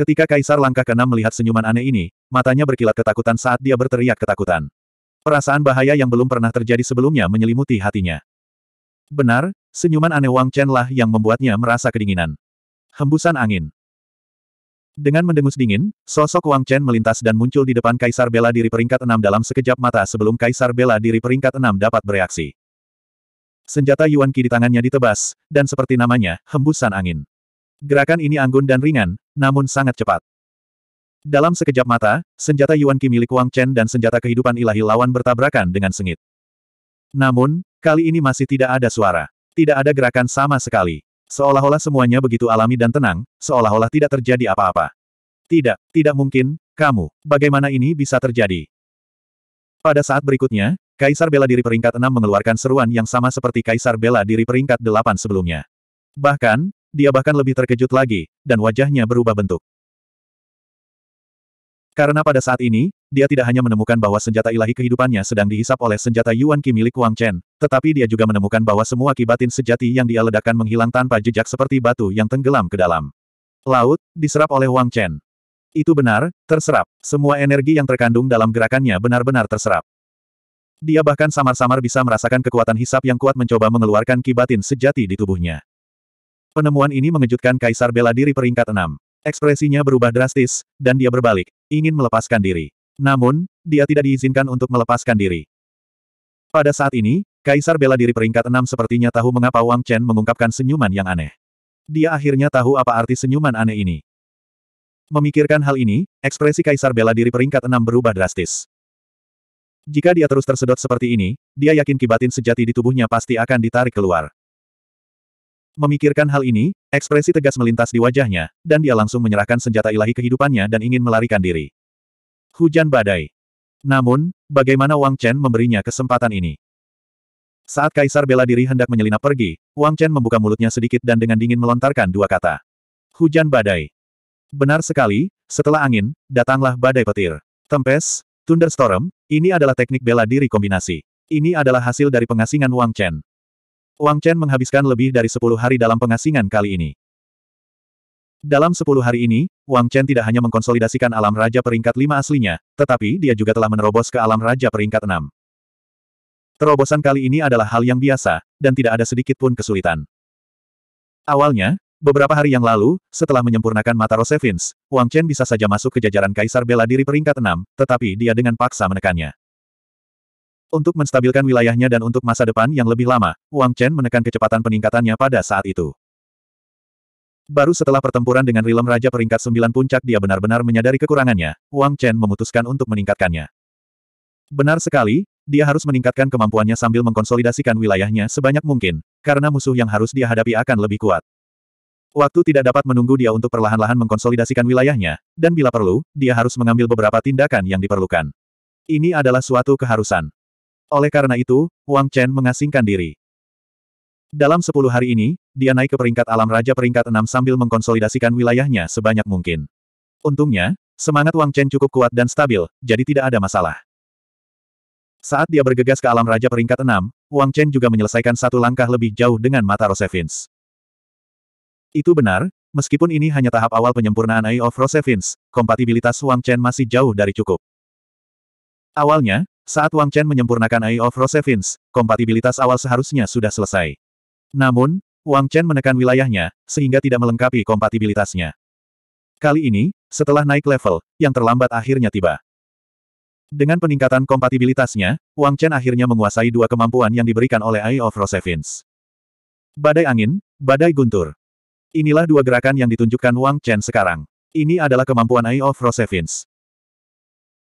Ketika Kaisar langkah keenam melihat senyuman aneh ini, matanya berkilat ketakutan saat dia berteriak ketakutan. Perasaan bahaya yang belum pernah terjadi sebelumnya menyelimuti hatinya. Benar, senyuman aneh Wang Chen lah yang membuatnya merasa kedinginan. Hembusan angin. Dengan mendengus dingin, sosok Wang Chen melintas dan muncul di depan Kaisar Bela Diri peringkat 6 dalam sekejap mata sebelum Kaisar Bela Diri peringkat 6 dapat bereaksi. Senjata Yuan Qi di tangannya ditebas, dan seperti namanya, hembusan angin. Gerakan ini anggun dan ringan, namun sangat cepat. Dalam sekejap mata, senjata Yuan Qi milik Wang Chen dan senjata kehidupan ilahi lawan bertabrakan dengan sengit. Namun, kali ini masih tidak ada suara. Tidak ada gerakan sama sekali. Seolah-olah semuanya begitu alami dan tenang, seolah-olah tidak terjadi apa-apa. Tidak, tidak mungkin, kamu, bagaimana ini bisa terjadi? Pada saat berikutnya, Kaisar Bela Diri peringkat 6 mengeluarkan seruan yang sama seperti Kaisar Bela Diri peringkat 8 sebelumnya. Bahkan, dia bahkan lebih terkejut lagi, dan wajahnya berubah bentuk. Karena pada saat ini, dia tidak hanya menemukan bahwa senjata ilahi kehidupannya sedang dihisap oleh senjata Yuan Qi milik Wang Chen, tetapi dia juga menemukan bahwa semua kibatin sejati yang dia ledakan menghilang tanpa jejak seperti batu yang tenggelam ke dalam. Laut, diserap oleh Wang Chen. Itu benar, terserap. Semua energi yang terkandung dalam gerakannya benar-benar terserap. Dia bahkan samar-samar bisa merasakan kekuatan hisap yang kuat mencoba mengeluarkan kibatin sejati di tubuhnya. Penemuan ini mengejutkan Kaisar bela diri peringkat 6. Ekspresinya berubah drastis, dan dia berbalik, ingin melepaskan diri. Namun, dia tidak diizinkan untuk melepaskan diri. Pada saat ini, Kaisar bela diri peringkat 6 sepertinya tahu mengapa Wang Chen mengungkapkan senyuman yang aneh. Dia akhirnya tahu apa arti senyuman aneh ini. Memikirkan hal ini, ekspresi Kaisar bela diri peringkat 6 berubah drastis. Jika dia terus tersedot seperti ini, dia yakin kibatin sejati di tubuhnya pasti akan ditarik keluar. Memikirkan hal ini, ekspresi tegas melintas di wajahnya, dan dia langsung menyerahkan senjata ilahi kehidupannya dan ingin melarikan diri. Hujan badai. Namun, bagaimana Wang Chen memberinya kesempatan ini? Saat Kaisar bela diri hendak menyelinap pergi, Wang Chen membuka mulutnya sedikit dan dengan dingin melontarkan dua kata. Hujan badai. Benar sekali, setelah angin, datanglah badai petir. Tempes, thunderstorm, ini adalah teknik bela diri kombinasi. Ini adalah hasil dari pengasingan Wang Chen. Wang Chen menghabiskan lebih dari sepuluh hari dalam pengasingan kali ini. Dalam sepuluh hari ini, Wang Chen tidak hanya mengkonsolidasikan alam raja peringkat lima aslinya, tetapi dia juga telah menerobos ke alam raja peringkat enam. Terobosan kali ini adalah hal yang biasa, dan tidak ada sedikit pun kesulitan. Awalnya, beberapa hari yang lalu, setelah menyempurnakan mata Rosevins, Wang Chen bisa saja masuk ke jajaran Kaisar Bela Diri peringkat enam, tetapi dia dengan paksa menekannya. Untuk menstabilkan wilayahnya dan untuk masa depan yang lebih lama, Wang Chen menekan kecepatan peningkatannya pada saat itu. Baru setelah pertempuran dengan Rilem Raja peringkat sembilan puncak dia benar-benar menyadari kekurangannya, Wang Chen memutuskan untuk meningkatkannya. Benar sekali, dia harus meningkatkan kemampuannya sambil mengkonsolidasikan wilayahnya sebanyak mungkin, karena musuh yang harus dia hadapi akan lebih kuat. Waktu tidak dapat menunggu dia untuk perlahan-lahan mengkonsolidasikan wilayahnya, dan bila perlu, dia harus mengambil beberapa tindakan yang diperlukan. Ini adalah suatu keharusan. Oleh karena itu, Wang Chen mengasingkan diri. Dalam sepuluh hari ini, dia naik ke peringkat alam raja peringkat enam sambil mengkonsolidasikan wilayahnya sebanyak mungkin. Untungnya, semangat Wang Chen cukup kuat dan stabil, jadi tidak ada masalah. Saat dia bergegas ke alam raja peringkat enam, Wang Chen juga menyelesaikan satu langkah lebih jauh dengan mata Rosevins. Itu benar, meskipun ini hanya tahap awal penyempurnaan Eye of Rosevins, kompatibilitas Wang Chen masih jauh dari cukup. Awalnya, saat Wang Chen menyempurnakan Eye of Rosevins, kompatibilitas awal seharusnya sudah selesai. Namun, Wang Chen menekan wilayahnya, sehingga tidak melengkapi kompatibilitasnya. Kali ini, setelah naik level, yang terlambat akhirnya tiba. Dengan peningkatan kompatibilitasnya, Wang Chen akhirnya menguasai dua kemampuan yang diberikan oleh Eye of Rosevins. Badai angin, badai guntur. Inilah dua gerakan yang ditunjukkan Wang Chen sekarang. Ini adalah kemampuan Eye of Rosevins.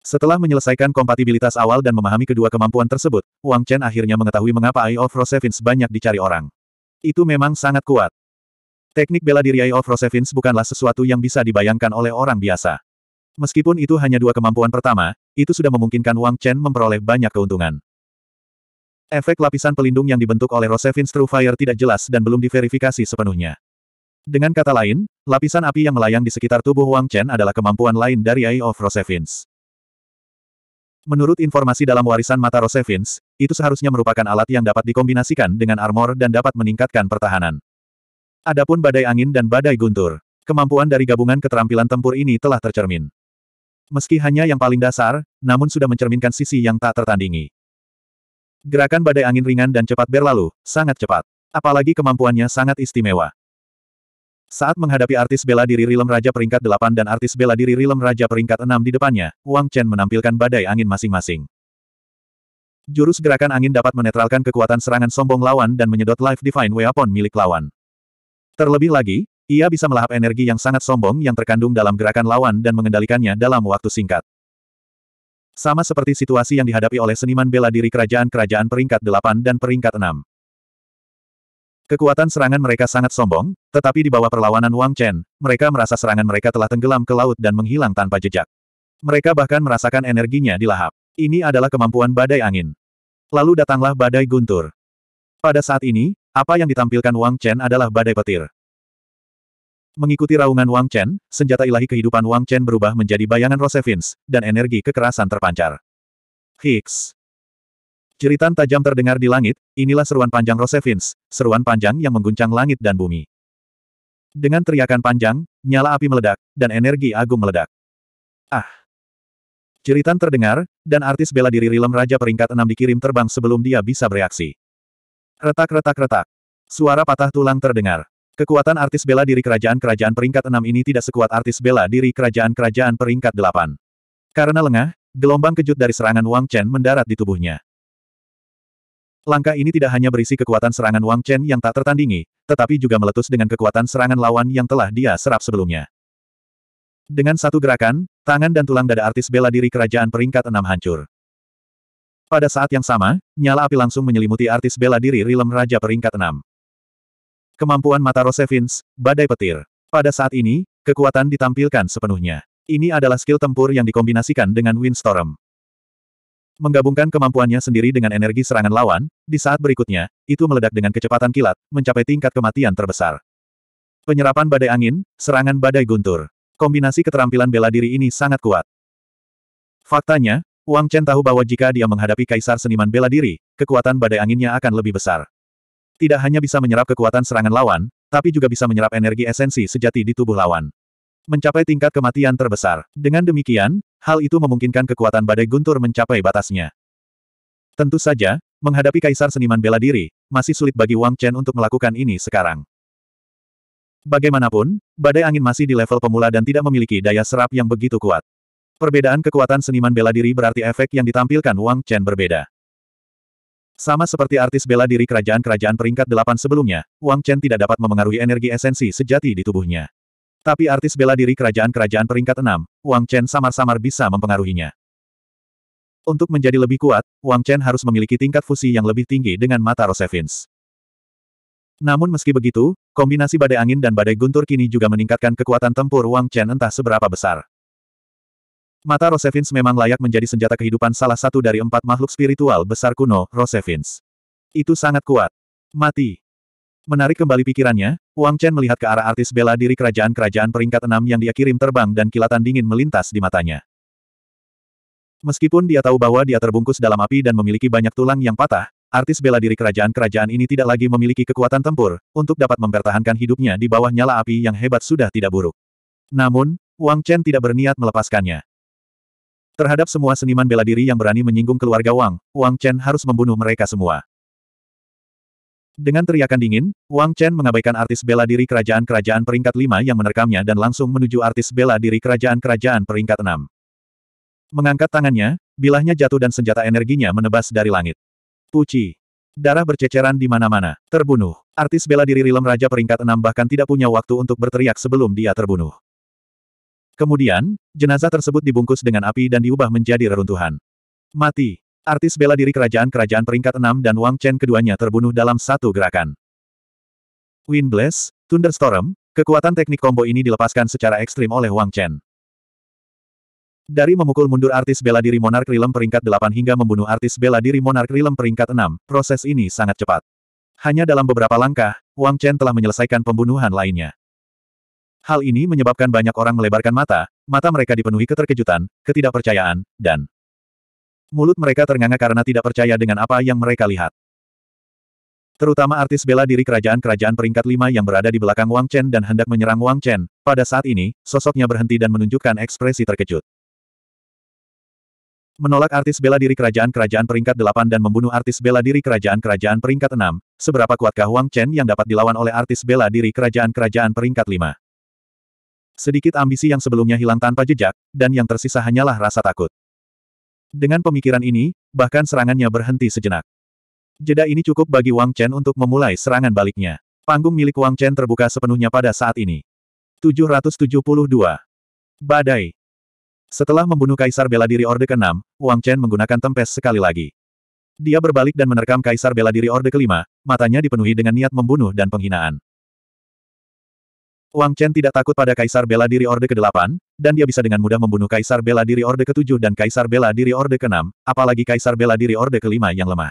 Setelah menyelesaikan kompatibilitas awal dan memahami kedua kemampuan tersebut, Wang Chen akhirnya mengetahui mengapa Eye of Rosevins banyak dicari orang. Itu memang sangat kuat. Teknik bela diri Eye of Rosevins bukanlah sesuatu yang bisa dibayangkan oleh orang biasa. Meskipun itu hanya dua kemampuan pertama, itu sudah memungkinkan Wang Chen memperoleh banyak keuntungan. Efek lapisan pelindung yang dibentuk oleh Rosevins True Fire tidak jelas dan belum diverifikasi sepenuhnya. Dengan kata lain, lapisan api yang melayang di sekitar tubuh Wang Chen adalah kemampuan lain dari Eye of Rosevins. Menurut informasi dalam warisan mata Rosevins, itu seharusnya merupakan alat yang dapat dikombinasikan dengan armor dan dapat meningkatkan pertahanan. Adapun badai angin dan badai guntur, kemampuan dari gabungan keterampilan tempur ini telah tercermin. Meski hanya yang paling dasar, namun sudah mencerminkan sisi yang tak tertandingi. Gerakan badai angin ringan dan cepat berlalu, sangat cepat. Apalagi kemampuannya sangat istimewa. Saat menghadapi artis bela diri Rilem Raja peringkat 8 dan artis bela diri Rilem Raja peringkat 6 di depannya, Wang Chen menampilkan badai angin masing-masing. Jurus gerakan angin dapat menetralkan kekuatan serangan sombong lawan dan menyedot life divine weapon milik lawan. Terlebih lagi, ia bisa melahap energi yang sangat sombong yang terkandung dalam gerakan lawan dan mengendalikannya dalam waktu singkat. Sama seperti situasi yang dihadapi oleh seniman bela diri kerajaan-kerajaan peringkat 8 dan peringkat 6. Kekuatan serangan mereka sangat sombong, tetapi di bawah perlawanan Wang Chen, mereka merasa serangan mereka telah tenggelam ke laut dan menghilang tanpa jejak. Mereka bahkan merasakan energinya dilahap. Ini adalah kemampuan badai angin. Lalu datanglah badai guntur. Pada saat ini, apa yang ditampilkan Wang Chen adalah badai petir. Mengikuti raungan Wang Chen, senjata ilahi kehidupan Wang Chen berubah menjadi bayangan Rosevins, dan energi kekerasan terpancar. Hicks. Jeritan tajam terdengar di langit, inilah seruan panjang Rosevins, seruan panjang yang mengguncang langit dan bumi. Dengan teriakan panjang, nyala api meledak, dan energi agung meledak. Ah! Jeritan terdengar, dan artis bela diri Rilem Raja peringkat enam dikirim terbang sebelum dia bisa bereaksi. Retak-retak-retak. Suara patah tulang terdengar. Kekuatan artis bela diri kerajaan-kerajaan peringkat enam ini tidak sekuat artis bela diri kerajaan-kerajaan peringkat delapan. Karena lengah, gelombang kejut dari serangan Wang Chen mendarat di tubuhnya. Langkah ini tidak hanya berisi kekuatan serangan Wang Chen yang tak tertandingi, tetapi juga meletus dengan kekuatan serangan lawan yang telah dia serap sebelumnya. Dengan satu gerakan, tangan dan tulang dada artis bela diri kerajaan peringkat enam hancur. Pada saat yang sama, nyala api langsung menyelimuti artis bela diri Rilem Raja peringkat enam. Kemampuan mata Rosevins, Badai Petir. Pada saat ini, kekuatan ditampilkan sepenuhnya. Ini adalah skill tempur yang dikombinasikan dengan Windstorm. Menggabungkan kemampuannya sendiri dengan energi serangan lawan, di saat berikutnya, itu meledak dengan kecepatan kilat, mencapai tingkat kematian terbesar. Penyerapan badai angin, serangan badai guntur. Kombinasi keterampilan bela diri ini sangat kuat. Faktanya, Wang Chen tahu bahwa jika dia menghadapi kaisar seniman bela diri, kekuatan badai anginnya akan lebih besar. Tidak hanya bisa menyerap kekuatan serangan lawan, tapi juga bisa menyerap energi esensi sejati di tubuh lawan mencapai tingkat kematian terbesar. Dengan demikian, hal itu memungkinkan kekuatan badai guntur mencapai batasnya. Tentu saja, menghadapi kaisar seniman bela diri, masih sulit bagi Wang Chen untuk melakukan ini sekarang. Bagaimanapun, badai angin masih di level pemula dan tidak memiliki daya serap yang begitu kuat. Perbedaan kekuatan seniman bela diri berarti efek yang ditampilkan Wang Chen berbeda. Sama seperti artis bela diri kerajaan-kerajaan peringkat delapan sebelumnya, Wang Chen tidak dapat memengaruhi energi esensi sejati di tubuhnya. Tapi artis bela diri kerajaan-kerajaan peringkat enam, Wang Chen samar-samar bisa mempengaruhinya. Untuk menjadi lebih kuat, Wang Chen harus memiliki tingkat fusi yang lebih tinggi dengan mata Rosevins. Namun meski begitu, kombinasi badai angin dan badai guntur kini juga meningkatkan kekuatan tempur Wang Chen entah seberapa besar. Mata Rosevins memang layak menjadi senjata kehidupan salah satu dari empat makhluk spiritual besar kuno, Rosevins. Itu sangat kuat. Mati. Menarik kembali pikirannya, Wang Chen melihat ke arah artis bela diri kerajaan-kerajaan peringkat enam yang dia kirim terbang dan kilatan dingin melintas di matanya. Meskipun dia tahu bahwa dia terbungkus dalam api dan memiliki banyak tulang yang patah, artis bela diri kerajaan-kerajaan ini tidak lagi memiliki kekuatan tempur, untuk dapat mempertahankan hidupnya di bawah nyala api yang hebat sudah tidak buruk. Namun, Wang Chen tidak berniat melepaskannya. Terhadap semua seniman bela diri yang berani menyinggung keluarga Wang, Wang Chen harus membunuh mereka semua. Dengan teriakan dingin, Wang Chen mengabaikan artis bela diri kerajaan-kerajaan peringkat 5 yang menerkamnya dan langsung menuju artis bela diri kerajaan-kerajaan peringkat 6. Mengangkat tangannya, bilahnya jatuh dan senjata energinya menebas dari langit. Puci. Darah berceceran di mana-mana. Terbunuh. Artis bela diri Rilem Raja peringkat 6 bahkan tidak punya waktu untuk berteriak sebelum dia terbunuh. Kemudian, jenazah tersebut dibungkus dengan api dan diubah menjadi reruntuhan. Mati. Artis bela diri kerajaan-kerajaan peringkat 6 dan Wang Chen keduanya terbunuh dalam satu gerakan. Wind Blast, Thunderstorm, kekuatan teknik combo ini dilepaskan secara ekstrim oleh Wang Chen. Dari memukul mundur artis bela diri Monark Rilem peringkat 8 hingga membunuh artis bela diri Monark Rilem peringkat 6, proses ini sangat cepat. Hanya dalam beberapa langkah, Wang Chen telah menyelesaikan pembunuhan lainnya. Hal ini menyebabkan banyak orang melebarkan mata, mata mereka dipenuhi keterkejutan, ketidakpercayaan, dan Mulut mereka ternganga karena tidak percaya dengan apa yang mereka lihat. Terutama artis bela diri kerajaan-kerajaan peringkat lima yang berada di belakang Wang Chen dan hendak menyerang Wang Chen, pada saat ini, sosoknya berhenti dan menunjukkan ekspresi terkejut. Menolak artis bela diri kerajaan-kerajaan peringkat delapan dan membunuh artis bela diri kerajaan-kerajaan peringkat enam, seberapa kuatkah Wang Chen yang dapat dilawan oleh artis bela diri kerajaan-kerajaan peringkat lima? Sedikit ambisi yang sebelumnya hilang tanpa jejak, dan yang tersisa hanyalah rasa takut. Dengan pemikiran ini, bahkan serangannya berhenti sejenak. Jeda ini cukup bagi Wang Chen untuk memulai serangan baliknya. Panggung milik Wang Chen terbuka sepenuhnya pada saat ini. 772. Badai. Setelah membunuh Kaisar Bela Diri Orde ke-6, Wang Chen menggunakan tempes sekali lagi. Dia berbalik dan menerkam Kaisar Bela Diri Orde ke-5, matanya dipenuhi dengan niat membunuh dan penghinaan. Wang Chen tidak takut pada Kaisar Bela Diri Orde ke-8, dan dia bisa dengan mudah membunuh Kaisar Bela Diri Orde ke-7 dan Kaisar Bela Diri Orde ke-6, apalagi Kaisar Bela Diri Orde ke-5 yang lemah.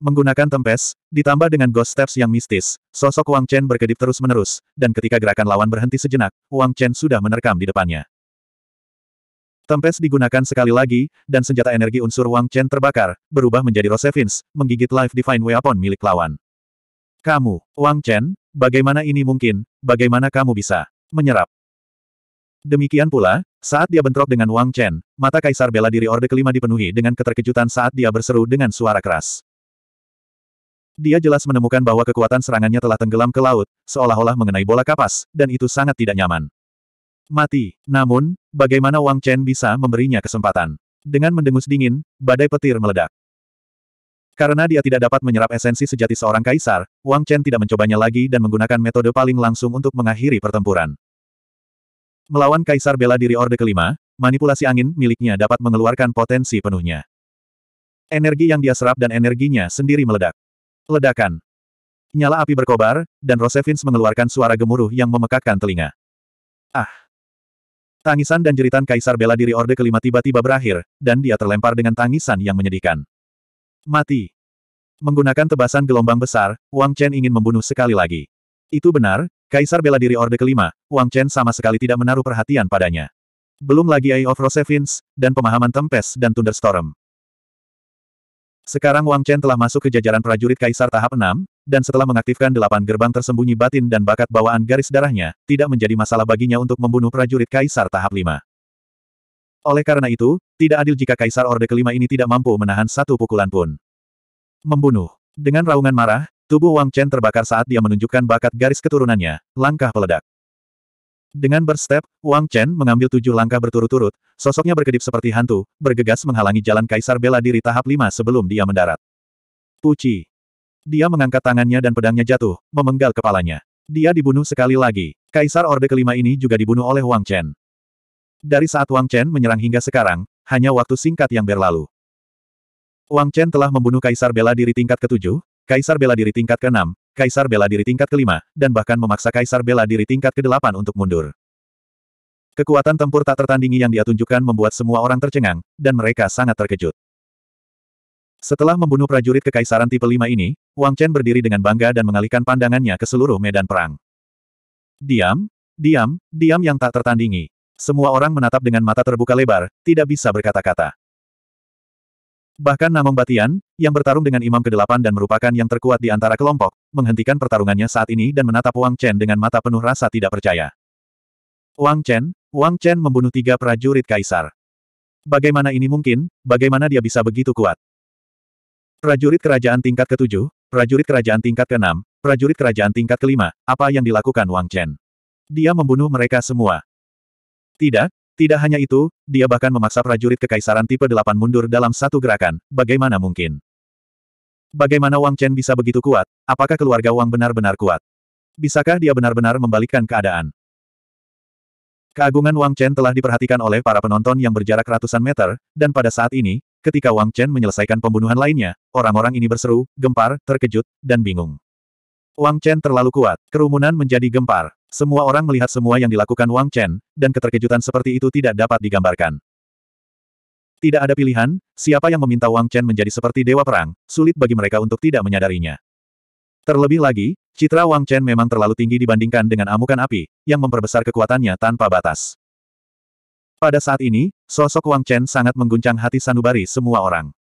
Menggunakan tempes, ditambah dengan ghost steps yang mistis, sosok Wang Chen berkedip terus-menerus, dan ketika gerakan lawan berhenti sejenak, Wang Chen sudah menerkam di depannya. Tempes digunakan sekali lagi, dan senjata energi unsur Wang Chen terbakar, berubah menjadi Rosevins, menggigit Life Divine Weapon milik lawan. Kamu, Wang Chen, bagaimana ini mungkin, bagaimana kamu bisa menyerap Demikian pula, saat dia bentrok dengan Wang Chen, mata kaisar bela diri Orde Kelima dipenuhi dengan keterkejutan saat dia berseru dengan suara keras. Dia jelas menemukan bahwa kekuatan serangannya telah tenggelam ke laut, seolah-olah mengenai bola kapas, dan itu sangat tidak nyaman. Mati. Namun, bagaimana Wang Chen bisa memberinya kesempatan? Dengan mendengus dingin, badai petir meledak. Karena dia tidak dapat menyerap esensi sejati seorang kaisar, Wang Chen tidak mencobanya lagi dan menggunakan metode paling langsung untuk mengakhiri pertempuran. Melawan Kaisar Bela Diri Orde Kelima, manipulasi angin miliknya dapat mengeluarkan potensi penuhnya. Energi yang dia serap dan energinya sendiri meledak. Ledakan. Nyala api berkobar, dan Rosevins mengeluarkan suara gemuruh yang memekakkan telinga. Ah! Tangisan dan jeritan Kaisar Bela Diri Orde Kelima tiba-tiba berakhir, dan dia terlempar dengan tangisan yang menyedihkan. Mati. Menggunakan tebasan gelombang besar, Wang Chen ingin membunuh sekali lagi. Itu benar, Kaisar bela diri Orde Kelima, Wang Chen sama sekali tidak menaruh perhatian padanya. Belum lagi Eye of Rosevins, dan pemahaman Tempest dan Thunderstorm. Sekarang Wang Chen telah masuk ke jajaran prajurit Kaisar tahap 6, dan setelah mengaktifkan delapan gerbang tersembunyi batin dan bakat bawaan garis darahnya, tidak menjadi masalah baginya untuk membunuh prajurit Kaisar tahap 5. Oleh karena itu, tidak adil jika Kaisar Orde Kelima ini tidak mampu menahan satu pukulan pun. Membunuh. Dengan raungan marah, Tubuh Wang Chen terbakar saat dia menunjukkan bakat garis keturunannya, langkah peledak. Dengan berstep, Wang Chen mengambil tujuh langkah berturut-turut, sosoknya berkedip seperti hantu, bergegas menghalangi jalan kaisar bela diri tahap lima sebelum dia mendarat. Puci. Dia mengangkat tangannya dan pedangnya jatuh, memenggal kepalanya. Dia dibunuh sekali lagi. Kaisar Orde kelima ini juga dibunuh oleh Wang Chen. Dari saat Wang Chen menyerang hingga sekarang, hanya waktu singkat yang berlalu. Wang Chen telah membunuh kaisar bela diri tingkat ketujuh, Kaisar bela diri tingkat ke-6, Kaisar bela diri tingkat ke-5, dan bahkan memaksa Kaisar bela diri tingkat ke-8 untuk mundur. Kekuatan tempur tak tertandingi yang dia tunjukkan membuat semua orang tercengang, dan mereka sangat terkejut. Setelah membunuh prajurit kekaisaran tipe 5 ini, Wang Chen berdiri dengan bangga dan mengalihkan pandangannya ke seluruh medan perang. Diam, diam, diam yang tak tertandingi. Semua orang menatap dengan mata terbuka lebar, tidak bisa berkata-kata. Bahkan Namong Batian, yang bertarung dengan Imam ke-8 dan merupakan yang terkuat di antara kelompok, menghentikan pertarungannya saat ini dan menatap Wang Chen dengan mata penuh rasa tidak percaya. Wang Chen, Wang Chen membunuh tiga prajurit kaisar. Bagaimana ini mungkin, bagaimana dia bisa begitu kuat? Prajurit kerajaan tingkat ke-7, prajurit kerajaan tingkat ke-6, prajurit kerajaan tingkat ke-5, apa yang dilakukan Wang Chen? Dia membunuh mereka semua. Tidak, tidak hanya itu, dia bahkan memaksa prajurit kekaisaran tipe 8 mundur dalam satu gerakan, bagaimana mungkin? Bagaimana Wang Chen bisa begitu kuat? Apakah keluarga Wang benar-benar kuat? Bisakah dia benar-benar membalikkan keadaan? Keagungan Wang Chen telah diperhatikan oleh para penonton yang berjarak ratusan meter, dan pada saat ini, ketika Wang Chen menyelesaikan pembunuhan lainnya, orang-orang ini berseru, gempar, terkejut, dan bingung. Wang Chen terlalu kuat. Kerumunan menjadi gempar. Semua orang melihat semua yang dilakukan Wang Chen, dan keterkejutan seperti itu tidak dapat digambarkan. Tidak ada pilihan, siapa yang meminta Wang Chen menjadi seperti dewa perang, sulit bagi mereka untuk tidak menyadarinya. Terlebih lagi, citra Wang Chen memang terlalu tinggi dibandingkan dengan amukan api, yang memperbesar kekuatannya tanpa batas. Pada saat ini, sosok Wang Chen sangat mengguncang hati sanubari semua orang.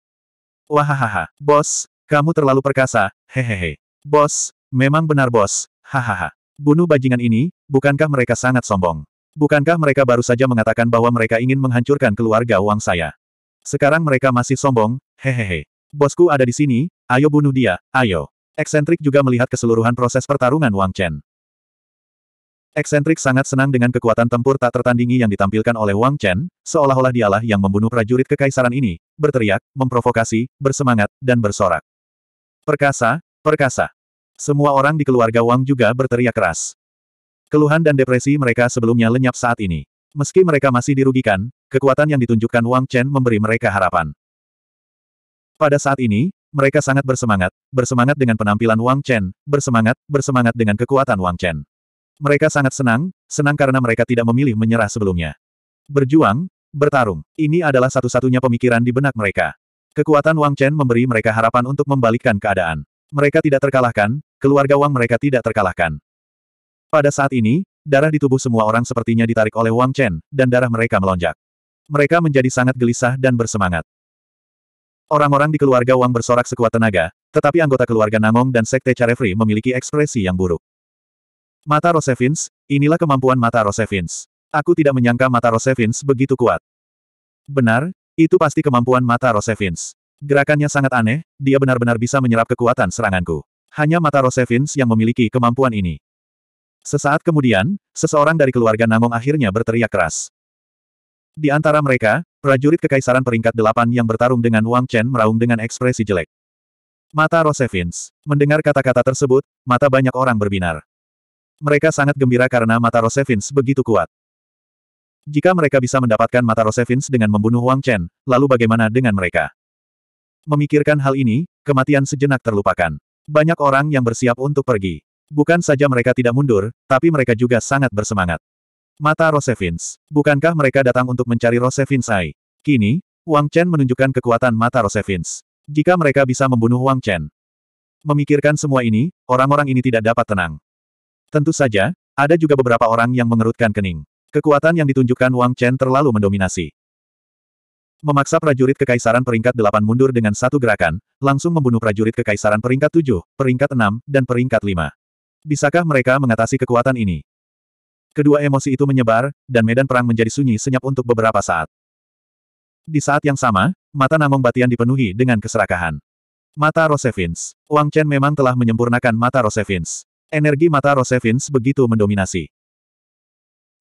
Wahahaha, bos, kamu terlalu perkasa, hehehe. Bos, Memang benar bos, hahaha. Bunuh bajingan ini, bukankah mereka sangat sombong? Bukankah mereka baru saja mengatakan bahwa mereka ingin menghancurkan keluarga Wang saya? Sekarang mereka masih sombong, hehehe. Bosku ada di sini, ayo bunuh dia, ayo. Eksentrik juga melihat keseluruhan proses pertarungan Wang Chen. Eksentrik sangat senang dengan kekuatan tempur tak tertandingi yang ditampilkan oleh Wang Chen, seolah-olah dialah yang membunuh prajurit kekaisaran ini, berteriak, memprovokasi, bersemangat, dan bersorak. Perkasa, perkasa. Semua orang di keluarga Wang juga berteriak keras. Keluhan dan depresi mereka sebelumnya lenyap saat ini. Meski mereka masih dirugikan, kekuatan yang ditunjukkan Wang Chen memberi mereka harapan. Pada saat ini, mereka sangat bersemangat, bersemangat dengan penampilan Wang Chen, bersemangat, bersemangat dengan kekuatan Wang Chen. Mereka sangat senang, senang karena mereka tidak memilih menyerah sebelumnya. Berjuang, bertarung, ini adalah satu-satunya pemikiran di benak mereka. Kekuatan Wang Chen memberi mereka harapan untuk membalikkan keadaan. Mereka tidak terkalahkan, keluarga Wang mereka tidak terkalahkan. Pada saat ini, darah di tubuh semua orang sepertinya ditarik oleh Wang Chen, dan darah mereka melonjak. Mereka menjadi sangat gelisah dan bersemangat. Orang-orang di keluarga Wang bersorak sekuat tenaga, tetapi anggota keluarga Namong dan Sekte Carefree memiliki ekspresi yang buruk. Mata Rosevins, inilah kemampuan mata Rosevins. Aku tidak menyangka mata Rosevins begitu kuat. Benar, itu pasti kemampuan mata Rosevins. Gerakannya sangat aneh, dia benar-benar bisa menyerap kekuatan seranganku. Hanya mata Rosevins yang memiliki kemampuan ini. Sesaat kemudian, seseorang dari keluarga Namong akhirnya berteriak keras. Di antara mereka, prajurit kekaisaran peringkat delapan yang bertarung dengan Wang Chen meraung dengan ekspresi jelek. Mata Rosevins. Mendengar kata-kata tersebut, mata banyak orang berbinar. Mereka sangat gembira karena mata Rosevins begitu kuat. Jika mereka bisa mendapatkan mata Rosevins dengan membunuh Wang Chen, lalu bagaimana dengan mereka? Memikirkan hal ini, kematian sejenak terlupakan. Banyak orang yang bersiap untuk pergi. Bukan saja mereka tidak mundur, tapi mereka juga sangat bersemangat. Mata Rosevins. Bukankah mereka datang untuk mencari Rosevins Ai? Kini, Wang Chen menunjukkan kekuatan mata Rosevins. Jika mereka bisa membunuh Wang Chen. Memikirkan semua ini, orang-orang ini tidak dapat tenang. Tentu saja, ada juga beberapa orang yang mengerutkan kening. Kekuatan yang ditunjukkan Wang Chen terlalu mendominasi. Memaksa prajurit kekaisaran peringkat 8 mundur dengan satu gerakan, langsung membunuh prajurit kekaisaran peringkat 7, peringkat 6, dan peringkat 5. Bisakah mereka mengatasi kekuatan ini? Kedua emosi itu menyebar, dan medan perang menjadi sunyi senyap untuk beberapa saat. Di saat yang sama, mata Namong Batian dipenuhi dengan keserakahan. Mata Rosevins. Wang Chen memang telah menyempurnakan mata Rosevins. Energi mata Rosevins begitu mendominasi.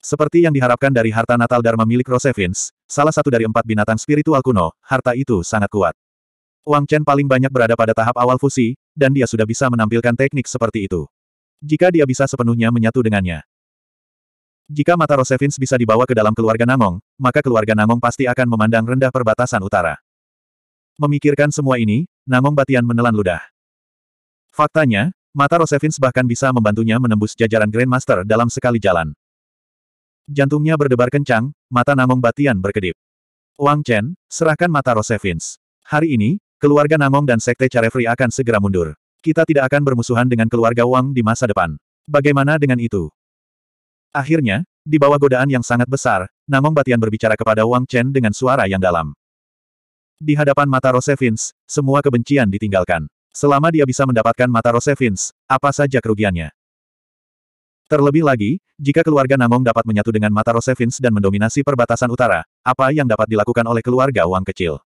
Seperti yang diharapkan dari harta natal Dharma milik Rosevins, salah satu dari empat binatang spiritual kuno, harta itu sangat kuat. Wang Chen paling banyak berada pada tahap awal fusi, dan dia sudah bisa menampilkan teknik seperti itu. Jika dia bisa sepenuhnya menyatu dengannya. Jika mata Rosevins bisa dibawa ke dalam keluarga Nangong, maka keluarga Nangong pasti akan memandang rendah perbatasan utara. Memikirkan semua ini, Nangong Batian menelan ludah. Faktanya, mata Rosevins bahkan bisa membantunya menembus jajaran Grandmaster dalam sekali jalan. Jantungnya berdebar kencang, mata Namong Batian berkedip. Wang Chen, serahkan mata Rosevins. Hari ini, keluarga Namong dan Sekte Carefree akan segera mundur. Kita tidak akan bermusuhan dengan keluarga Wang di masa depan. Bagaimana dengan itu? Akhirnya, di bawah godaan yang sangat besar, Namong Batian berbicara kepada Wang Chen dengan suara yang dalam. Di hadapan mata Rosevins, semua kebencian ditinggalkan. Selama dia bisa mendapatkan mata Rosevins, apa saja kerugiannya? Terlebih lagi, jika keluarga Namong dapat menyatu dengan mata Rosevins dan mendominasi perbatasan utara, apa yang dapat dilakukan oleh keluarga Wang kecil?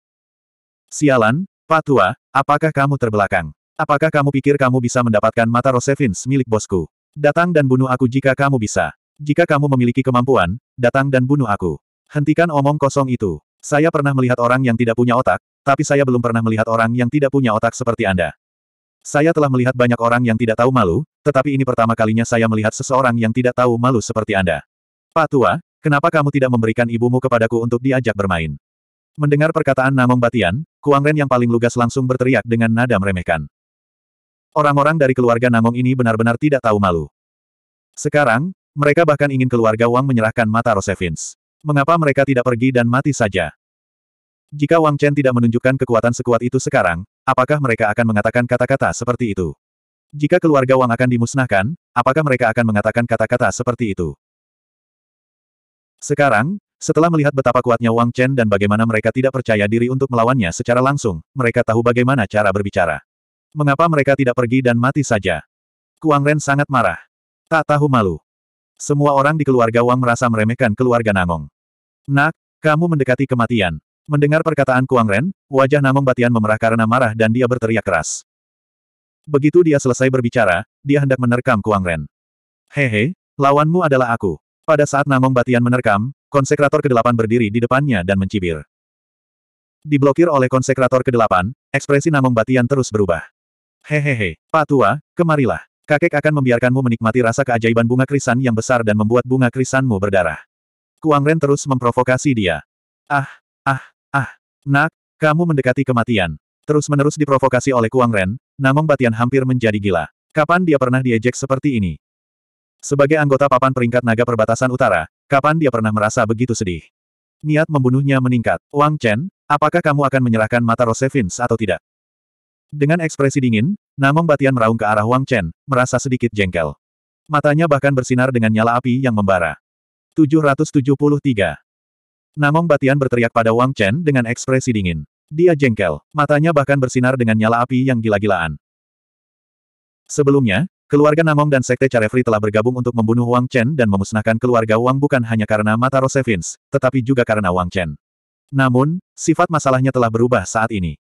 Sialan, Pak tua, apakah kamu terbelakang? Apakah kamu pikir kamu bisa mendapatkan mata Rosevins milik bosku? Datang dan bunuh aku jika kamu bisa. Jika kamu memiliki kemampuan, datang dan bunuh aku. Hentikan omong kosong itu. Saya pernah melihat orang yang tidak punya otak, tapi saya belum pernah melihat orang yang tidak punya otak seperti Anda. Saya telah melihat banyak orang yang tidak tahu malu, tetapi ini pertama kalinya saya melihat seseorang yang tidak tahu malu seperti Anda. Pak Tua, kenapa kamu tidak memberikan ibumu kepadaku untuk diajak bermain? Mendengar perkataan Namong Batian, Kuang Ren yang paling lugas langsung berteriak dengan nada meremehkan. Orang-orang dari keluarga Namong ini benar-benar tidak tahu malu. Sekarang, mereka bahkan ingin keluarga Wang menyerahkan mata Rosevins. Mengapa mereka tidak pergi dan mati saja? Jika Wang Chen tidak menunjukkan kekuatan sekuat itu sekarang, apakah mereka akan mengatakan kata-kata seperti itu? Jika keluarga Wang akan dimusnahkan, apakah mereka akan mengatakan kata-kata seperti itu? Sekarang, setelah melihat betapa kuatnya Wang Chen dan bagaimana mereka tidak percaya diri untuk melawannya secara langsung, mereka tahu bagaimana cara berbicara. Mengapa mereka tidak pergi dan mati saja? Kuang Ren sangat marah. Tak tahu malu. Semua orang di keluarga Wang merasa meremehkan keluarga Nangong. Nak, kamu mendekati kematian. Mendengar perkataan Kuang Ren, wajah Namong Batian memerah karena marah dan dia berteriak keras. Begitu dia selesai berbicara, dia hendak menerkam Kuang Ren. Hehe, lawanmu adalah aku. Pada saat Namong Batian menerkam, konsekrator ke-8 berdiri di depannya dan mencibir. Diblokir oleh konsekrator ke-8, ekspresi Namong Batian terus berubah. Hehehe, Pak Tua, kemarilah. Kakek akan membiarkanmu menikmati rasa keajaiban bunga krisan yang besar dan membuat bunga krisanmu berdarah. Kuang Ren terus memprovokasi dia. Ah, ah, Ah, nak, kamu mendekati kematian. Terus-menerus diprovokasi oleh Kuang Ren, Namong Batian hampir menjadi gila. Kapan dia pernah diejek seperti ini? Sebagai anggota papan peringkat naga perbatasan utara, kapan dia pernah merasa begitu sedih? Niat membunuhnya meningkat. Wang Chen, apakah kamu akan menyerahkan mata Rosevins atau tidak? Dengan ekspresi dingin, Namong Batian meraung ke arah Wang Chen, merasa sedikit jengkel. Matanya bahkan bersinar dengan nyala api yang membara. 773. Namong Batian berteriak pada Wang Chen dengan ekspresi dingin. Dia jengkel, matanya bahkan bersinar dengan nyala api yang gila-gilaan. Sebelumnya, keluarga Namong dan Sekte Carefree telah bergabung untuk membunuh Wang Chen dan memusnahkan keluarga Wang bukan hanya karena mata Rosevins, tetapi juga karena Wang Chen. Namun, sifat masalahnya telah berubah saat ini.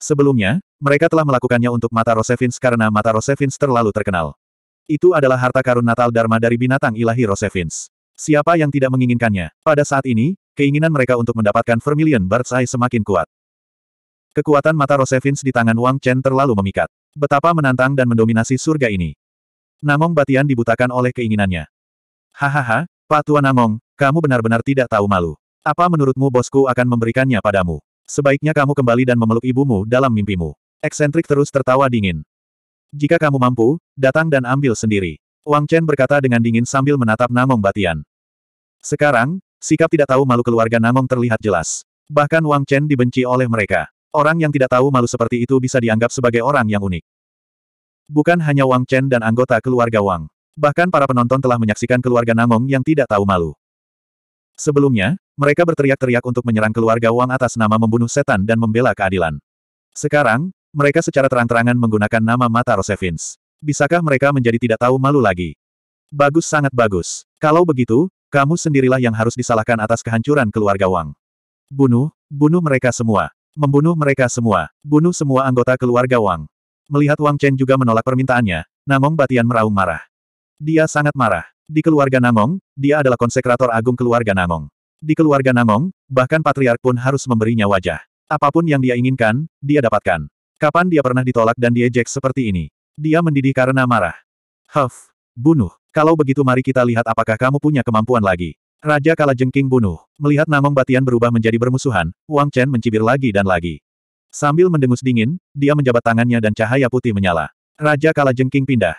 Sebelumnya, mereka telah melakukannya untuk mata Rosevins karena mata Rosevins terlalu terkenal. Itu adalah harta karun natal Dharma dari binatang ilahi Rosevins. Siapa yang tidak menginginkannya? Pada saat ini, keinginan mereka untuk mendapatkan Vermilion Bird's Eye semakin kuat. Kekuatan mata Rosevins di tangan Wang Chen terlalu memikat. Betapa menantang dan mendominasi surga ini. Namong Batian dibutakan oleh keinginannya. Hahaha, Pak Tua Namong, kamu benar-benar tidak tahu malu. Apa menurutmu bosku akan memberikannya padamu? Sebaiknya kamu kembali dan memeluk ibumu dalam mimpimu. Eksentrik terus tertawa dingin. Jika kamu mampu, datang dan ambil sendiri. Wang Chen berkata dengan dingin sambil menatap Namong Batian. Sekarang, sikap tidak tahu malu keluarga Namong terlihat jelas. Bahkan Wang Chen dibenci oleh mereka. Orang yang tidak tahu malu seperti itu bisa dianggap sebagai orang yang unik. Bukan hanya Wang Chen dan anggota keluarga Wang. Bahkan para penonton telah menyaksikan keluarga Namong yang tidak tahu malu. Sebelumnya, mereka berteriak-teriak untuk menyerang keluarga Wang atas nama membunuh setan dan membela keadilan. Sekarang, mereka secara terang-terangan menggunakan nama mata Rosevins. Bisakah mereka menjadi tidak tahu malu lagi? Bagus sangat bagus. Kalau begitu, kamu sendirilah yang harus disalahkan atas kehancuran keluarga Wang. Bunuh, bunuh mereka semua. Membunuh mereka semua. Bunuh semua anggota keluarga Wang. Melihat Wang Chen juga menolak permintaannya, Namong Batian meraung marah. Dia sangat marah. Di keluarga Namong, dia adalah konsekrator agung keluarga Namong. Di keluarga Namong, bahkan patriark pun harus memberinya wajah. Apapun yang dia inginkan, dia dapatkan. Kapan dia pernah ditolak dan diejek seperti ini? Dia mendidih karena marah. Huff, bunuh. Kalau begitu mari kita lihat apakah kamu punya kemampuan lagi. Raja Kala Jengking bunuh. Melihat Namong Batian berubah menjadi bermusuhan, Wang Chen mencibir lagi dan lagi. Sambil mendengus dingin, dia menjabat tangannya dan cahaya putih menyala. Raja Kala Jengking pindah.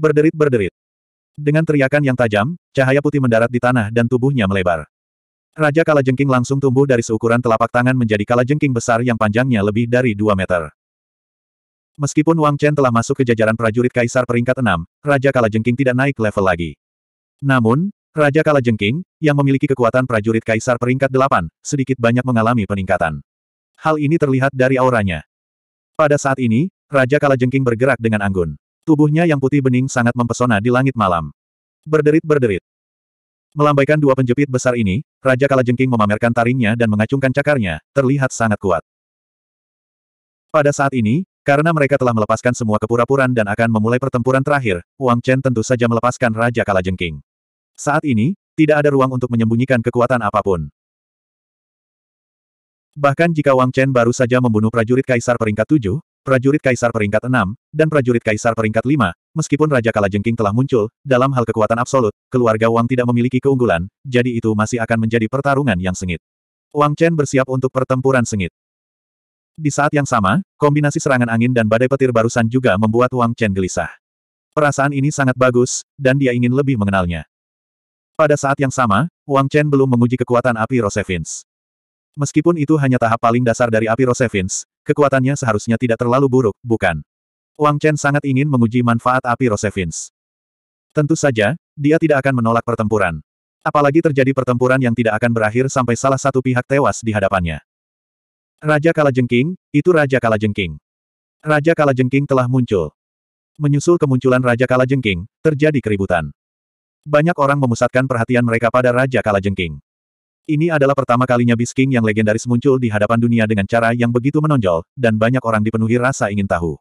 Berderit-berderit. Dengan teriakan yang tajam, cahaya putih mendarat di tanah dan tubuhnya melebar. Raja Kala Jengking langsung tumbuh dari seukuran telapak tangan menjadi Kala Jengking besar yang panjangnya lebih dari 2 meter. Meskipun Wang Chen telah masuk ke jajaran prajurit kaisar peringkat 6, Raja Kalajengking tidak naik level lagi. Namun, Raja Kalajengking, yang memiliki kekuatan prajurit kaisar peringkat 8, sedikit banyak mengalami peningkatan. Hal ini terlihat dari auranya. Pada saat ini, Raja Kalajengking bergerak dengan anggun. Tubuhnya yang putih bening sangat mempesona di langit malam. Berderit-berderit. Melambaikan dua penjepit besar ini, Raja Kalajengking memamerkan taringnya dan mengacungkan cakarnya, terlihat sangat kuat. Pada saat ini, karena mereka telah melepaskan semua kepura puraan dan akan memulai pertempuran terakhir, Wang Chen tentu saja melepaskan Raja Kalajengking. Saat ini, tidak ada ruang untuk menyembunyikan kekuatan apapun. Bahkan jika Wang Chen baru saja membunuh prajurit kaisar peringkat 7, prajurit kaisar peringkat 6, dan prajurit kaisar peringkat 5, meskipun Raja Kalajengking telah muncul, dalam hal kekuatan absolut, keluarga Wang tidak memiliki keunggulan, jadi itu masih akan menjadi pertarungan yang sengit. Wang Chen bersiap untuk pertempuran sengit. Di saat yang sama, kombinasi serangan angin dan badai petir barusan juga membuat Wang Chen gelisah. Perasaan ini sangat bagus, dan dia ingin lebih mengenalnya. Pada saat yang sama, Wang Chen belum menguji kekuatan api Rosevins. Meskipun itu hanya tahap paling dasar dari api Rosevins, kekuatannya seharusnya tidak terlalu buruk, bukan? Wang Chen sangat ingin menguji manfaat api Rosevins. Tentu saja, dia tidak akan menolak pertempuran. Apalagi terjadi pertempuran yang tidak akan berakhir sampai salah satu pihak tewas di hadapannya. Raja Kala Jengking, itu Raja Kala Jengking. Raja Kala Jengking telah muncul. Menyusul kemunculan Raja Kala Jengking, terjadi keributan. Banyak orang memusatkan perhatian mereka pada Raja Kala Jengking. Ini adalah pertama kalinya Bisking yang legendaris muncul di hadapan dunia dengan cara yang begitu menonjol, dan banyak orang dipenuhi rasa ingin tahu.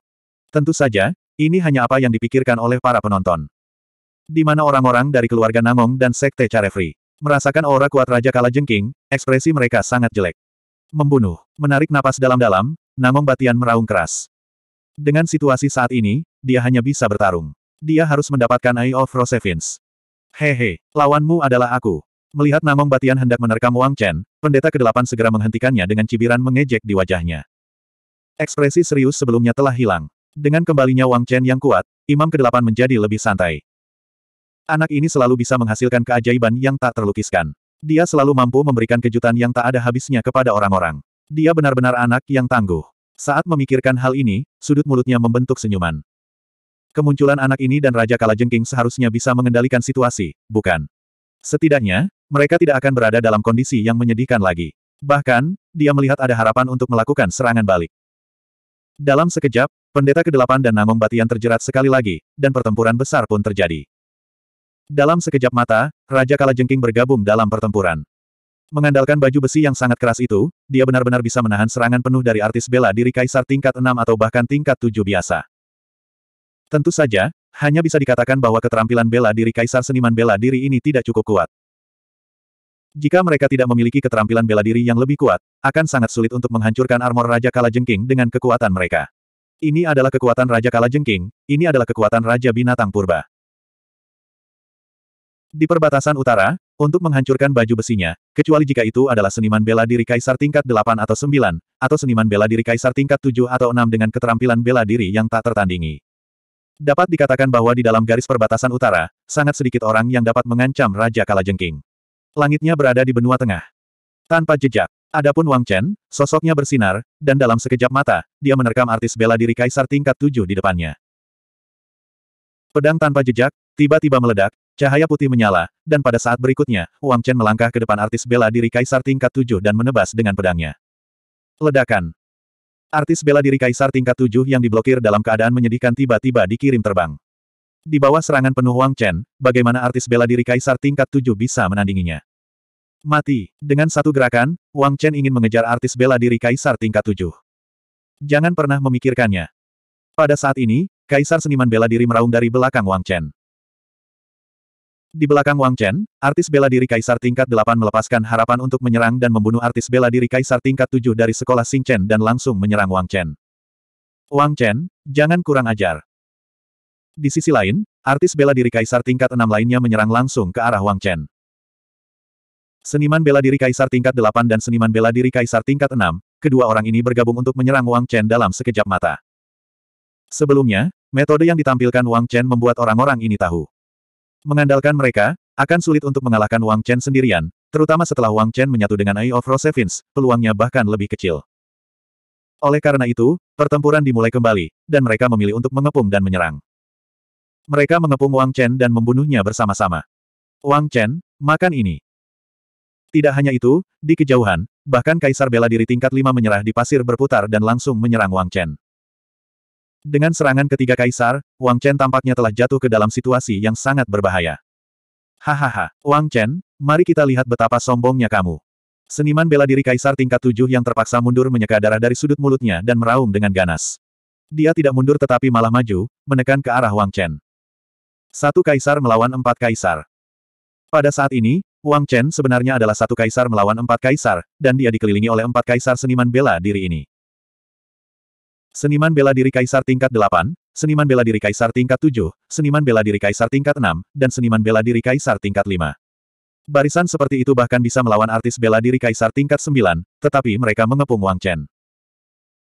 Tentu saja, ini hanya apa yang dipikirkan oleh para penonton. Di mana orang-orang dari keluarga Namong dan Sekte Carefree merasakan aura kuat Raja Kala Jengking, ekspresi mereka sangat jelek. Membunuh. Menarik napas dalam-dalam, Namong Batian meraung keras. Dengan situasi saat ini, dia hanya bisa bertarung. Dia harus mendapatkan Eye of Rosevins. Hehe, lawanmu adalah aku. Melihat Namong Batian hendak menerkam Wang Chen, pendeta kedelapan segera menghentikannya dengan cibiran mengejek di wajahnya. Ekspresi serius sebelumnya telah hilang. Dengan kembalinya Wang Chen yang kuat, Imam kedelapan menjadi lebih santai. Anak ini selalu bisa menghasilkan keajaiban yang tak terlukiskan. Dia selalu mampu memberikan kejutan yang tak ada habisnya kepada orang-orang. Dia benar-benar anak yang tangguh. Saat memikirkan hal ini, sudut mulutnya membentuk senyuman. Kemunculan anak ini dan Raja Kalajengking seharusnya bisa mengendalikan situasi, bukan? Setidaknya, mereka tidak akan berada dalam kondisi yang menyedihkan lagi. Bahkan, dia melihat ada harapan untuk melakukan serangan balik. Dalam sekejap, pendeta Kedelapan dan Namong Batian terjerat sekali lagi, dan pertempuran besar pun terjadi. Dalam sekejap mata, Raja Kalajengking bergabung dalam pertempuran. Mengandalkan baju besi yang sangat keras itu, dia benar-benar bisa menahan serangan penuh dari artis bela diri kaisar tingkat 6 atau bahkan tingkat 7 biasa. Tentu saja, hanya bisa dikatakan bahwa keterampilan bela diri kaisar seniman bela diri ini tidak cukup kuat. Jika mereka tidak memiliki keterampilan bela diri yang lebih kuat, akan sangat sulit untuk menghancurkan armor Raja Kalajengking dengan kekuatan mereka. Ini adalah kekuatan Raja Kalajengking, ini adalah kekuatan Raja Binatang Purba. Di perbatasan utara, untuk menghancurkan baju besinya, kecuali jika itu adalah seniman bela diri kaisar tingkat 8 atau 9, atau seniman bela diri kaisar tingkat 7 atau 6 dengan keterampilan bela diri yang tak tertandingi. Dapat dikatakan bahwa di dalam garis perbatasan utara, sangat sedikit orang yang dapat mengancam Raja Kalajengking. Langitnya berada di benua tengah. Tanpa jejak, adapun Wang Chen, sosoknya bersinar, dan dalam sekejap mata, dia menerkam artis bela diri kaisar tingkat 7 di depannya. Pedang tanpa jejak, tiba-tiba meledak, Cahaya putih menyala, dan pada saat berikutnya, Wang Chen melangkah ke depan artis bela diri Kaisar tingkat tujuh dan menebas dengan pedangnya. Ledakan. Artis bela diri Kaisar tingkat tujuh yang diblokir dalam keadaan menyedihkan tiba-tiba dikirim terbang. Di bawah serangan penuh Wang Chen, bagaimana artis bela diri Kaisar tingkat tujuh bisa menandinginya? Mati. Dengan satu gerakan, Wang Chen ingin mengejar artis bela diri Kaisar tingkat tujuh. Jangan pernah memikirkannya. Pada saat ini, Kaisar seniman bela diri meraung dari belakang Wang Chen. Di belakang Wang Chen, artis bela diri Kaisar tingkat 8 melepaskan harapan untuk menyerang dan membunuh artis bela diri Kaisar tingkat 7 dari sekolah Sing Chen dan langsung menyerang Wang Chen. Wang Chen, jangan kurang ajar. Di sisi lain, artis bela diri Kaisar tingkat 6 lainnya menyerang langsung ke arah Wang Chen. Seniman bela diri Kaisar tingkat 8 dan seniman bela diri Kaisar tingkat 6, kedua orang ini bergabung untuk menyerang Wang Chen dalam sekejap mata. Sebelumnya, metode yang ditampilkan Wang Chen membuat orang-orang ini tahu. Mengandalkan mereka, akan sulit untuk mengalahkan Wang Chen sendirian, terutama setelah Wang Chen menyatu dengan Eye of Rosevins, peluangnya bahkan lebih kecil. Oleh karena itu, pertempuran dimulai kembali, dan mereka memilih untuk mengepung dan menyerang. Mereka mengepung Wang Chen dan membunuhnya bersama-sama. Wang Chen, makan ini. Tidak hanya itu, di kejauhan, bahkan Kaisar Bela Diri tingkat 5 menyerah di pasir berputar dan langsung menyerang Wang Chen. Dengan serangan ketiga kaisar, Wang Chen tampaknya telah jatuh ke dalam situasi yang sangat berbahaya. Hahaha, Wang Chen, mari kita lihat betapa sombongnya kamu. Seniman bela diri kaisar tingkat tujuh yang terpaksa mundur menyeka darah dari sudut mulutnya dan meraung dengan ganas. Dia tidak mundur tetapi malah maju, menekan ke arah Wang Chen. Satu kaisar melawan empat kaisar. Pada saat ini, Wang Chen sebenarnya adalah satu kaisar melawan empat kaisar, dan dia dikelilingi oleh empat kaisar seniman bela diri ini. Seniman bela diri Kaisar tingkat 8, Seniman bela diri Kaisar tingkat 7, Seniman bela diri Kaisar tingkat 6, dan Seniman bela diri Kaisar tingkat 5. Barisan seperti itu bahkan bisa melawan artis bela diri Kaisar tingkat 9, tetapi mereka mengepung Wang Chen.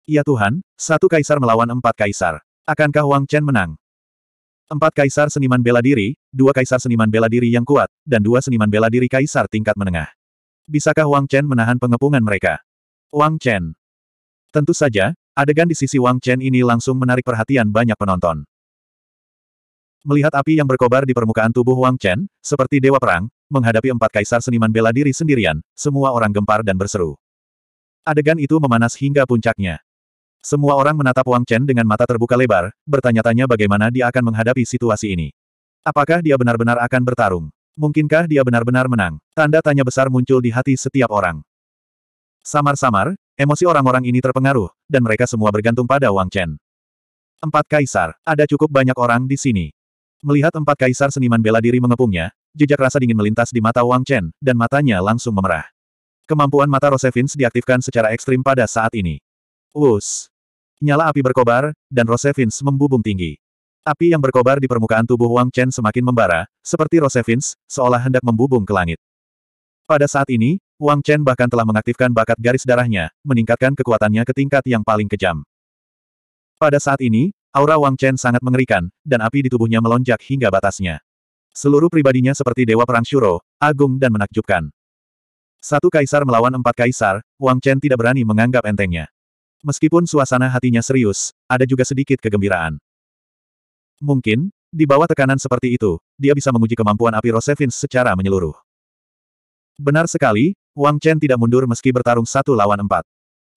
Ya Tuhan, satu Kaisar melawan empat Kaisar. Akankah Wang Chen menang? Empat Kaisar seniman bela diri, dua Kaisar seniman bela diri yang kuat, dan dua seniman bela diri Kaisar tingkat menengah. Bisakah Wang Chen menahan pengepungan mereka? Wang Chen. Tentu saja, Adegan di sisi Wang Chen ini langsung menarik perhatian banyak penonton. Melihat api yang berkobar di permukaan tubuh Wang Chen, seperti dewa perang, menghadapi empat kaisar seniman bela diri sendirian, semua orang gempar dan berseru. Adegan itu memanas hingga puncaknya. Semua orang menatap Wang Chen dengan mata terbuka lebar, bertanya-tanya bagaimana dia akan menghadapi situasi ini. Apakah dia benar-benar akan bertarung? Mungkinkah dia benar-benar menang? Tanda tanya besar muncul di hati setiap orang. Samar-samar, Emosi orang-orang ini terpengaruh, dan mereka semua bergantung pada Wang Chen. Empat kaisar, ada cukup banyak orang di sini. Melihat empat kaisar seniman bela diri mengepungnya, jejak rasa dingin melintas di mata Wang Chen, dan matanya langsung memerah. Kemampuan mata Rosevins diaktifkan secara ekstrim pada saat ini. Wus! Nyala api berkobar, dan Rosevins membubung tinggi. Api yang berkobar di permukaan tubuh Wang Chen semakin membara, seperti Rosevins, seolah hendak membubung ke langit. Pada saat ini, Wang Chen bahkan telah mengaktifkan bakat garis darahnya, meningkatkan kekuatannya ke tingkat yang paling kejam. Pada saat ini, aura Wang Chen sangat mengerikan, dan api di tubuhnya melonjak hingga batasnya. Seluruh pribadinya seperti dewa perang Shuro, agung dan menakjubkan. Satu kaisar melawan empat kaisar, Wang Chen tidak berani menganggap entengnya. Meskipun suasana hatinya serius, ada juga sedikit kegembiraan. Mungkin, di bawah tekanan seperti itu, dia bisa menguji kemampuan api Rosevins secara menyeluruh. Benar sekali, Wang Chen tidak mundur meski bertarung satu lawan empat.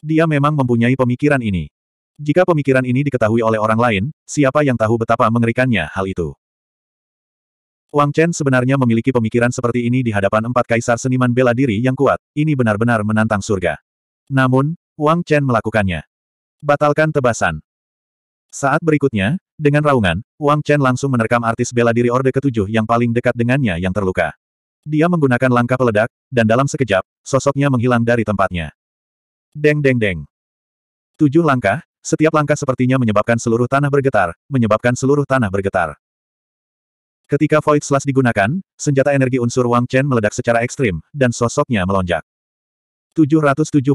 Dia memang mempunyai pemikiran ini. Jika pemikiran ini diketahui oleh orang lain, siapa yang tahu betapa mengerikannya hal itu. Wang Chen sebenarnya memiliki pemikiran seperti ini di hadapan empat kaisar seniman bela diri yang kuat, ini benar-benar menantang surga. Namun, Wang Chen melakukannya. Batalkan tebasan. Saat berikutnya, dengan raungan, Wang Chen langsung menerkam artis bela diri Orde Ketujuh yang paling dekat dengannya yang terluka. Dia menggunakan langkah peledak, dan dalam sekejap, sosoknya menghilang dari tempatnya. Deng deng deng. Tujuh langkah, setiap langkah sepertinya menyebabkan seluruh tanah bergetar, menyebabkan seluruh tanah bergetar. Ketika Void Slash digunakan, senjata energi unsur Wang Chen meledak secara ekstrim, dan sosoknya melonjak. 774.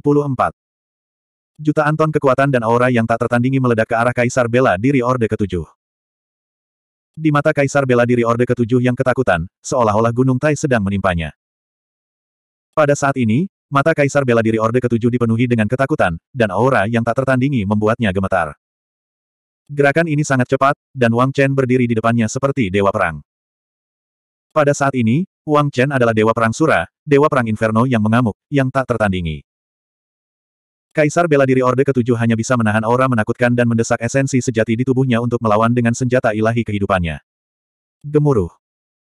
Jutaan ton kekuatan dan aura yang tak tertandingi meledak ke arah Kaisar Bela diri Orde Ketujuh. Di mata kaisar bela diri Orde Ketujuh yang ketakutan, seolah-olah Gunung Tai sedang menimpanya. Pada saat ini, mata kaisar bela diri Orde Ketujuh dipenuhi dengan ketakutan, dan aura yang tak tertandingi membuatnya gemetar. Gerakan ini sangat cepat, dan Wang Chen berdiri di depannya seperti dewa perang. Pada saat ini, Wang Chen adalah dewa perang Sura, dewa perang Inferno yang mengamuk, yang tak tertandingi. Kaisar bela diri Orde Ketujuh hanya bisa menahan aura menakutkan dan mendesak esensi sejati di tubuhnya untuk melawan dengan senjata ilahi kehidupannya. Gemuruh.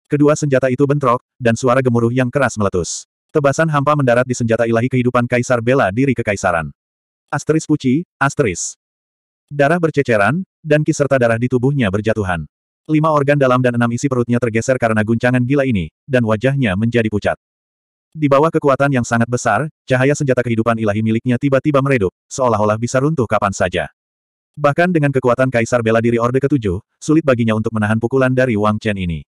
Kedua senjata itu bentrok, dan suara gemuruh yang keras meletus. Tebasan hampa mendarat di senjata ilahi kehidupan Kaisar bela diri kekaisaran. Asteris puci, asteris. Darah berceceran, dan ki serta darah di tubuhnya berjatuhan. Lima organ dalam dan enam isi perutnya tergeser karena guncangan gila ini, dan wajahnya menjadi pucat. Di bawah kekuatan yang sangat besar, cahaya senjata kehidupan ilahi miliknya tiba-tiba meredup, seolah-olah bisa runtuh kapan saja. Bahkan dengan kekuatan Kaisar Bela Diri Orde Ketujuh, sulit baginya untuk menahan pukulan dari Wang Chen ini.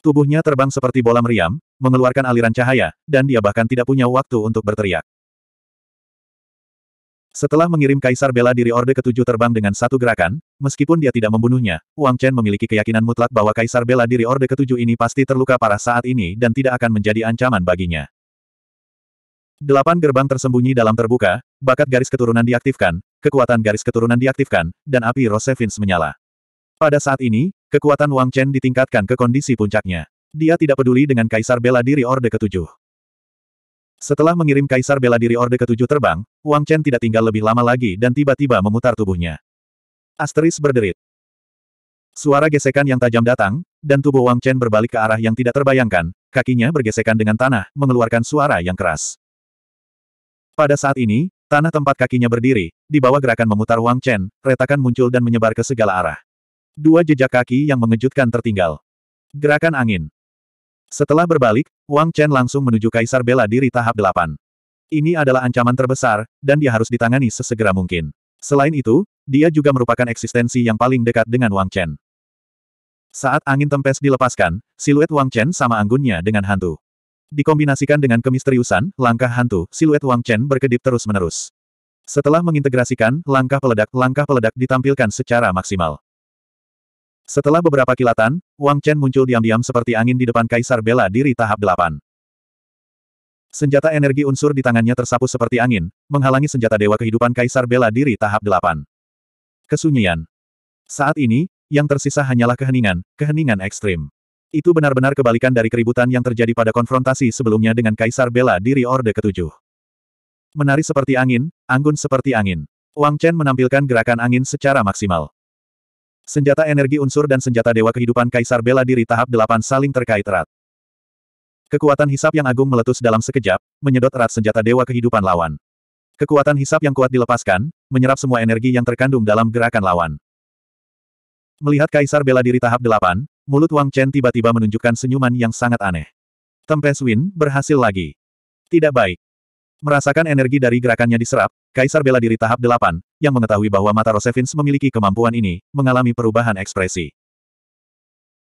Tubuhnya terbang seperti bola meriam, mengeluarkan aliran cahaya, dan dia bahkan tidak punya waktu untuk berteriak. Setelah mengirim Kaisar bela diri Orde Ketujuh terbang dengan satu gerakan, meskipun dia tidak membunuhnya, Wang Chen memiliki keyakinan mutlak bahwa Kaisar bela diri Orde Ketujuh ini pasti terluka parah saat ini dan tidak akan menjadi ancaman baginya. Delapan gerbang tersembunyi dalam terbuka, bakat garis keturunan diaktifkan, kekuatan garis keturunan diaktifkan, dan api Rosevins menyala. Pada saat ini, kekuatan Wang Chen ditingkatkan ke kondisi puncaknya. Dia tidak peduli dengan Kaisar bela diri Orde Ketujuh. Setelah mengirim Kaisar bela diri Orde Ketujuh terbang, Wang Chen tidak tinggal lebih lama lagi dan tiba-tiba memutar tubuhnya. Asteris berderit. Suara gesekan yang tajam datang, dan tubuh Wang Chen berbalik ke arah yang tidak terbayangkan, kakinya bergesekan dengan tanah, mengeluarkan suara yang keras. Pada saat ini, tanah tempat kakinya berdiri, di bawah gerakan memutar Wang Chen, retakan muncul dan menyebar ke segala arah. Dua jejak kaki yang mengejutkan tertinggal. Gerakan angin. Setelah berbalik, Wang Chen langsung menuju Kaisar Bela Diri tahap 8. Ini adalah ancaman terbesar, dan dia harus ditangani sesegera mungkin. Selain itu, dia juga merupakan eksistensi yang paling dekat dengan Wang Chen. Saat angin tempes dilepaskan, siluet Wang Chen sama anggunnya dengan hantu. Dikombinasikan dengan kemisteriusan, langkah hantu, siluet Wang Chen berkedip terus-menerus. Setelah mengintegrasikan, langkah peledak, langkah peledak ditampilkan secara maksimal. Setelah beberapa kilatan, Wang Chen muncul diam-diam seperti angin di depan Kaisar Bela Diri tahap 8. Senjata energi unsur di tangannya tersapu seperti angin, menghalangi senjata dewa kehidupan Kaisar Bela Diri tahap 8. Kesunyian. Saat ini, yang tersisa hanyalah keheningan, keheningan ekstrim. Itu benar-benar kebalikan dari keributan yang terjadi pada konfrontasi sebelumnya dengan Kaisar Bela Diri Orde Ketujuh. Menari seperti angin, anggun seperti angin. Wang Chen menampilkan gerakan angin secara maksimal. Senjata energi unsur dan senjata dewa kehidupan Kaisar Bela Diri tahap 8 saling terkait erat. Kekuatan hisap yang agung meletus dalam sekejap, menyedot erat senjata dewa kehidupan lawan. Kekuatan hisap yang kuat dilepaskan, menyerap semua energi yang terkandung dalam gerakan lawan. Melihat Kaisar Bela Diri tahap 8, mulut Wang Chen tiba-tiba menunjukkan senyuman yang sangat aneh. Tempes Win berhasil lagi. Tidak baik. Merasakan energi dari gerakannya diserap, Kaisar Bela Diri tahap 8, yang mengetahui bahwa mata Rosevins memiliki kemampuan ini, mengalami perubahan ekspresi.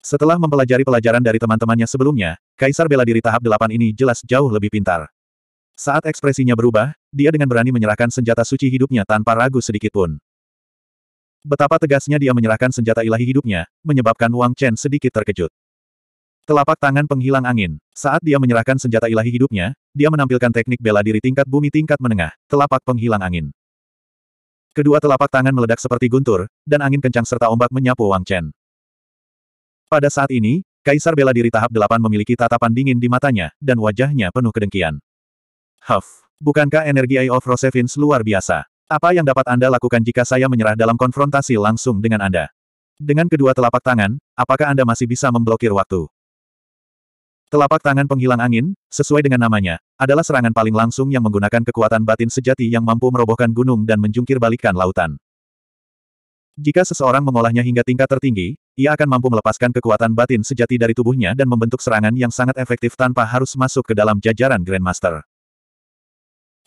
Setelah mempelajari pelajaran dari teman-temannya sebelumnya, Kaisar Bela Diri tahap 8 ini jelas jauh lebih pintar. Saat ekspresinya berubah, dia dengan berani menyerahkan senjata suci hidupnya tanpa ragu sedikitpun. Betapa tegasnya dia menyerahkan senjata ilahi hidupnya, menyebabkan Wang Chen sedikit terkejut. Telapak tangan penghilang angin. Saat dia menyerahkan senjata ilahi hidupnya, dia menampilkan teknik bela diri tingkat bumi tingkat menengah, telapak penghilang angin. Kedua telapak tangan meledak seperti guntur, dan angin kencang serta ombak menyapu Wang Chen. Pada saat ini, Kaisar bela diri tahap delapan memiliki tatapan dingin di matanya, dan wajahnya penuh kedengkian. Huff, bukankah energi Eye of Rosevins luar biasa? Apa yang dapat Anda lakukan jika saya menyerah dalam konfrontasi langsung dengan Anda? Dengan kedua telapak tangan, apakah Anda masih bisa memblokir waktu? Telapak tangan penghilang angin, sesuai dengan namanya, adalah serangan paling langsung yang menggunakan kekuatan batin sejati yang mampu merobohkan gunung dan menjungkir balikan lautan. Jika seseorang mengolahnya hingga tingkat tertinggi, ia akan mampu melepaskan kekuatan batin sejati dari tubuhnya dan membentuk serangan yang sangat efektif tanpa harus masuk ke dalam jajaran Grandmaster.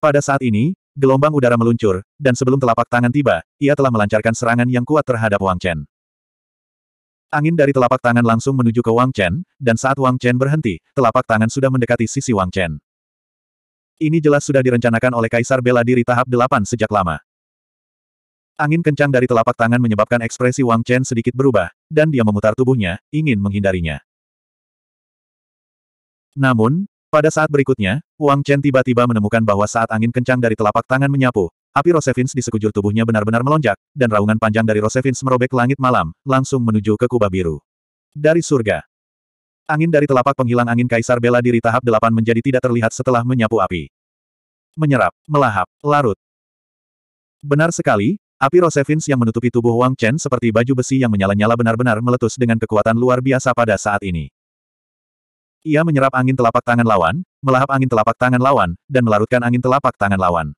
Pada saat ini, gelombang udara meluncur, dan sebelum telapak tangan tiba, ia telah melancarkan serangan yang kuat terhadap Wang Chen. Angin dari telapak tangan langsung menuju ke Wang Chen, dan saat Wang Chen berhenti, telapak tangan sudah mendekati sisi Wang Chen. Ini jelas sudah direncanakan oleh Kaisar Bela Diri tahap 8 sejak lama. Angin kencang dari telapak tangan menyebabkan ekspresi Wang Chen sedikit berubah, dan dia memutar tubuhnya, ingin menghindarinya. Namun, pada saat berikutnya, Wang Chen tiba-tiba menemukan bahwa saat angin kencang dari telapak tangan menyapu, Api Rosevins di sekujur tubuhnya benar-benar melonjak, dan raungan panjang dari Rosevins merobek langit malam, langsung menuju ke kubah biru. Dari surga. Angin dari telapak penghilang angin Kaisar bela diri tahap delapan menjadi tidak terlihat setelah menyapu api. Menyerap, melahap, larut. Benar sekali, api Rosevins yang menutupi tubuh Wang Chen seperti baju besi yang menyala-nyala benar-benar meletus dengan kekuatan luar biasa pada saat ini. Ia menyerap angin telapak tangan lawan, melahap angin telapak tangan lawan, dan melarutkan angin telapak tangan lawan.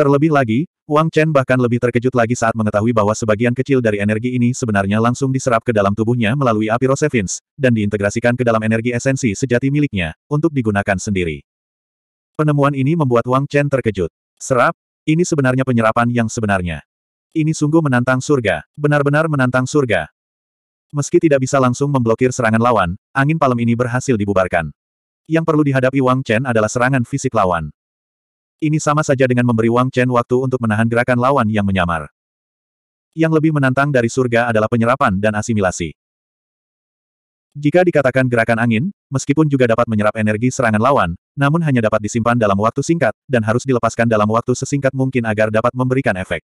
Terlebih lagi, Wang Chen bahkan lebih terkejut lagi saat mengetahui bahwa sebagian kecil dari energi ini sebenarnya langsung diserap ke dalam tubuhnya melalui api Rosevins, dan diintegrasikan ke dalam energi esensi sejati miliknya, untuk digunakan sendiri. Penemuan ini membuat Wang Chen terkejut. Serap, ini sebenarnya penyerapan yang sebenarnya. Ini sungguh menantang surga, benar-benar menantang surga. Meski tidak bisa langsung memblokir serangan lawan, angin palem ini berhasil dibubarkan. Yang perlu dihadapi Wang Chen adalah serangan fisik lawan. Ini sama saja dengan memberi Wang Chen waktu untuk menahan gerakan lawan yang menyamar. Yang lebih menantang dari surga adalah penyerapan dan asimilasi. Jika dikatakan gerakan angin, meskipun juga dapat menyerap energi serangan lawan, namun hanya dapat disimpan dalam waktu singkat, dan harus dilepaskan dalam waktu sesingkat mungkin agar dapat memberikan efek.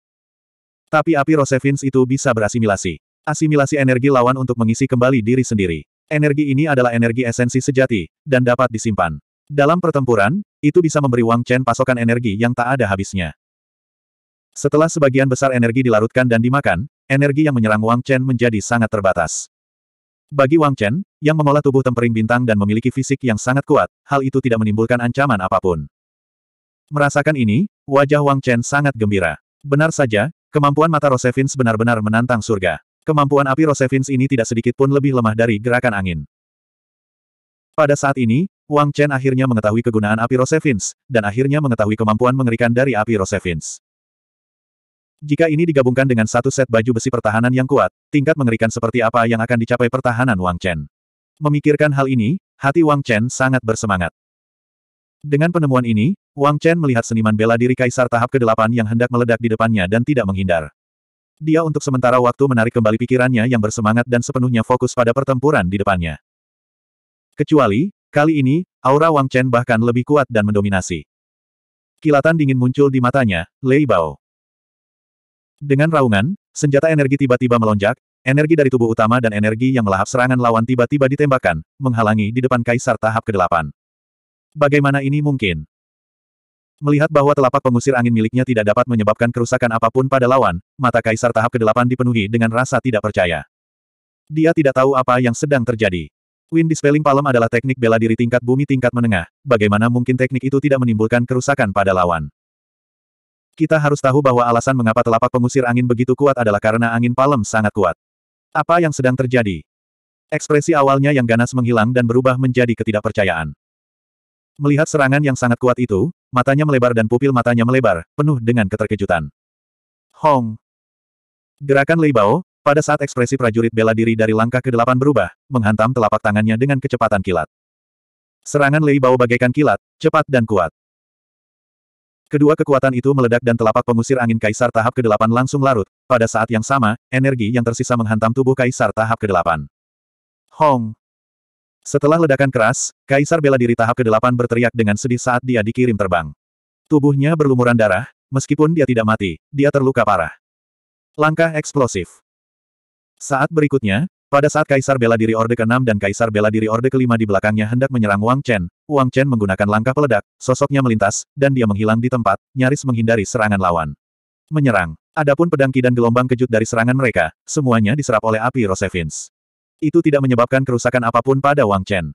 Tapi api Rosevins itu bisa berasimilasi. Asimilasi energi lawan untuk mengisi kembali diri sendiri. Energi ini adalah energi esensi sejati, dan dapat disimpan. Dalam pertempuran, itu bisa memberi Wang Chen pasokan energi yang tak ada habisnya. Setelah sebagian besar energi dilarutkan dan dimakan, energi yang menyerang Wang Chen menjadi sangat terbatas. Bagi Wang Chen, yang mengolah tubuh tempering bintang dan memiliki fisik yang sangat kuat, hal itu tidak menimbulkan ancaman apapun. Merasakan ini, wajah Wang Chen sangat gembira. Benar saja, kemampuan mata Rosevins benar-benar menantang surga. Kemampuan api Rosevins ini tidak sedikit pun lebih lemah dari gerakan angin. Pada saat ini, Wang Chen akhirnya mengetahui kegunaan api Rosevins, dan akhirnya mengetahui kemampuan mengerikan dari api Rosevins. Jika ini digabungkan dengan satu set baju besi pertahanan yang kuat, tingkat mengerikan seperti apa yang akan dicapai pertahanan Wang Chen. Memikirkan hal ini, hati Wang Chen sangat bersemangat. Dengan penemuan ini, Wang Chen melihat seniman bela diri kaisar tahap ke-8 yang hendak meledak di depannya dan tidak menghindar. Dia untuk sementara waktu menarik kembali pikirannya yang bersemangat dan sepenuhnya fokus pada pertempuran di depannya. Kecuali, Kali ini, aura Wang Chen bahkan lebih kuat dan mendominasi. Kilatan dingin muncul di matanya, Lei Bao. Dengan raungan, senjata energi tiba-tiba melonjak, energi dari tubuh utama dan energi yang melahap serangan lawan tiba-tiba ditembakkan, menghalangi di depan kaisar tahap ke-8. Bagaimana ini mungkin? Melihat bahwa telapak pengusir angin miliknya tidak dapat menyebabkan kerusakan apapun pada lawan, mata kaisar tahap ke-8 dipenuhi dengan rasa tidak percaya. Dia tidak tahu apa yang sedang terjadi. Wind Dispelling palem adalah teknik bela diri tingkat bumi tingkat menengah. Bagaimana mungkin teknik itu tidak menimbulkan kerusakan pada lawan? Kita harus tahu bahwa alasan mengapa telapak pengusir angin begitu kuat adalah karena angin palem sangat kuat. Apa yang sedang terjadi? Ekspresi awalnya yang ganas menghilang dan berubah menjadi ketidakpercayaan. Melihat serangan yang sangat kuat itu, matanya melebar dan pupil matanya melebar, penuh dengan keterkejutan. Hong! Gerakan Lei Bao, pada saat ekspresi prajurit bela diri dari langkah ke-8 berubah, menghantam telapak tangannya dengan kecepatan kilat. Serangan Lei Bao bagaikan kilat, cepat dan kuat. Kedua kekuatan itu meledak dan telapak pengusir angin Kaisar tahap ke-8 langsung larut. Pada saat yang sama, energi yang tersisa menghantam tubuh Kaisar tahap ke-8. Hong! Setelah ledakan keras, Kaisar bela diri tahap ke-8 berteriak dengan sedih saat dia dikirim terbang. Tubuhnya berlumuran darah, meskipun dia tidak mati, dia terluka parah. Langkah eksplosif. Saat berikutnya, pada saat Kaisar Bela Diri Orde ke-6 dan Kaisar Bela Diri Orde ke-5 di belakangnya hendak menyerang Wang Chen, Wang Chen menggunakan langkah peledak, sosoknya melintas, dan dia menghilang di tempat, nyaris menghindari serangan lawan. Menyerang. Adapun pedang ki dan gelombang kejut dari serangan mereka, semuanya diserap oleh api Rosevins. Itu tidak menyebabkan kerusakan apapun pada Wang Chen.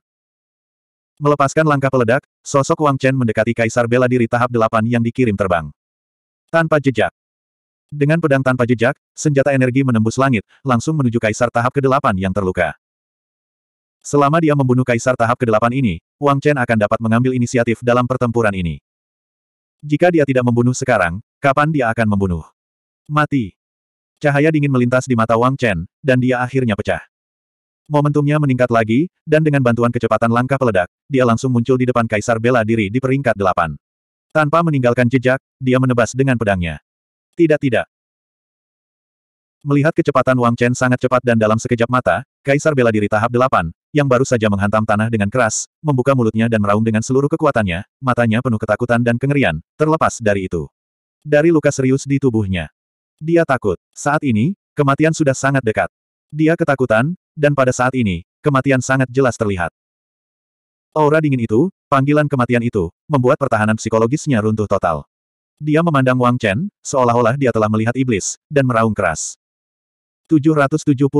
Melepaskan langkah peledak, sosok Wang Chen mendekati Kaisar Bela Diri tahap 8 yang dikirim terbang. Tanpa jejak, dengan pedang tanpa jejak, senjata energi menembus langit, langsung menuju kaisar tahap ke-8 yang terluka. Selama dia membunuh kaisar tahap ke-8 ini, Wang Chen akan dapat mengambil inisiatif dalam pertempuran ini. Jika dia tidak membunuh sekarang, kapan dia akan membunuh? Mati. Cahaya dingin melintas di mata Wang Chen, dan dia akhirnya pecah. Momentumnya meningkat lagi, dan dengan bantuan kecepatan langkah peledak, dia langsung muncul di depan Kaisar Bela Diri di peringkat delapan. Tanpa meninggalkan jejak, dia menebas dengan pedangnya. Tidak tidak. Melihat kecepatan Wang Chen sangat cepat dan dalam sekejap mata, Kaisar bela diri tahap delapan, yang baru saja menghantam tanah dengan keras, membuka mulutnya dan meraung dengan seluruh kekuatannya, matanya penuh ketakutan dan kengerian, terlepas dari itu. Dari luka serius di tubuhnya. Dia takut. Saat ini, kematian sudah sangat dekat. Dia ketakutan, dan pada saat ini, kematian sangat jelas terlihat. Aura dingin itu, panggilan kematian itu, membuat pertahanan psikologisnya runtuh total. Dia memandang Wang Chen, seolah-olah dia telah melihat iblis, dan meraung keras. 775.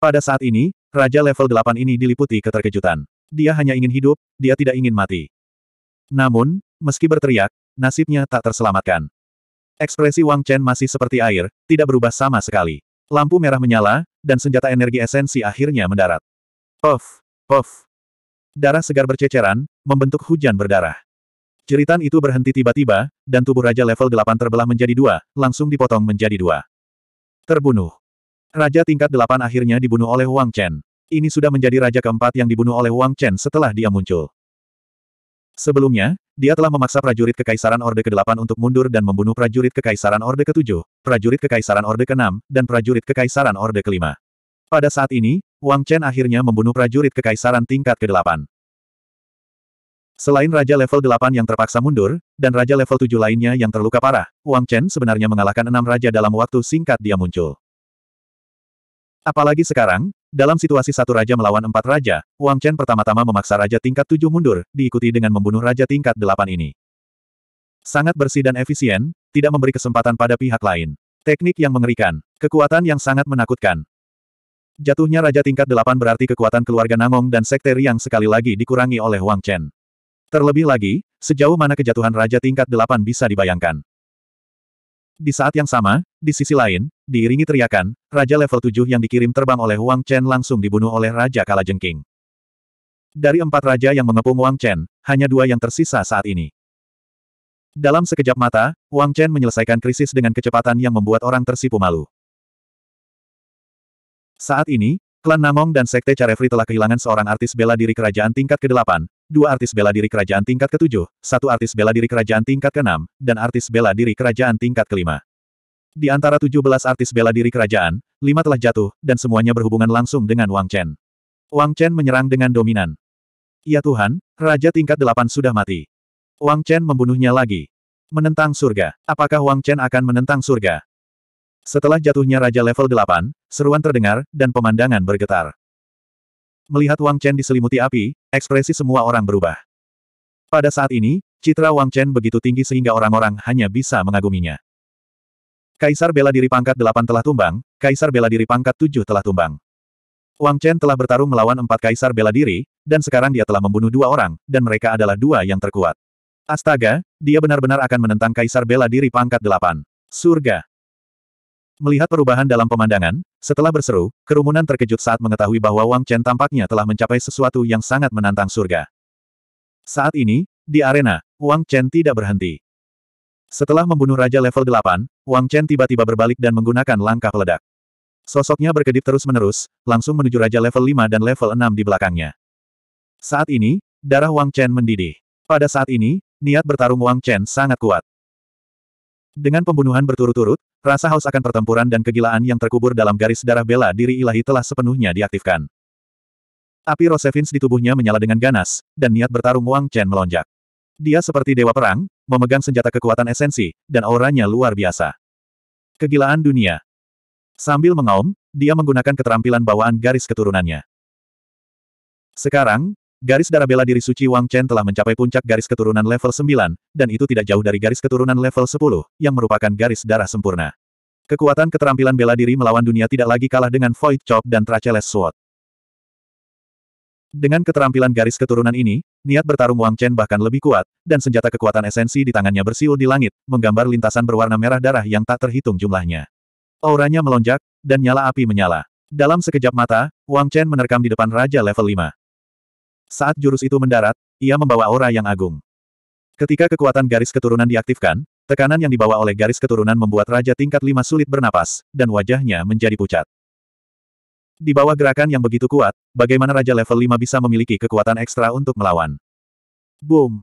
Pada saat ini, Raja level 8 ini diliputi keterkejutan. Dia hanya ingin hidup, dia tidak ingin mati. Namun, meski berteriak, nasibnya tak terselamatkan. Ekspresi Wang Chen masih seperti air, tidak berubah sama sekali. Lampu merah menyala, dan senjata energi esensi akhirnya mendarat. Puff, puff. Darah segar berceceran, membentuk hujan berdarah. Jeritan itu berhenti tiba-tiba, dan tubuh Raja level 8 terbelah menjadi dua, langsung dipotong menjadi dua. Terbunuh. Raja tingkat 8 akhirnya dibunuh oleh Wang Chen. Ini sudah menjadi raja keempat yang dibunuh oleh Wang Chen setelah dia muncul. Sebelumnya, dia telah memaksa prajurit Kekaisaran Orde ke-8 untuk mundur dan membunuh prajurit Kekaisaran Orde ke-7, prajurit Kekaisaran Orde ke-6, dan prajurit Kekaisaran Orde ke-5. Pada saat ini, Wang Chen akhirnya membunuh prajurit Kekaisaran tingkat ke-8. Selain Raja level 8 yang terpaksa mundur, dan Raja level 7 lainnya yang terluka parah, Wang Chen sebenarnya mengalahkan enam Raja dalam waktu singkat dia muncul. Apalagi sekarang, dalam situasi satu Raja melawan empat Raja, Wang Chen pertama-tama memaksa Raja tingkat 7 mundur, diikuti dengan membunuh Raja tingkat 8 ini. Sangat bersih dan efisien, tidak memberi kesempatan pada pihak lain. Teknik yang mengerikan, kekuatan yang sangat menakutkan, Jatuhnya Raja tingkat 8 berarti kekuatan keluarga Nangong dan Sekte yang sekali lagi dikurangi oleh Wang Chen. Terlebih lagi, sejauh mana kejatuhan Raja tingkat delapan bisa dibayangkan. Di saat yang sama, di sisi lain, diiringi teriakan, Raja level 7 yang dikirim terbang oleh Wang Chen langsung dibunuh oleh Raja Kalajengking. Dari empat raja yang mengepung Wang Chen, hanya dua yang tersisa saat ini. Dalam sekejap mata, Wang Chen menyelesaikan krisis dengan kecepatan yang membuat orang tersipu malu. Saat ini, klan Namong dan Sekte Carefree telah kehilangan seorang artis bela diri kerajaan tingkat ke-8, dua artis bela diri kerajaan tingkat ketujuh, satu artis bela diri kerajaan tingkat keenam, dan artis bela diri kerajaan tingkat kelima. Di antara tujuh belas artis bela diri kerajaan, lima telah jatuh, dan semuanya berhubungan langsung dengan Wang Chen. Wang Chen menyerang dengan dominan. Ya Tuhan, Raja tingkat delapan sudah mati. Wang Chen membunuhnya lagi. Menentang surga. Apakah Wang Chen akan menentang surga? Setelah jatuhnya Raja level delapan, seruan terdengar, dan pemandangan bergetar. Melihat Wang Chen diselimuti api, ekspresi semua orang berubah. Pada saat ini, citra Wang Chen begitu tinggi sehingga orang-orang hanya bisa mengaguminya. Kaisar bela diri pangkat 8 telah tumbang, Kaisar bela diri pangkat 7 telah tumbang. Wang Chen telah bertarung melawan empat kaisar bela diri, dan sekarang dia telah membunuh dua orang, dan mereka adalah dua yang terkuat. Astaga, dia benar-benar akan menentang kaisar bela diri pangkat 8. Surga. Melihat perubahan dalam pemandangan, setelah berseru, kerumunan terkejut saat mengetahui bahwa Wang Chen tampaknya telah mencapai sesuatu yang sangat menantang surga. Saat ini, di arena, Wang Chen tidak berhenti. Setelah membunuh Raja level 8, Wang Chen tiba-tiba berbalik dan menggunakan langkah peledak. Sosoknya berkedip terus-menerus, langsung menuju Raja level 5 dan level 6 di belakangnya. Saat ini, darah Wang Chen mendidih. Pada saat ini, niat bertarung Wang Chen sangat kuat. Dengan pembunuhan berturut-turut, rasa haus akan pertempuran dan kegilaan yang terkubur dalam garis darah bela diri ilahi telah sepenuhnya diaktifkan. Api Rosevins di tubuhnya menyala dengan ganas, dan niat bertarung Wang Chen melonjak. Dia seperti dewa perang, memegang senjata kekuatan esensi, dan auranya luar biasa. Kegilaan dunia. Sambil mengaum, dia menggunakan keterampilan bawaan garis keturunannya. Sekarang, Garis darah bela diri suci Wang Chen telah mencapai puncak garis keturunan level 9, dan itu tidak jauh dari garis keturunan level 10, yang merupakan garis darah sempurna. Kekuatan keterampilan bela diri melawan dunia tidak lagi kalah dengan Void Chop dan Tracheles Sword. Dengan keterampilan garis keturunan ini, niat bertarung Wang Chen bahkan lebih kuat, dan senjata kekuatan esensi di tangannya bersiul di langit, menggambar lintasan berwarna merah darah yang tak terhitung jumlahnya. Auranya melonjak, dan nyala api menyala. Dalam sekejap mata, Wang Chen menerkam di depan Raja level 5. Saat jurus itu mendarat, ia membawa aura yang agung. Ketika kekuatan garis keturunan diaktifkan, tekanan yang dibawa oleh garis keturunan membuat Raja tingkat lima sulit bernapas, dan wajahnya menjadi pucat. Di bawah gerakan yang begitu kuat, bagaimana Raja level lima bisa memiliki kekuatan ekstra untuk melawan? Boom!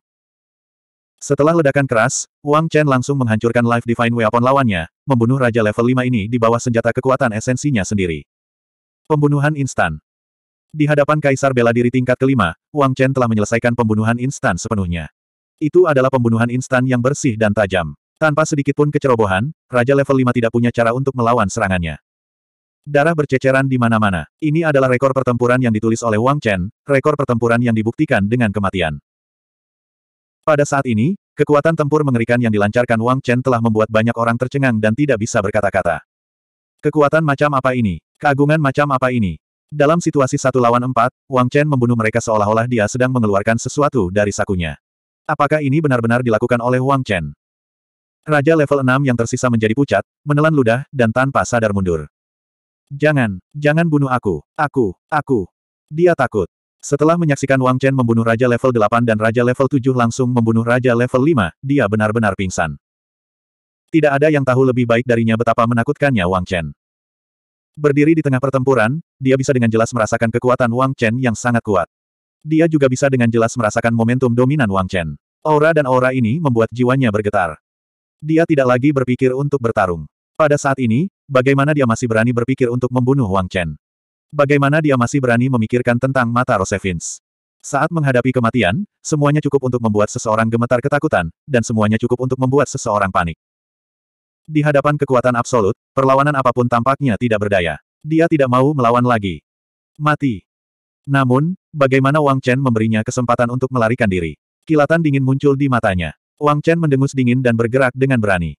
Setelah ledakan keras, Wang Chen langsung menghancurkan Life Divine Weapon lawannya, membunuh Raja level lima ini di bawah senjata kekuatan esensinya sendiri. Pembunuhan instan. Di hadapan Kaisar Bela Diri tingkat kelima, Wang Chen telah menyelesaikan pembunuhan instan sepenuhnya. Itu adalah pembunuhan instan yang bersih dan tajam. Tanpa sedikitpun kecerobohan, Raja level 5 tidak punya cara untuk melawan serangannya. Darah berceceran di mana-mana. Ini adalah rekor pertempuran yang ditulis oleh Wang Chen, rekor pertempuran yang dibuktikan dengan kematian. Pada saat ini, kekuatan tempur mengerikan yang dilancarkan Wang Chen telah membuat banyak orang tercengang dan tidak bisa berkata-kata. Kekuatan macam apa ini? Keagungan macam apa ini? Dalam situasi satu lawan empat, Wang Chen membunuh mereka seolah-olah dia sedang mengeluarkan sesuatu dari sakunya. Apakah ini benar-benar dilakukan oleh Wang Chen? Raja level 6 yang tersisa menjadi pucat, menelan ludah, dan tanpa sadar mundur. Jangan, jangan bunuh aku, aku, aku. Dia takut. Setelah menyaksikan Wang Chen membunuh Raja level 8 dan Raja level 7 langsung membunuh Raja level 5, dia benar-benar pingsan. Tidak ada yang tahu lebih baik darinya betapa menakutkannya Wang Chen. Berdiri di tengah pertempuran, dia bisa dengan jelas merasakan kekuatan Wang Chen yang sangat kuat. Dia juga bisa dengan jelas merasakan momentum dominan Wang Chen. Aura dan aura ini membuat jiwanya bergetar. Dia tidak lagi berpikir untuk bertarung. Pada saat ini, bagaimana dia masih berani berpikir untuk membunuh Wang Chen? Bagaimana dia masih berani memikirkan tentang mata Rosevins? Saat menghadapi kematian, semuanya cukup untuk membuat seseorang gemetar ketakutan, dan semuanya cukup untuk membuat seseorang panik. Di hadapan kekuatan absolut, perlawanan apapun tampaknya tidak berdaya. Dia tidak mau melawan lagi. Mati. Namun, bagaimana Wang Chen memberinya kesempatan untuk melarikan diri? Kilatan dingin muncul di matanya. Wang Chen mendengus dingin dan bergerak dengan berani.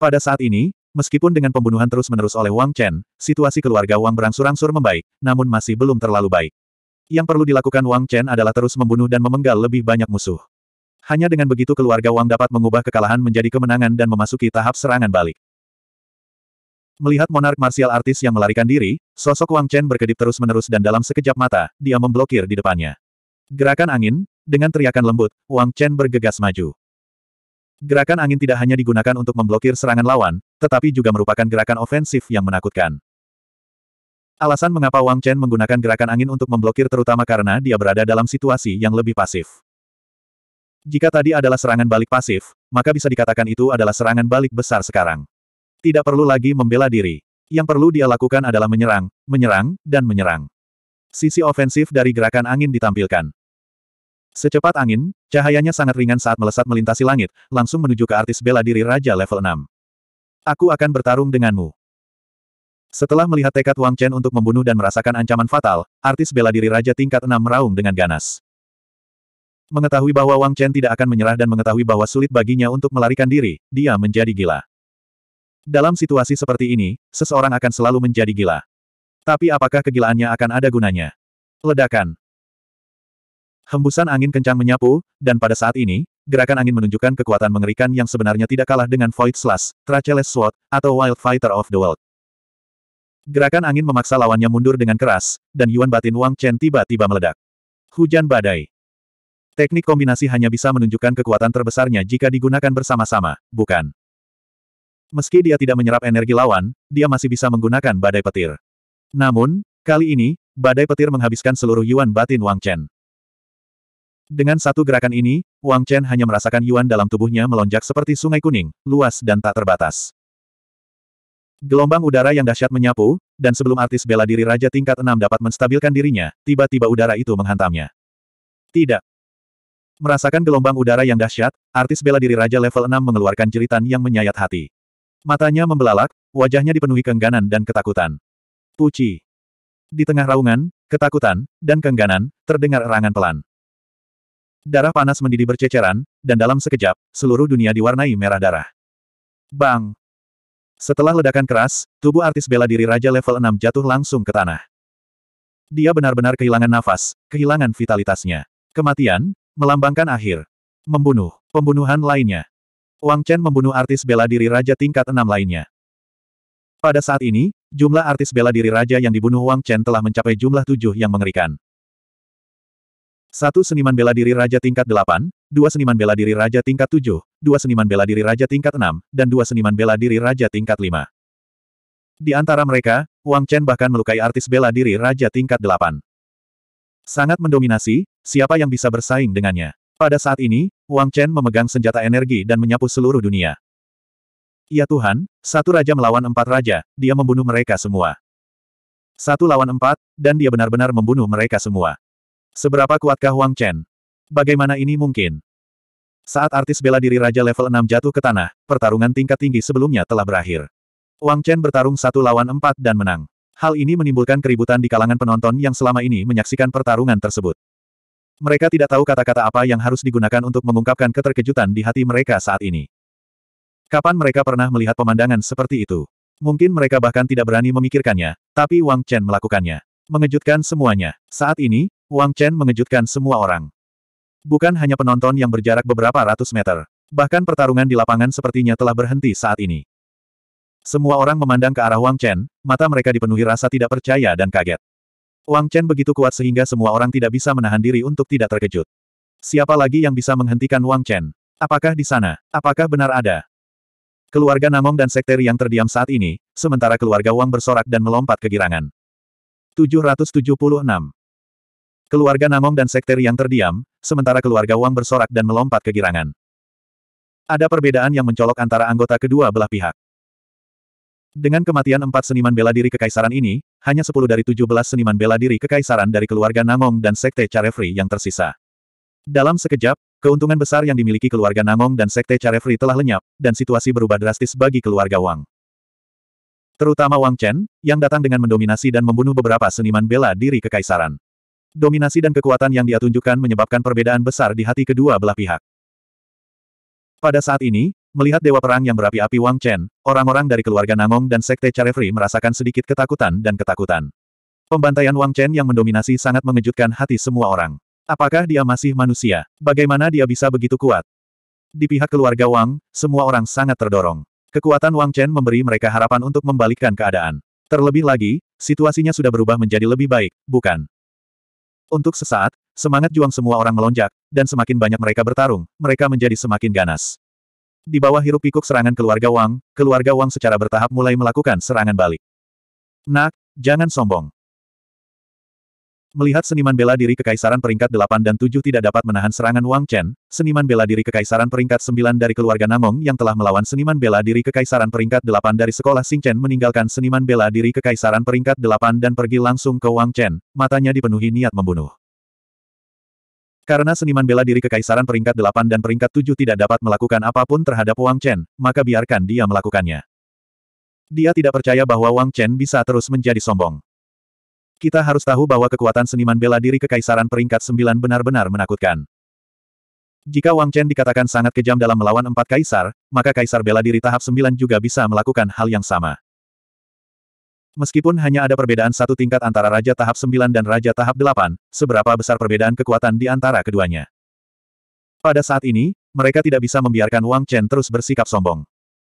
Pada saat ini, meskipun dengan pembunuhan terus-menerus oleh Wang Chen, situasi keluarga Wang berangsur-angsur membaik, namun masih belum terlalu baik. Yang perlu dilakukan Wang Chen adalah terus membunuh dan memenggal lebih banyak musuh. Hanya dengan begitu keluarga Wang dapat mengubah kekalahan menjadi kemenangan dan memasuki tahap serangan balik. Melihat monark marsial artis yang melarikan diri, sosok Wang Chen berkedip terus-menerus dan dalam sekejap mata, dia memblokir di depannya. Gerakan angin, dengan teriakan lembut, Wang Chen bergegas maju. Gerakan angin tidak hanya digunakan untuk memblokir serangan lawan, tetapi juga merupakan gerakan ofensif yang menakutkan. Alasan mengapa Wang Chen menggunakan gerakan angin untuk memblokir terutama karena dia berada dalam situasi yang lebih pasif. Jika tadi adalah serangan balik pasif, maka bisa dikatakan itu adalah serangan balik besar sekarang. Tidak perlu lagi membela diri. Yang perlu dia lakukan adalah menyerang, menyerang, dan menyerang. Sisi ofensif dari gerakan angin ditampilkan. Secepat angin, cahayanya sangat ringan saat melesat melintasi langit, langsung menuju ke artis bela diri Raja level 6. Aku akan bertarung denganmu. Setelah melihat tekad Wang Chen untuk membunuh dan merasakan ancaman fatal, artis bela diri Raja tingkat 6 meraung dengan ganas. Mengetahui bahwa Wang Chen tidak akan menyerah dan mengetahui bahwa sulit baginya untuk melarikan diri, dia menjadi gila. Dalam situasi seperti ini, seseorang akan selalu menjadi gila. Tapi apakah kegilaannya akan ada gunanya? Ledakan. Hembusan angin kencang menyapu, dan pada saat ini, gerakan angin menunjukkan kekuatan mengerikan yang sebenarnya tidak kalah dengan Void Slash, Tracheles Sword, atau Wild Fighter of the World. Gerakan angin memaksa lawannya mundur dengan keras, dan Yuan Batin Wang Chen tiba-tiba meledak. Hujan badai. Teknik kombinasi hanya bisa menunjukkan kekuatan terbesarnya jika digunakan bersama-sama, bukan? Meski dia tidak menyerap energi lawan, dia masih bisa menggunakan badai petir. Namun, kali ini, badai petir menghabiskan seluruh Yuan batin Wang Chen. Dengan satu gerakan ini, Wang Chen hanya merasakan Yuan dalam tubuhnya melonjak seperti sungai kuning, luas dan tak terbatas. Gelombang udara yang dahsyat menyapu, dan sebelum artis bela diri Raja tingkat 6 dapat menstabilkan dirinya, tiba-tiba udara itu menghantamnya. Tidak, Merasakan gelombang udara yang dahsyat, artis bela diri Raja level 6 mengeluarkan jeritan yang menyayat hati. Matanya membelalak, wajahnya dipenuhi kengganan dan ketakutan. Puci. Di tengah raungan, ketakutan, dan kengganan, terdengar erangan pelan. Darah panas mendidih berceceran, dan dalam sekejap, seluruh dunia diwarnai merah darah. Bang! Setelah ledakan keras, tubuh artis bela diri Raja level 6 jatuh langsung ke tanah. Dia benar-benar kehilangan nafas, kehilangan vitalitasnya. Kematian, Melambangkan akhir. Membunuh. Pembunuhan lainnya. Wang Chen membunuh artis bela diri raja tingkat enam lainnya. Pada saat ini, jumlah artis bela diri raja yang dibunuh Wang Chen telah mencapai jumlah tujuh yang mengerikan. Satu seniman bela diri raja tingkat delapan, dua seniman bela diri raja tingkat tujuh, dua seniman bela diri raja tingkat enam, dan dua seniman bela diri raja tingkat lima. Di antara mereka, Wang Chen bahkan melukai artis bela diri raja tingkat delapan. Sangat mendominasi, siapa yang bisa bersaing dengannya. Pada saat ini, Wang Chen memegang senjata energi dan menyapu seluruh dunia. Ya Tuhan, satu raja melawan empat raja, dia membunuh mereka semua. Satu lawan empat, dan dia benar-benar membunuh mereka semua. Seberapa kuatkah Wang Chen? Bagaimana ini mungkin? Saat artis bela diri Raja level 6 jatuh ke tanah, pertarungan tingkat tinggi sebelumnya telah berakhir. Wang Chen bertarung satu lawan empat dan menang. Hal ini menimbulkan keributan di kalangan penonton yang selama ini menyaksikan pertarungan tersebut. Mereka tidak tahu kata-kata apa yang harus digunakan untuk mengungkapkan keterkejutan di hati mereka saat ini. Kapan mereka pernah melihat pemandangan seperti itu? Mungkin mereka bahkan tidak berani memikirkannya, tapi Wang Chen melakukannya. Mengejutkan semuanya. Saat ini, Wang Chen mengejutkan semua orang. Bukan hanya penonton yang berjarak beberapa ratus meter. Bahkan pertarungan di lapangan sepertinya telah berhenti saat ini. Semua orang memandang ke arah Wang Chen, mata mereka dipenuhi rasa tidak percaya dan kaget. Wang Chen begitu kuat sehingga semua orang tidak bisa menahan diri untuk tidak terkejut. Siapa lagi yang bisa menghentikan Wang Chen? Apakah di sana? Apakah benar ada? Keluarga Namong dan Sekteri yang terdiam saat ini, sementara keluarga Wang bersorak dan melompat kegirangan. 776. Keluarga Namong dan Sekteri yang terdiam, sementara keluarga Wang bersorak dan melompat kegirangan. Ada perbedaan yang mencolok antara anggota kedua belah pihak. Dengan kematian empat seniman bela diri kekaisaran ini, hanya sepuluh dari tujuh belas seniman bela diri kekaisaran dari keluarga Namong dan Sekte Carefree yang tersisa. Dalam sekejap, keuntungan besar yang dimiliki keluarga Namong dan Sekte Carefree telah lenyap, dan situasi berubah drastis bagi keluarga Wang. Terutama Wang Chen, yang datang dengan mendominasi dan membunuh beberapa seniman bela diri kekaisaran. Dominasi dan kekuatan yang dia tunjukkan menyebabkan perbedaan besar di hati kedua belah pihak. Pada saat ini, Melihat dewa perang yang berapi-api Wang Chen, orang-orang dari keluarga Nangong dan Sekte Charefree merasakan sedikit ketakutan dan ketakutan. Pembantaian Wang Chen yang mendominasi sangat mengejutkan hati semua orang. Apakah dia masih manusia? Bagaimana dia bisa begitu kuat? Di pihak keluarga Wang, semua orang sangat terdorong. Kekuatan Wang Chen memberi mereka harapan untuk membalikkan keadaan. Terlebih lagi, situasinya sudah berubah menjadi lebih baik, bukan? Untuk sesaat, semangat juang semua orang melonjak, dan semakin banyak mereka bertarung, mereka menjadi semakin ganas. Di bawah hirup pikuk serangan keluarga Wang, keluarga Wang secara bertahap mulai melakukan serangan balik. Nak, jangan sombong. Melihat seniman bela diri kekaisaran peringkat 8 dan 7 tidak dapat menahan serangan Wang Chen, seniman bela diri kekaisaran peringkat 9 dari keluarga Namong yang telah melawan seniman bela diri kekaisaran peringkat 8 dari sekolah Sing Chen meninggalkan seniman bela diri kekaisaran peringkat 8 dan pergi langsung ke Wang Chen, matanya dipenuhi niat membunuh. Karena seniman bela diri kekaisaran peringkat 8 dan peringkat 7 tidak dapat melakukan apapun terhadap Wang Chen, maka biarkan dia melakukannya. Dia tidak percaya bahwa Wang Chen bisa terus menjadi sombong. Kita harus tahu bahwa kekuatan seniman bela diri kekaisaran peringkat 9 benar-benar menakutkan. Jika Wang Chen dikatakan sangat kejam dalam melawan empat kaisar, maka kaisar bela diri tahap 9 juga bisa melakukan hal yang sama. Meskipun hanya ada perbedaan satu tingkat antara Raja Tahap 9 dan Raja Tahap 8, seberapa besar perbedaan kekuatan di antara keduanya. Pada saat ini, mereka tidak bisa membiarkan Wang Chen terus bersikap sombong.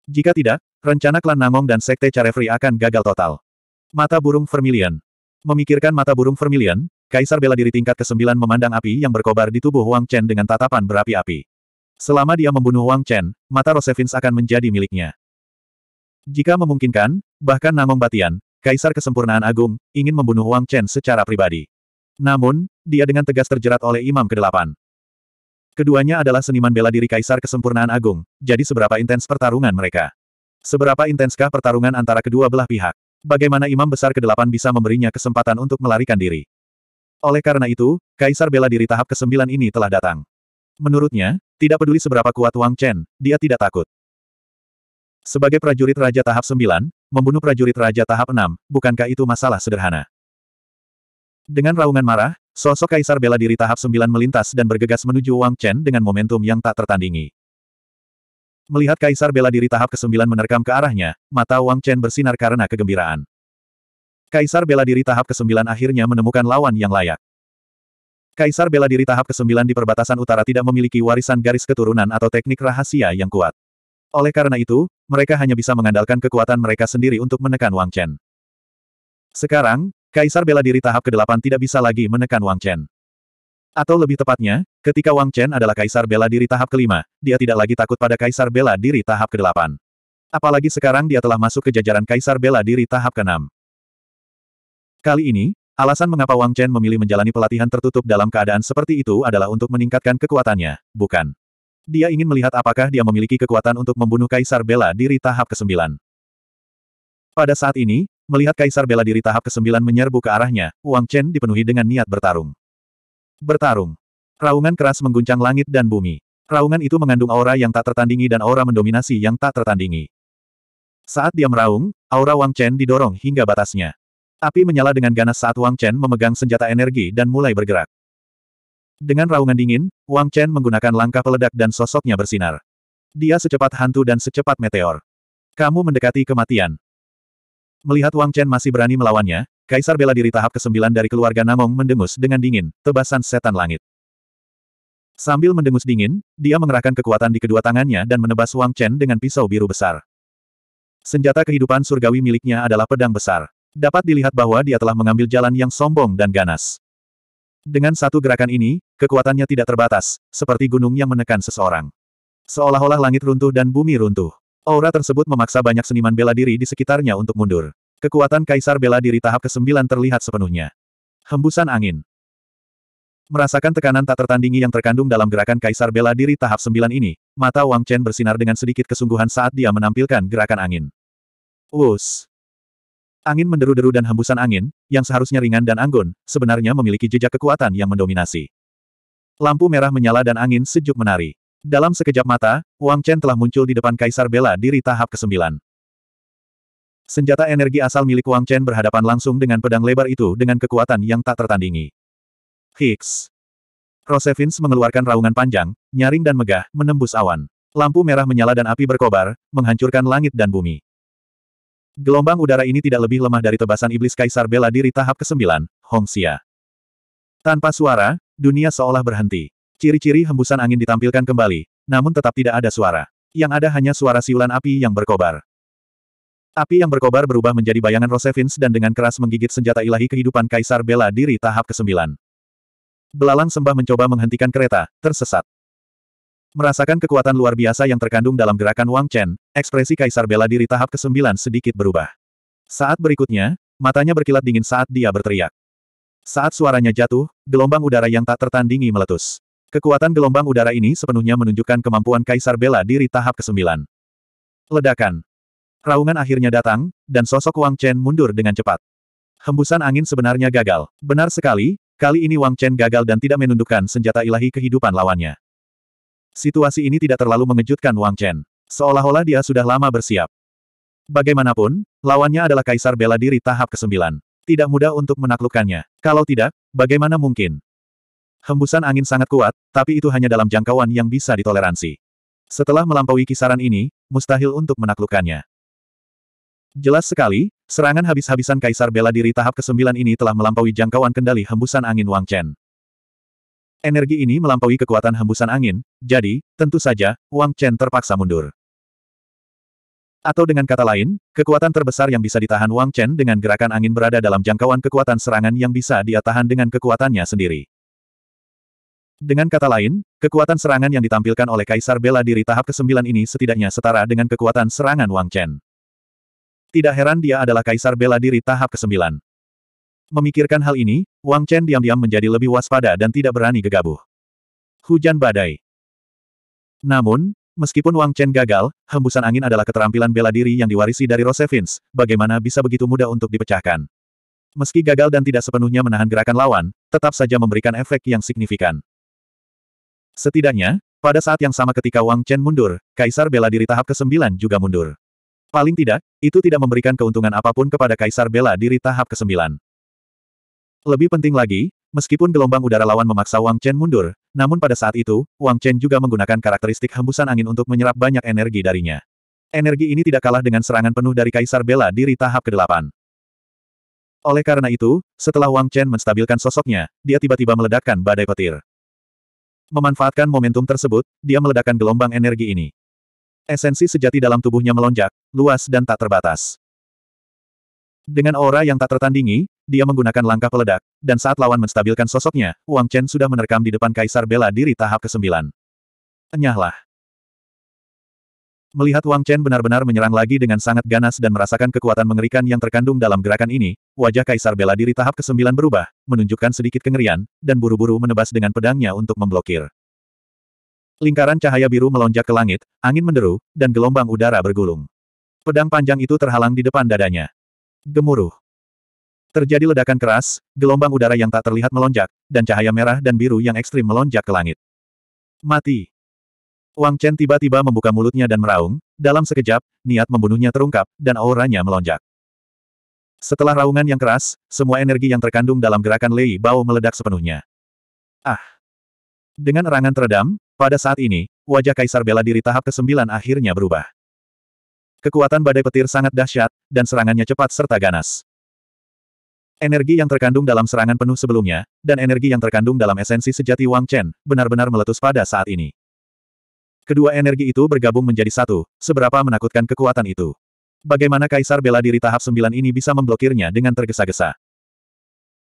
Jika tidak, rencana klan Nangong dan Sekte Carefree akan gagal total. Mata burung Vermilion. Memikirkan mata burung Vermilion, Kaisar bela diri tingkat ke-9 memandang api yang berkobar di tubuh Wang Chen dengan tatapan berapi-api. Selama dia membunuh Wang Chen, mata Rosevins akan menjadi miliknya. Jika memungkinkan, bahkan Nangong Batian, Kaisar Kesempurnaan Agung, ingin membunuh Wang Chen secara pribadi. Namun, dia dengan tegas terjerat oleh Imam ke-8. Keduanya adalah seniman bela diri Kaisar Kesempurnaan Agung, jadi seberapa intens pertarungan mereka. Seberapa intenskah pertarungan antara kedua belah pihak? Bagaimana Imam Besar ke-8 bisa memberinya kesempatan untuk melarikan diri? Oleh karena itu, Kaisar bela diri tahap ke-9 ini telah datang. Menurutnya, tidak peduli seberapa kuat Wang Chen, dia tidak takut. Sebagai prajurit Raja tahap 9, membunuh prajurit Raja tahap 6, bukankah itu masalah sederhana? Dengan raungan marah, sosok Kaisar bela diri tahap 9 melintas dan bergegas menuju Wang Chen dengan momentum yang tak tertandingi. Melihat Kaisar bela diri tahap ke-9 menerkam ke arahnya, mata Wang Chen bersinar karena kegembiraan. Kaisar bela diri tahap ke-9 akhirnya menemukan lawan yang layak. Kaisar bela diri tahap ke-9 di perbatasan utara tidak memiliki warisan garis keturunan atau teknik rahasia yang kuat. Oleh karena itu, mereka hanya bisa mengandalkan kekuatan mereka sendiri untuk menekan Wang Chen. Sekarang, Kaisar bela diri tahap ke-8 tidak bisa lagi menekan Wang Chen. Atau lebih tepatnya, ketika Wang Chen adalah Kaisar bela diri tahap ke-5, dia tidak lagi takut pada Kaisar bela diri tahap ke-8. Apalagi sekarang dia telah masuk ke jajaran Kaisar bela diri tahap ke-6. Kali ini, Alasan mengapa Wang Chen memilih menjalani pelatihan tertutup dalam keadaan seperti itu adalah untuk meningkatkan kekuatannya, bukan dia ingin melihat apakah dia memiliki kekuatan untuk membunuh Kaisar Bela Diri tahap ke-9. Pada saat ini, melihat Kaisar Bela Diri tahap ke-9 menyerbu ke arahnya, Wang Chen dipenuhi dengan niat bertarung. Bertarung. Raungan keras mengguncang langit dan bumi. Raungan itu mengandung aura yang tak tertandingi dan aura mendominasi yang tak tertandingi. Saat dia meraung, aura Wang Chen didorong hingga batasnya. Api menyala dengan ganas saat Wang Chen memegang senjata energi dan mulai bergerak. Dengan raungan dingin, Wang Chen menggunakan langkah peledak dan sosoknya bersinar. Dia secepat hantu dan secepat meteor. Kamu mendekati kematian. Melihat Wang Chen masih berani melawannya, Kaisar bela diri tahap ke-9 dari keluarga Namong mendengus dengan dingin, tebasan setan langit. Sambil mendengus dingin, dia mengerahkan kekuatan di kedua tangannya dan menebas Wang Chen dengan pisau biru besar. Senjata kehidupan surgawi miliknya adalah pedang besar. Dapat dilihat bahwa dia telah mengambil jalan yang sombong dan ganas. Dengan satu gerakan ini, kekuatannya tidak terbatas, seperti gunung yang menekan seseorang. Seolah-olah langit runtuh dan bumi runtuh. Aura tersebut memaksa banyak seniman bela diri di sekitarnya untuk mundur. Kekuatan Kaisar bela diri tahap ke-9 terlihat sepenuhnya. Hembusan angin. Merasakan tekanan tak tertandingi yang terkandung dalam gerakan Kaisar bela diri tahap 9 ini, mata Wang Chen bersinar dengan sedikit kesungguhan saat dia menampilkan gerakan angin. Wus! Angin menderu-deru dan hembusan angin, yang seharusnya ringan dan anggun, sebenarnya memiliki jejak kekuatan yang mendominasi. Lampu merah menyala dan angin sejuk menari. Dalam sekejap mata, Wang Chen telah muncul di depan Kaisar Bela diri tahap ke-9. Senjata energi asal milik Wang Chen berhadapan langsung dengan pedang lebar itu dengan kekuatan yang tak tertandingi. Hicks. Rosevins mengeluarkan raungan panjang, nyaring dan megah, menembus awan. Lampu merah menyala dan api berkobar, menghancurkan langit dan bumi. Gelombang udara ini tidak lebih lemah dari tebasan iblis Kaisar bela diri tahap ke-9, Xia. Tanpa suara, dunia seolah berhenti. Ciri-ciri hembusan angin ditampilkan kembali, namun tetap tidak ada suara. Yang ada hanya suara siulan api yang berkobar. Api yang berkobar berubah menjadi bayangan Rosevins dan dengan keras menggigit senjata ilahi kehidupan Kaisar bela diri tahap ke-9. Belalang sembah mencoba menghentikan kereta, tersesat. Merasakan kekuatan luar biasa yang terkandung dalam gerakan Wang Chen, ekspresi Kaisar bela diri tahap ke-9 sedikit berubah. Saat berikutnya, matanya berkilat dingin saat dia berteriak. Saat suaranya jatuh, gelombang udara yang tak tertandingi meletus. Kekuatan gelombang udara ini sepenuhnya menunjukkan kemampuan Kaisar bela diri tahap ke-9. Ledakan. Raungan akhirnya datang, dan sosok Wang Chen mundur dengan cepat. Hembusan angin sebenarnya gagal. Benar sekali, kali ini Wang Chen gagal dan tidak menundukkan senjata ilahi kehidupan lawannya. Situasi ini tidak terlalu mengejutkan Wang Chen. Seolah-olah dia sudah lama bersiap. Bagaimanapun, lawannya adalah kaisar bela diri tahap ke-9. Tidak mudah untuk menaklukkannya. Kalau tidak, bagaimana mungkin? Hembusan angin sangat kuat, tapi itu hanya dalam jangkauan yang bisa ditoleransi. Setelah melampaui kisaran ini, mustahil untuk menaklukkannya. Jelas sekali, serangan habis-habisan Kaisar Bela Diri tahap ke-9 ini telah melampaui jangkauan kendali hembusan angin Wang Chen. Energi ini melampaui kekuatan hembusan angin, jadi, tentu saja, Wang Chen terpaksa mundur. Atau dengan kata lain, kekuatan terbesar yang bisa ditahan Wang Chen dengan gerakan angin berada dalam jangkauan kekuatan serangan yang bisa dia tahan dengan kekuatannya sendiri. Dengan kata lain, kekuatan serangan yang ditampilkan oleh Kaisar Bela Diri tahap ke-9 ini setidaknya setara dengan kekuatan serangan Wang Chen. Tidak heran dia adalah Kaisar Bela Diri tahap ke-9. Memikirkan hal ini, Wang Chen diam-diam menjadi lebih waspada dan tidak berani gegabah. Hujan badai. Namun, meskipun Wang Chen gagal, hembusan angin adalah keterampilan bela diri yang diwarisi dari Rosevins. bagaimana bisa begitu mudah untuk dipecahkan. Meski gagal dan tidak sepenuhnya menahan gerakan lawan, tetap saja memberikan efek yang signifikan. Setidaknya, pada saat yang sama ketika Wang Chen mundur, Kaisar bela diri tahap ke-9 juga mundur. Paling tidak, itu tidak memberikan keuntungan apapun kepada Kaisar bela diri tahap ke-9. Lebih penting lagi, meskipun gelombang udara lawan memaksa Wang Chen mundur, namun pada saat itu, Wang Chen juga menggunakan karakteristik hembusan angin untuk menyerap banyak energi darinya. Energi ini tidak kalah dengan serangan penuh dari Kaisar Bela Diri tahap ke-8. Oleh karena itu, setelah Wang Chen menstabilkan sosoknya, dia tiba-tiba meledakkan badai petir. Memanfaatkan momentum tersebut, dia meledakkan gelombang energi ini. Esensi sejati dalam tubuhnya melonjak, luas dan tak terbatas. Dengan aura yang tak tertandingi, dia menggunakan langkah peledak, dan saat lawan menstabilkan sosoknya, Wang Chen sudah menerkam di depan Kaisar Bela Diri tahap ke-9. Enyahlah. Melihat Wang Chen benar-benar menyerang lagi dengan sangat ganas dan merasakan kekuatan mengerikan yang terkandung dalam gerakan ini, wajah Kaisar Bela Diri tahap ke-9 berubah, menunjukkan sedikit kengerian, dan buru-buru menebas dengan pedangnya untuk memblokir. Lingkaran cahaya biru melonjak ke langit, angin menderu, dan gelombang udara bergulung. Pedang panjang itu terhalang di depan dadanya. Gemuruh. Terjadi ledakan keras, gelombang udara yang tak terlihat melonjak, dan cahaya merah dan biru yang ekstrim melonjak ke langit. Mati. Wang Chen tiba-tiba membuka mulutnya dan meraung, dalam sekejap, niat membunuhnya terungkap, dan auranya melonjak. Setelah raungan yang keras, semua energi yang terkandung dalam gerakan Lei Bao meledak sepenuhnya. Ah! Dengan erangan teredam, pada saat ini, wajah Kaisar bela diri tahap ke-9 akhirnya berubah. Kekuatan badai petir sangat dahsyat, dan serangannya cepat serta ganas. Energi yang terkandung dalam serangan penuh sebelumnya, dan energi yang terkandung dalam esensi sejati Wang Chen, benar-benar meletus pada saat ini. Kedua energi itu bergabung menjadi satu, seberapa menakutkan kekuatan itu. Bagaimana Kaisar bela diri tahap Sembilan ini bisa memblokirnya dengan tergesa-gesa?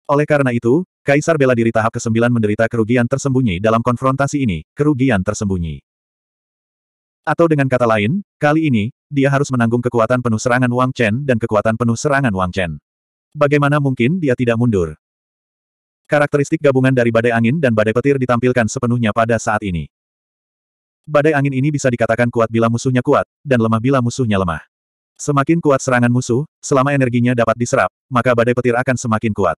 Oleh karena itu, Kaisar bela diri tahap ke-9 menderita kerugian tersembunyi dalam konfrontasi ini, kerugian tersembunyi. Atau dengan kata lain, kali ini, dia harus menanggung kekuatan penuh serangan Wang Chen dan kekuatan penuh serangan Wang Chen. Bagaimana mungkin dia tidak mundur? Karakteristik gabungan dari badai angin dan badai petir ditampilkan sepenuhnya pada saat ini. Badai angin ini bisa dikatakan kuat bila musuhnya kuat, dan lemah bila musuhnya lemah. Semakin kuat serangan musuh, selama energinya dapat diserap, maka badai petir akan semakin kuat.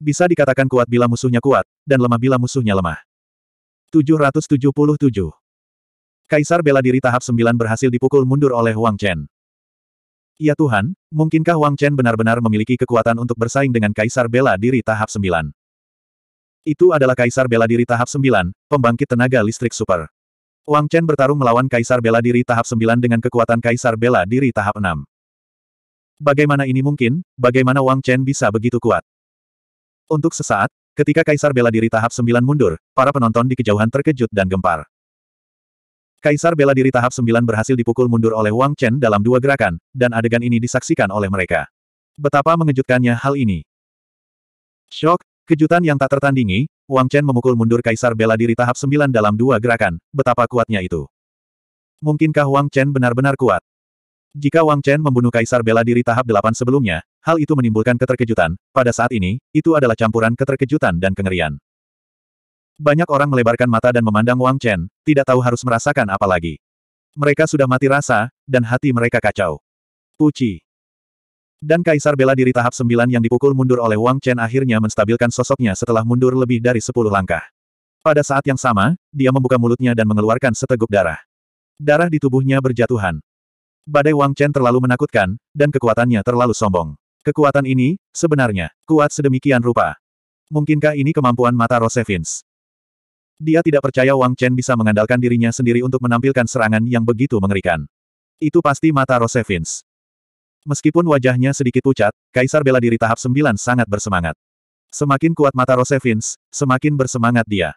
Bisa dikatakan kuat bila musuhnya kuat, dan lemah bila musuhnya lemah. 777 Kaisar bela diri tahap 9 berhasil dipukul mundur oleh Wang Chen. Ya Tuhan, mungkinkah Wang Chen benar-benar memiliki kekuatan untuk bersaing dengan Kaisar bela diri tahap 9? Itu adalah Kaisar bela diri tahap 9, pembangkit tenaga listrik super. Wang Chen bertarung melawan Kaisar bela diri tahap 9 dengan kekuatan Kaisar bela diri tahap 6. Bagaimana ini mungkin, bagaimana Wang Chen bisa begitu kuat? Untuk sesaat, ketika Kaisar bela diri tahap 9 mundur, para penonton di kejauhan terkejut dan gempar. Kaisar bela diri tahap 9 berhasil dipukul mundur oleh Wang Chen dalam dua gerakan, dan adegan ini disaksikan oleh mereka. Betapa mengejutkannya hal ini. Shock, kejutan yang tak tertandingi, Wang Chen memukul mundur Kaisar bela diri tahap 9 dalam dua gerakan, betapa kuatnya itu. Mungkinkah Wang Chen benar-benar kuat? Jika Wang Chen membunuh Kaisar bela diri tahap 8 sebelumnya, hal itu menimbulkan keterkejutan, pada saat ini, itu adalah campuran keterkejutan dan kengerian. Banyak orang melebarkan mata dan memandang Wang Chen, tidak tahu harus merasakan apa lagi. Mereka sudah mati rasa, dan hati mereka kacau. Puci. Dan Kaisar bela diri tahap 9 yang dipukul mundur oleh Wang Chen akhirnya menstabilkan sosoknya setelah mundur lebih dari sepuluh langkah. Pada saat yang sama, dia membuka mulutnya dan mengeluarkan seteguk darah. Darah di tubuhnya berjatuhan. Badai Wang Chen terlalu menakutkan, dan kekuatannya terlalu sombong. Kekuatan ini, sebenarnya, kuat sedemikian rupa. Mungkinkah ini kemampuan mata Rosevins? Dia tidak percaya Wang Chen bisa mengandalkan dirinya sendiri untuk menampilkan serangan yang begitu mengerikan. Itu pasti mata Rosevins. Meskipun wajahnya sedikit pucat, Kaisar bela diri tahap 9 sangat bersemangat. Semakin kuat mata Rosevins, semakin bersemangat dia.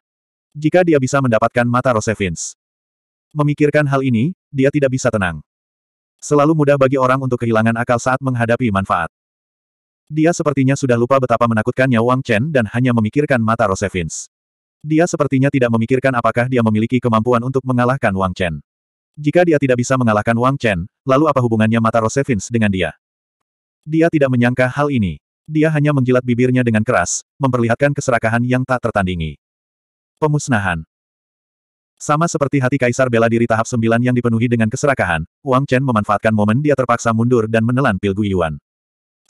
Jika dia bisa mendapatkan mata Rosevins, Memikirkan hal ini, dia tidak bisa tenang. Selalu mudah bagi orang untuk kehilangan akal saat menghadapi manfaat. Dia sepertinya sudah lupa betapa menakutkannya Wang Chen dan hanya memikirkan mata Rosevins. Dia sepertinya tidak memikirkan apakah dia memiliki kemampuan untuk mengalahkan Wang Chen. Jika dia tidak bisa mengalahkan Wang Chen, lalu apa hubungannya mata Rosevins dengan dia? Dia tidak menyangka hal ini. Dia hanya menjilat bibirnya dengan keras, memperlihatkan keserakahan yang tak tertandingi. Pemusnahan Sama seperti hati Kaisar bela diri tahap 9 yang dipenuhi dengan keserakahan, Wang Chen memanfaatkan momen dia terpaksa mundur dan menelan pil Guyuan.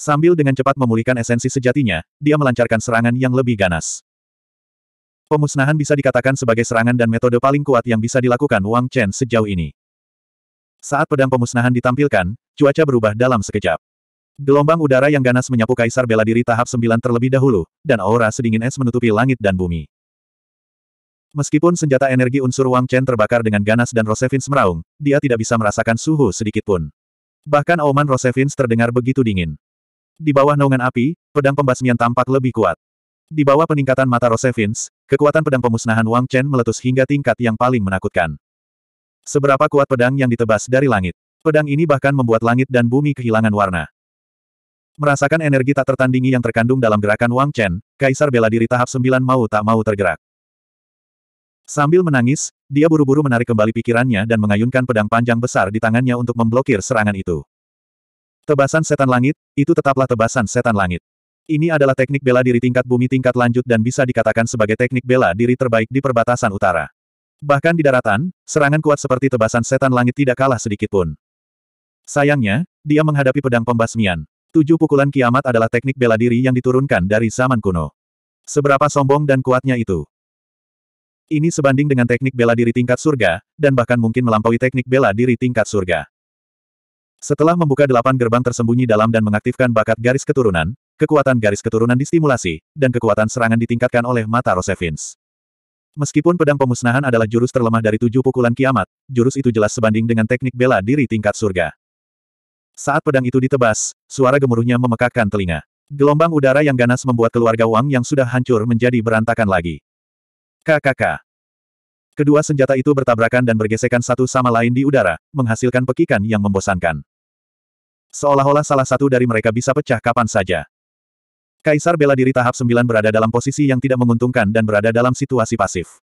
Sambil dengan cepat memulihkan esensi sejatinya, dia melancarkan serangan yang lebih ganas. Pemusnahan bisa dikatakan sebagai serangan dan metode paling kuat yang bisa dilakukan Wang Chen sejauh ini. Saat pedang pemusnahan ditampilkan, cuaca berubah dalam sekejap. Gelombang udara yang ganas menyapu Kaisar Bela Diri tahap 9 terlebih dahulu, dan aura sedingin es menutupi langit dan bumi. Meskipun senjata energi unsur Wang Chen terbakar dengan ganas dan Rosevins meraung, dia tidak bisa merasakan suhu sedikitpun. Bahkan auman Rosevins terdengar begitu dingin. Di bawah naungan api, pedang pembasmian tampak lebih kuat. Di bawah peningkatan mata Rosevins, kekuatan pedang pemusnahan Wang Chen meletus hingga tingkat yang paling menakutkan. Seberapa kuat pedang yang ditebas dari langit. Pedang ini bahkan membuat langit dan bumi kehilangan warna. Merasakan energi tak tertandingi yang terkandung dalam gerakan Wang Chen, Kaisar bela diri tahap 9 mau tak mau tergerak. Sambil menangis, dia buru-buru menarik kembali pikirannya dan mengayunkan pedang panjang besar di tangannya untuk memblokir serangan itu. Tebasan setan langit, itu tetaplah tebasan setan langit. Ini adalah teknik bela diri tingkat bumi tingkat lanjut dan bisa dikatakan sebagai teknik bela diri terbaik di perbatasan utara. Bahkan di daratan, serangan kuat seperti tebasan setan langit tidak kalah sedikit pun. Sayangnya, dia menghadapi pedang pembasmian. Tujuh pukulan kiamat adalah teknik bela diri yang diturunkan dari zaman kuno. Seberapa sombong dan kuatnya itu. Ini sebanding dengan teknik bela diri tingkat surga, dan bahkan mungkin melampaui teknik bela diri tingkat surga. Setelah membuka delapan gerbang tersembunyi dalam dan mengaktifkan bakat garis keturunan, kekuatan garis keturunan distimulasi, dan kekuatan serangan ditingkatkan oleh mata Rosevins. Meskipun pedang pemusnahan adalah jurus terlemah dari tujuh pukulan kiamat, jurus itu jelas sebanding dengan teknik bela diri tingkat surga. Saat pedang itu ditebas, suara gemuruhnya memekakkan telinga. Gelombang udara yang ganas membuat keluarga Wang yang sudah hancur menjadi berantakan lagi. KKK. Kedua senjata itu bertabrakan dan bergesekan satu sama lain di udara, menghasilkan pekikan yang membosankan. Seolah-olah salah satu dari mereka bisa pecah kapan saja. Kaisar bela diri tahap 9 berada dalam posisi yang tidak menguntungkan dan berada dalam situasi pasif.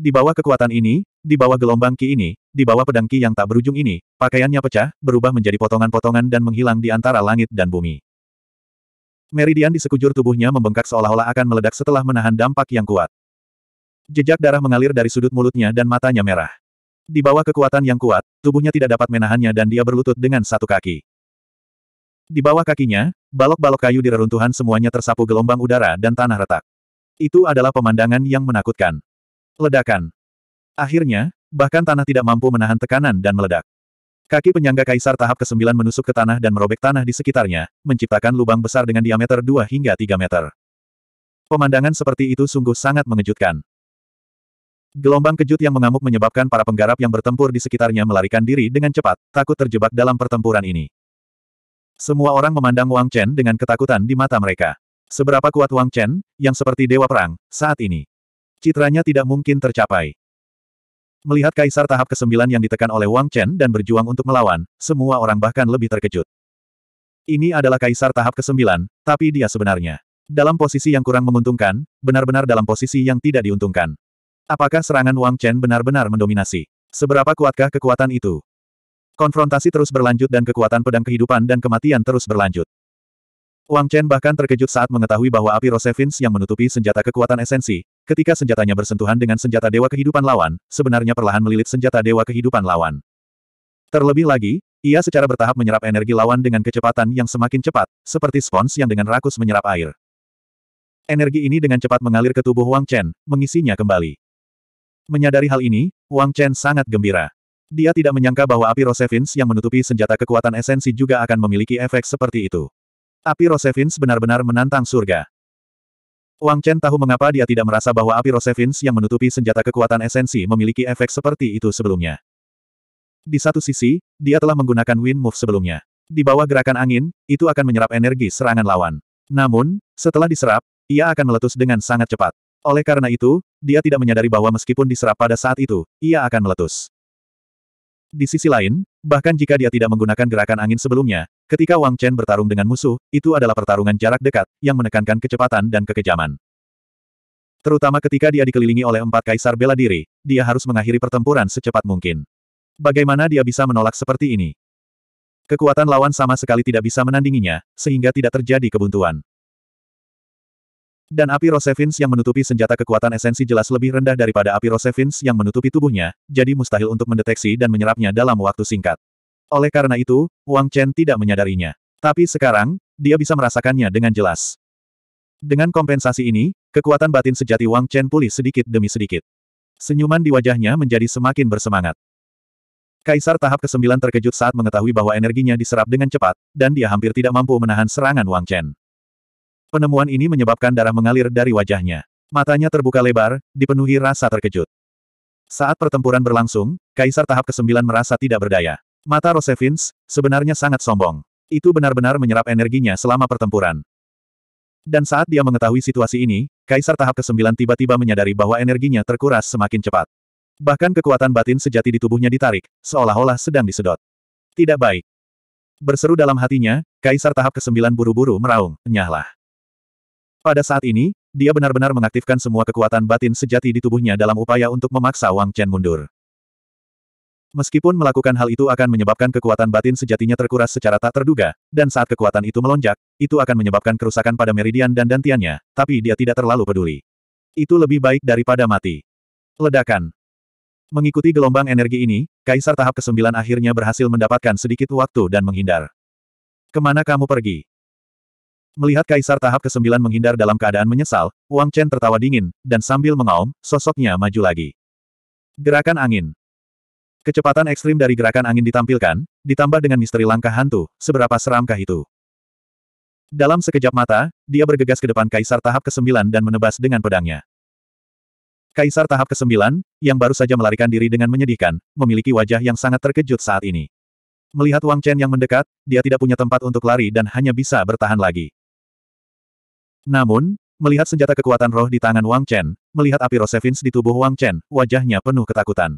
Di bawah kekuatan ini, di bawah gelombang ki ini, di bawah pedang ki yang tak berujung ini, pakaiannya pecah, berubah menjadi potongan-potongan dan menghilang di antara langit dan bumi. Meridian di sekujur tubuhnya membengkak seolah-olah akan meledak setelah menahan dampak yang kuat. Jejak darah mengalir dari sudut mulutnya dan matanya merah. Di bawah kekuatan yang kuat, tubuhnya tidak dapat menahannya dan dia berlutut dengan satu kaki. Di bawah kakinya, balok-balok kayu di reruntuhan semuanya tersapu gelombang udara dan tanah retak. Itu adalah pemandangan yang menakutkan. Ledakan. Akhirnya, bahkan tanah tidak mampu menahan tekanan dan meledak. Kaki penyangga kaisar tahap ke-9 menusuk ke tanah dan merobek tanah di sekitarnya, menciptakan lubang besar dengan diameter 2 hingga 3 meter. Pemandangan seperti itu sungguh sangat mengejutkan. Gelombang kejut yang mengamuk menyebabkan para penggarap yang bertempur di sekitarnya melarikan diri dengan cepat, takut terjebak dalam pertempuran ini. Semua orang memandang Wang Chen dengan ketakutan di mata mereka. Seberapa kuat Wang Chen, yang seperti dewa perang, saat ini. Citranya tidak mungkin tercapai. Melihat kaisar tahap ke-9 yang ditekan oleh Wang Chen dan berjuang untuk melawan, semua orang bahkan lebih terkejut. Ini adalah kaisar tahap ke-9, tapi dia sebenarnya dalam posisi yang kurang menguntungkan, benar-benar dalam posisi yang tidak diuntungkan. Apakah serangan Wang Chen benar-benar mendominasi? Seberapa kuatkah kekuatan itu? Konfrontasi terus berlanjut dan kekuatan pedang kehidupan dan kematian terus berlanjut. Wang Chen bahkan terkejut saat mengetahui bahwa api Rosevins yang menutupi senjata kekuatan esensi, ketika senjatanya bersentuhan dengan senjata dewa kehidupan lawan, sebenarnya perlahan melilit senjata dewa kehidupan lawan. Terlebih lagi, ia secara bertahap menyerap energi lawan dengan kecepatan yang semakin cepat, seperti spons yang dengan rakus menyerap air. Energi ini dengan cepat mengalir ke tubuh Wang Chen, mengisinya kembali. Menyadari hal ini, Wang Chen sangat gembira. Dia tidak menyangka bahwa api Rosevins yang menutupi senjata kekuatan esensi juga akan memiliki efek seperti itu. Api Rosevins benar-benar menantang surga. Wang Chen tahu mengapa dia tidak merasa bahwa api Rosevins yang menutupi senjata kekuatan esensi memiliki efek seperti itu sebelumnya. Di satu sisi, dia telah menggunakan Wind Move sebelumnya. Di bawah gerakan angin, itu akan menyerap energi serangan lawan. Namun, setelah diserap, ia akan meletus dengan sangat cepat. Oleh karena itu, dia tidak menyadari bahwa meskipun diserap pada saat itu, ia akan meletus. Di sisi lain, bahkan jika dia tidak menggunakan gerakan angin sebelumnya, ketika Wang Chen bertarung dengan musuh, itu adalah pertarungan jarak dekat, yang menekankan kecepatan dan kekejaman. Terutama ketika dia dikelilingi oleh empat kaisar bela diri, dia harus mengakhiri pertempuran secepat mungkin. Bagaimana dia bisa menolak seperti ini? Kekuatan lawan sama sekali tidak bisa menandinginya, sehingga tidak terjadi kebuntuan dan api Rosevins yang menutupi senjata kekuatan esensi jelas lebih rendah daripada api Rosevins yang menutupi tubuhnya, jadi mustahil untuk mendeteksi dan menyerapnya dalam waktu singkat. Oleh karena itu, Wang Chen tidak menyadarinya. Tapi sekarang, dia bisa merasakannya dengan jelas. Dengan kompensasi ini, kekuatan batin sejati Wang Chen pulih sedikit demi sedikit. Senyuman di wajahnya menjadi semakin bersemangat. Kaisar tahap ke-9 terkejut saat mengetahui bahwa energinya diserap dengan cepat, dan dia hampir tidak mampu menahan serangan Wang Chen. Penemuan ini menyebabkan darah mengalir dari wajahnya. Matanya terbuka lebar, dipenuhi rasa terkejut. Saat pertempuran berlangsung, Kaisar tahap ke-9 merasa tidak berdaya. Mata Rosevins, sebenarnya sangat sombong. Itu benar-benar menyerap energinya selama pertempuran. Dan saat dia mengetahui situasi ini, Kaisar tahap ke-9 tiba-tiba menyadari bahwa energinya terkuras semakin cepat. Bahkan kekuatan batin sejati di tubuhnya ditarik, seolah-olah sedang disedot. Tidak baik. Berseru dalam hatinya, Kaisar tahap ke-9 buru-buru meraung, nyahlah. Pada saat ini, dia benar-benar mengaktifkan semua kekuatan batin sejati di tubuhnya dalam upaya untuk memaksa Wang Chen mundur. Meskipun melakukan hal itu akan menyebabkan kekuatan batin sejatinya terkuras secara tak terduga, dan saat kekuatan itu melonjak, itu akan menyebabkan kerusakan pada meridian dan dantiannya, tapi dia tidak terlalu peduli. Itu lebih baik daripada mati. Ledakan. Mengikuti gelombang energi ini, Kaisar tahap ke-9 akhirnya berhasil mendapatkan sedikit waktu dan menghindar. Kemana kamu pergi? Melihat kaisar tahap ke-9 menghindar dalam keadaan menyesal, Wang Chen tertawa dingin, dan sambil mengaum, sosoknya maju lagi. Gerakan angin. Kecepatan ekstrim dari gerakan angin ditampilkan, ditambah dengan misteri langkah hantu, seberapa seramkah itu. Dalam sekejap mata, dia bergegas ke depan kaisar tahap ke-9 dan menebas dengan pedangnya. Kaisar tahap ke-9, yang baru saja melarikan diri dengan menyedihkan, memiliki wajah yang sangat terkejut saat ini. Melihat Wang Chen yang mendekat, dia tidak punya tempat untuk lari dan hanya bisa bertahan lagi. Namun, melihat senjata kekuatan roh di tangan Wang Chen, melihat api Rosevins di tubuh Wang Chen, wajahnya penuh ketakutan.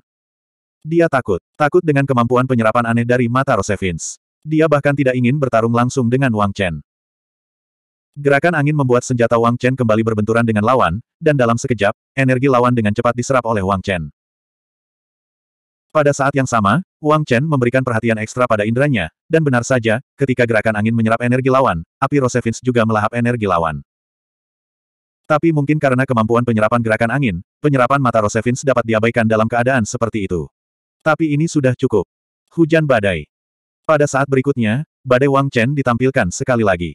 Dia takut, takut dengan kemampuan penyerapan aneh dari mata Rosevins. Dia bahkan tidak ingin bertarung langsung dengan Wang Chen. Gerakan angin membuat senjata Wang Chen kembali berbenturan dengan lawan, dan dalam sekejap, energi lawan dengan cepat diserap oleh Wang Chen. Pada saat yang sama, Wang Chen memberikan perhatian ekstra pada indranya, dan benar saja, ketika gerakan angin menyerap energi lawan, api Rosevins juga melahap energi lawan. Tapi mungkin karena kemampuan penyerapan gerakan angin, penyerapan mata Rosevins dapat diabaikan dalam keadaan seperti itu. Tapi ini sudah cukup. Hujan badai. Pada saat berikutnya, badai Wang Chen ditampilkan sekali lagi.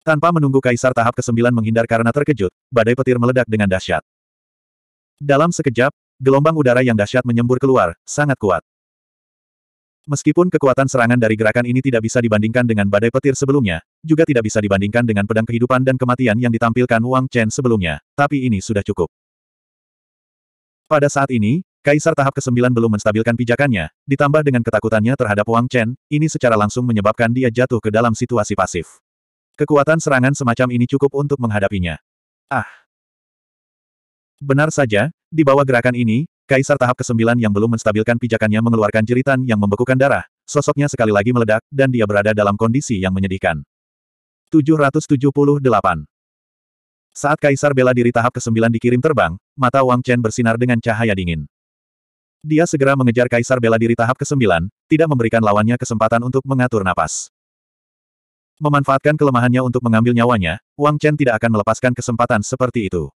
Tanpa menunggu kaisar tahap ke-9 menghindar karena terkejut, badai petir meledak dengan dahsyat. Dalam sekejap, gelombang udara yang dahsyat menyembur keluar, sangat kuat. Meskipun kekuatan serangan dari gerakan ini tidak bisa dibandingkan dengan badai petir sebelumnya, juga tidak bisa dibandingkan dengan pedang kehidupan dan kematian yang ditampilkan Wang Chen sebelumnya, tapi ini sudah cukup. Pada saat ini, Kaisar tahap ke-9 belum menstabilkan pijakannya, ditambah dengan ketakutannya terhadap Wang Chen, ini secara langsung menyebabkan dia jatuh ke dalam situasi pasif. Kekuatan serangan semacam ini cukup untuk menghadapinya. Ah! Benar saja, di bawah gerakan ini, Kaisar tahap ke-9 yang belum menstabilkan pijakannya mengeluarkan jeritan yang membekukan darah, sosoknya sekali lagi meledak, dan dia berada dalam kondisi yang menyedihkan. 778 Saat Kaisar bela diri tahap ke-9 dikirim terbang, mata Wang Chen bersinar dengan cahaya dingin. Dia segera mengejar Kaisar bela diri tahap ke-9, tidak memberikan lawannya kesempatan untuk mengatur napas. Memanfaatkan kelemahannya untuk mengambil nyawanya, Wang Chen tidak akan melepaskan kesempatan seperti itu.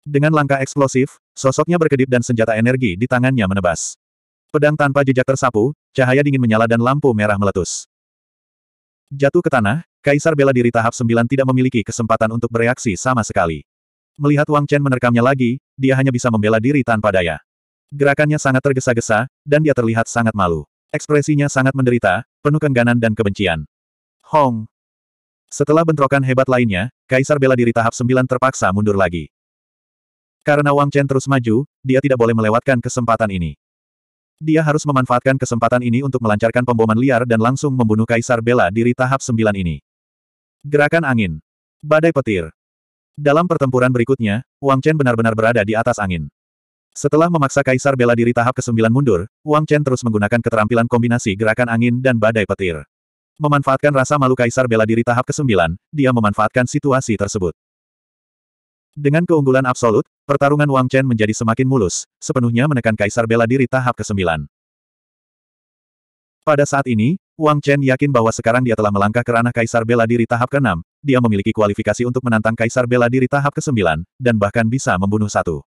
Dengan langkah eksplosif, sosoknya berkedip dan senjata energi di tangannya menebas. Pedang tanpa jejak tersapu, cahaya dingin menyala dan lampu merah meletus. Jatuh ke tanah, Kaisar bela diri tahap 9 tidak memiliki kesempatan untuk bereaksi sama sekali. Melihat Wang Chen menerkamnya lagi, dia hanya bisa membela diri tanpa daya. Gerakannya sangat tergesa-gesa, dan dia terlihat sangat malu. Ekspresinya sangat menderita, penuh kengganan dan kebencian. Hong! Setelah bentrokan hebat lainnya, Kaisar bela diri tahap 9 terpaksa mundur lagi. Karena Wang Chen terus maju, dia tidak boleh melewatkan kesempatan ini. Dia harus memanfaatkan kesempatan ini untuk melancarkan pemboman liar dan langsung membunuh Kaisar Bela diri tahap sembilan ini. Gerakan angin. Badai petir. Dalam pertempuran berikutnya, Wang Chen benar-benar berada di atas angin. Setelah memaksa Kaisar bela diri tahap ke-9 mundur, Wang Chen terus menggunakan keterampilan kombinasi gerakan angin dan badai petir. Memanfaatkan rasa malu Kaisar bela diri tahap ke-9, dia memanfaatkan situasi tersebut. Dengan keunggulan absolut, pertarungan Wang Chen menjadi semakin mulus, sepenuhnya menekan Kaisar bela diri tahap ke-9. Pada saat ini, Wang Chen yakin bahwa sekarang dia telah melangkah ke ranah Kaisar bela diri tahap ke-6, dia memiliki kualifikasi untuk menantang Kaisar bela diri tahap ke-9, dan bahkan bisa membunuh satu.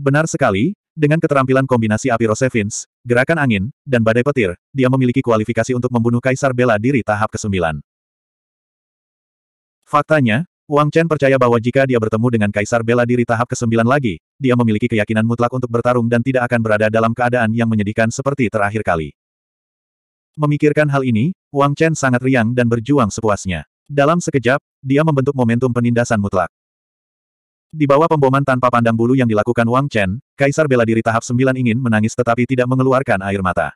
Benar sekali, dengan keterampilan kombinasi api Rosevins, gerakan angin, dan badai petir, dia memiliki kualifikasi untuk membunuh Kaisar bela diri tahap ke-9. Faktanya, Wang Chen percaya bahwa jika dia bertemu dengan Kaisar Bela Diri tahap ke-9 lagi, dia memiliki keyakinan mutlak untuk bertarung dan tidak akan berada dalam keadaan yang menyedihkan seperti terakhir kali. Memikirkan hal ini, Wang Chen sangat riang dan berjuang sepuasnya. Dalam sekejap, dia membentuk momentum penindasan mutlak. Di bawah pemboman tanpa pandang bulu yang dilakukan Wang Chen, Kaisar Bela Diri tahap 9 ingin menangis tetapi tidak mengeluarkan air mata.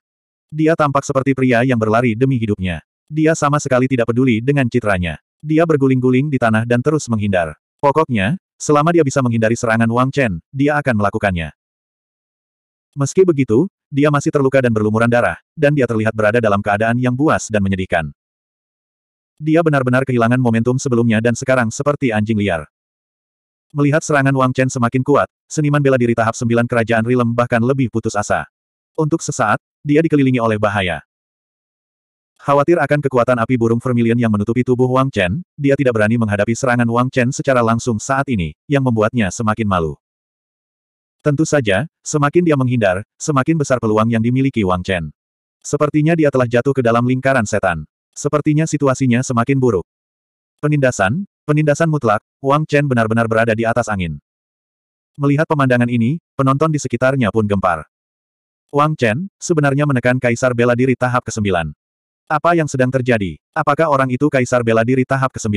Dia tampak seperti pria yang berlari demi hidupnya. Dia sama sekali tidak peduli dengan citranya. Dia berguling-guling di tanah dan terus menghindar. Pokoknya, selama dia bisa menghindari serangan Wang Chen, dia akan melakukannya. Meski begitu, dia masih terluka dan berlumuran darah, dan dia terlihat berada dalam keadaan yang buas dan menyedihkan. Dia benar-benar kehilangan momentum sebelumnya dan sekarang seperti anjing liar. Melihat serangan Wang Chen semakin kuat, seniman bela diri tahap 9 kerajaan Rilem bahkan lebih putus asa. Untuk sesaat, dia dikelilingi oleh bahaya. Khawatir akan kekuatan api burung vermilion yang menutupi tubuh Wang Chen, dia tidak berani menghadapi serangan Wang Chen secara langsung saat ini, yang membuatnya semakin malu. Tentu saja, semakin dia menghindar, semakin besar peluang yang dimiliki Wang Chen. Sepertinya dia telah jatuh ke dalam lingkaran setan. Sepertinya situasinya semakin buruk. Penindasan, penindasan mutlak, Wang Chen benar-benar berada di atas angin. Melihat pemandangan ini, penonton di sekitarnya pun gempar. Wang Chen, sebenarnya menekan Kaisar Bela Diri tahap ke-9. Apa yang sedang terjadi? Apakah orang itu kaisar bela diri tahap ke-9?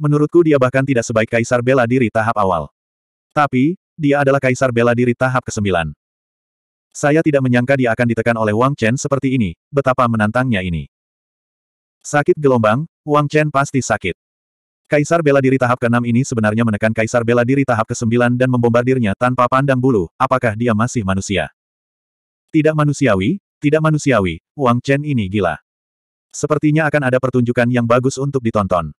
Menurutku dia bahkan tidak sebaik kaisar bela diri tahap awal. Tapi, dia adalah kaisar bela diri tahap ke-9. Saya tidak menyangka dia akan ditekan oleh Wang Chen seperti ini, betapa menantangnya ini. Sakit gelombang, Wang Chen pasti sakit. Kaisar bela diri tahap ke-6 ini sebenarnya menekan kaisar bela diri tahap ke-9 dan membombardirnya tanpa pandang bulu, apakah dia masih manusia? Tidak manusiawi, tidak manusiawi, Wang Chen ini gila. Sepertinya akan ada pertunjukan yang bagus untuk ditonton.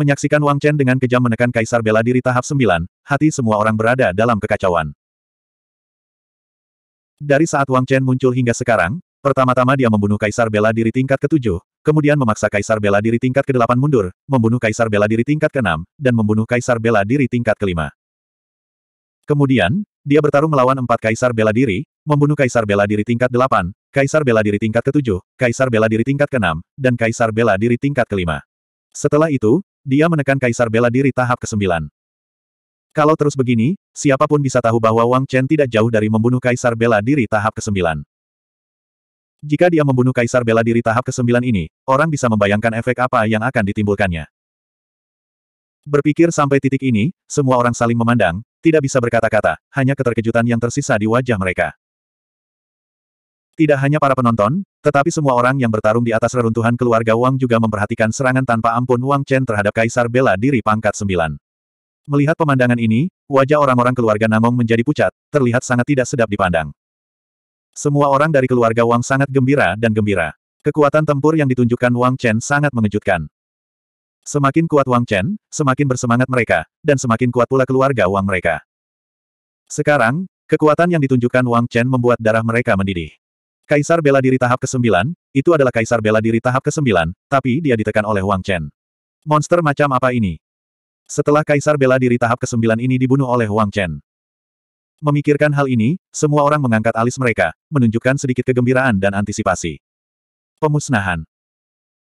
Menyaksikan Wang Chen dengan kejam menekan Kaisar bela diri tahap 9, hati semua orang berada dalam kekacauan. Dari saat Wang Chen muncul hingga sekarang, pertama-tama dia membunuh Kaisar bela diri tingkat ke-7, kemudian memaksa Kaisar bela diri tingkat ke-8 mundur, membunuh Kaisar bela diri tingkat ke-6, dan membunuh Kaisar bela diri tingkat ke-5. Kemudian, dia bertarung melawan empat Kaisar bela diri, membunuh Kaisar bela diri tingkat 8, Kaisar Bela Diri tingkat ke-7, Kaisar Bela Diri tingkat ke-6, dan Kaisar Bela Diri tingkat ke-5. Setelah itu, dia menekan Kaisar Bela Diri tahap ke-9. Kalau terus begini, siapapun bisa tahu bahwa Wang Chen tidak jauh dari membunuh Kaisar Bela Diri tahap ke-9. Jika dia membunuh Kaisar Bela Diri tahap ke-9 ini, orang bisa membayangkan efek apa yang akan ditimbulkannya. Berpikir sampai titik ini, semua orang saling memandang, tidak bisa berkata-kata, hanya keterkejutan yang tersisa di wajah mereka. Tidak hanya para penonton, tetapi semua orang yang bertarung di atas reruntuhan keluarga Wang juga memperhatikan serangan tanpa ampun Wang Chen terhadap Kaisar Bela Diri pangkat Sembilan. Melihat pemandangan ini, wajah orang-orang keluarga Namong menjadi pucat, terlihat sangat tidak sedap dipandang. Semua orang dari keluarga Wang sangat gembira dan gembira. Kekuatan tempur yang ditunjukkan Wang Chen sangat mengejutkan. Semakin kuat Wang Chen, semakin bersemangat mereka, dan semakin kuat pula keluarga Wang mereka. Sekarang, kekuatan yang ditunjukkan Wang Chen membuat darah mereka mendidih. Kaisar bela diri tahap ke-9, itu adalah kaisar bela diri tahap ke-9, tapi dia ditekan oleh Wang Chen. Monster macam apa ini? Setelah kaisar bela diri tahap ke-9 ini dibunuh oleh Wang Chen. Memikirkan hal ini, semua orang mengangkat alis mereka, menunjukkan sedikit kegembiraan dan antisipasi. Pemusnahan.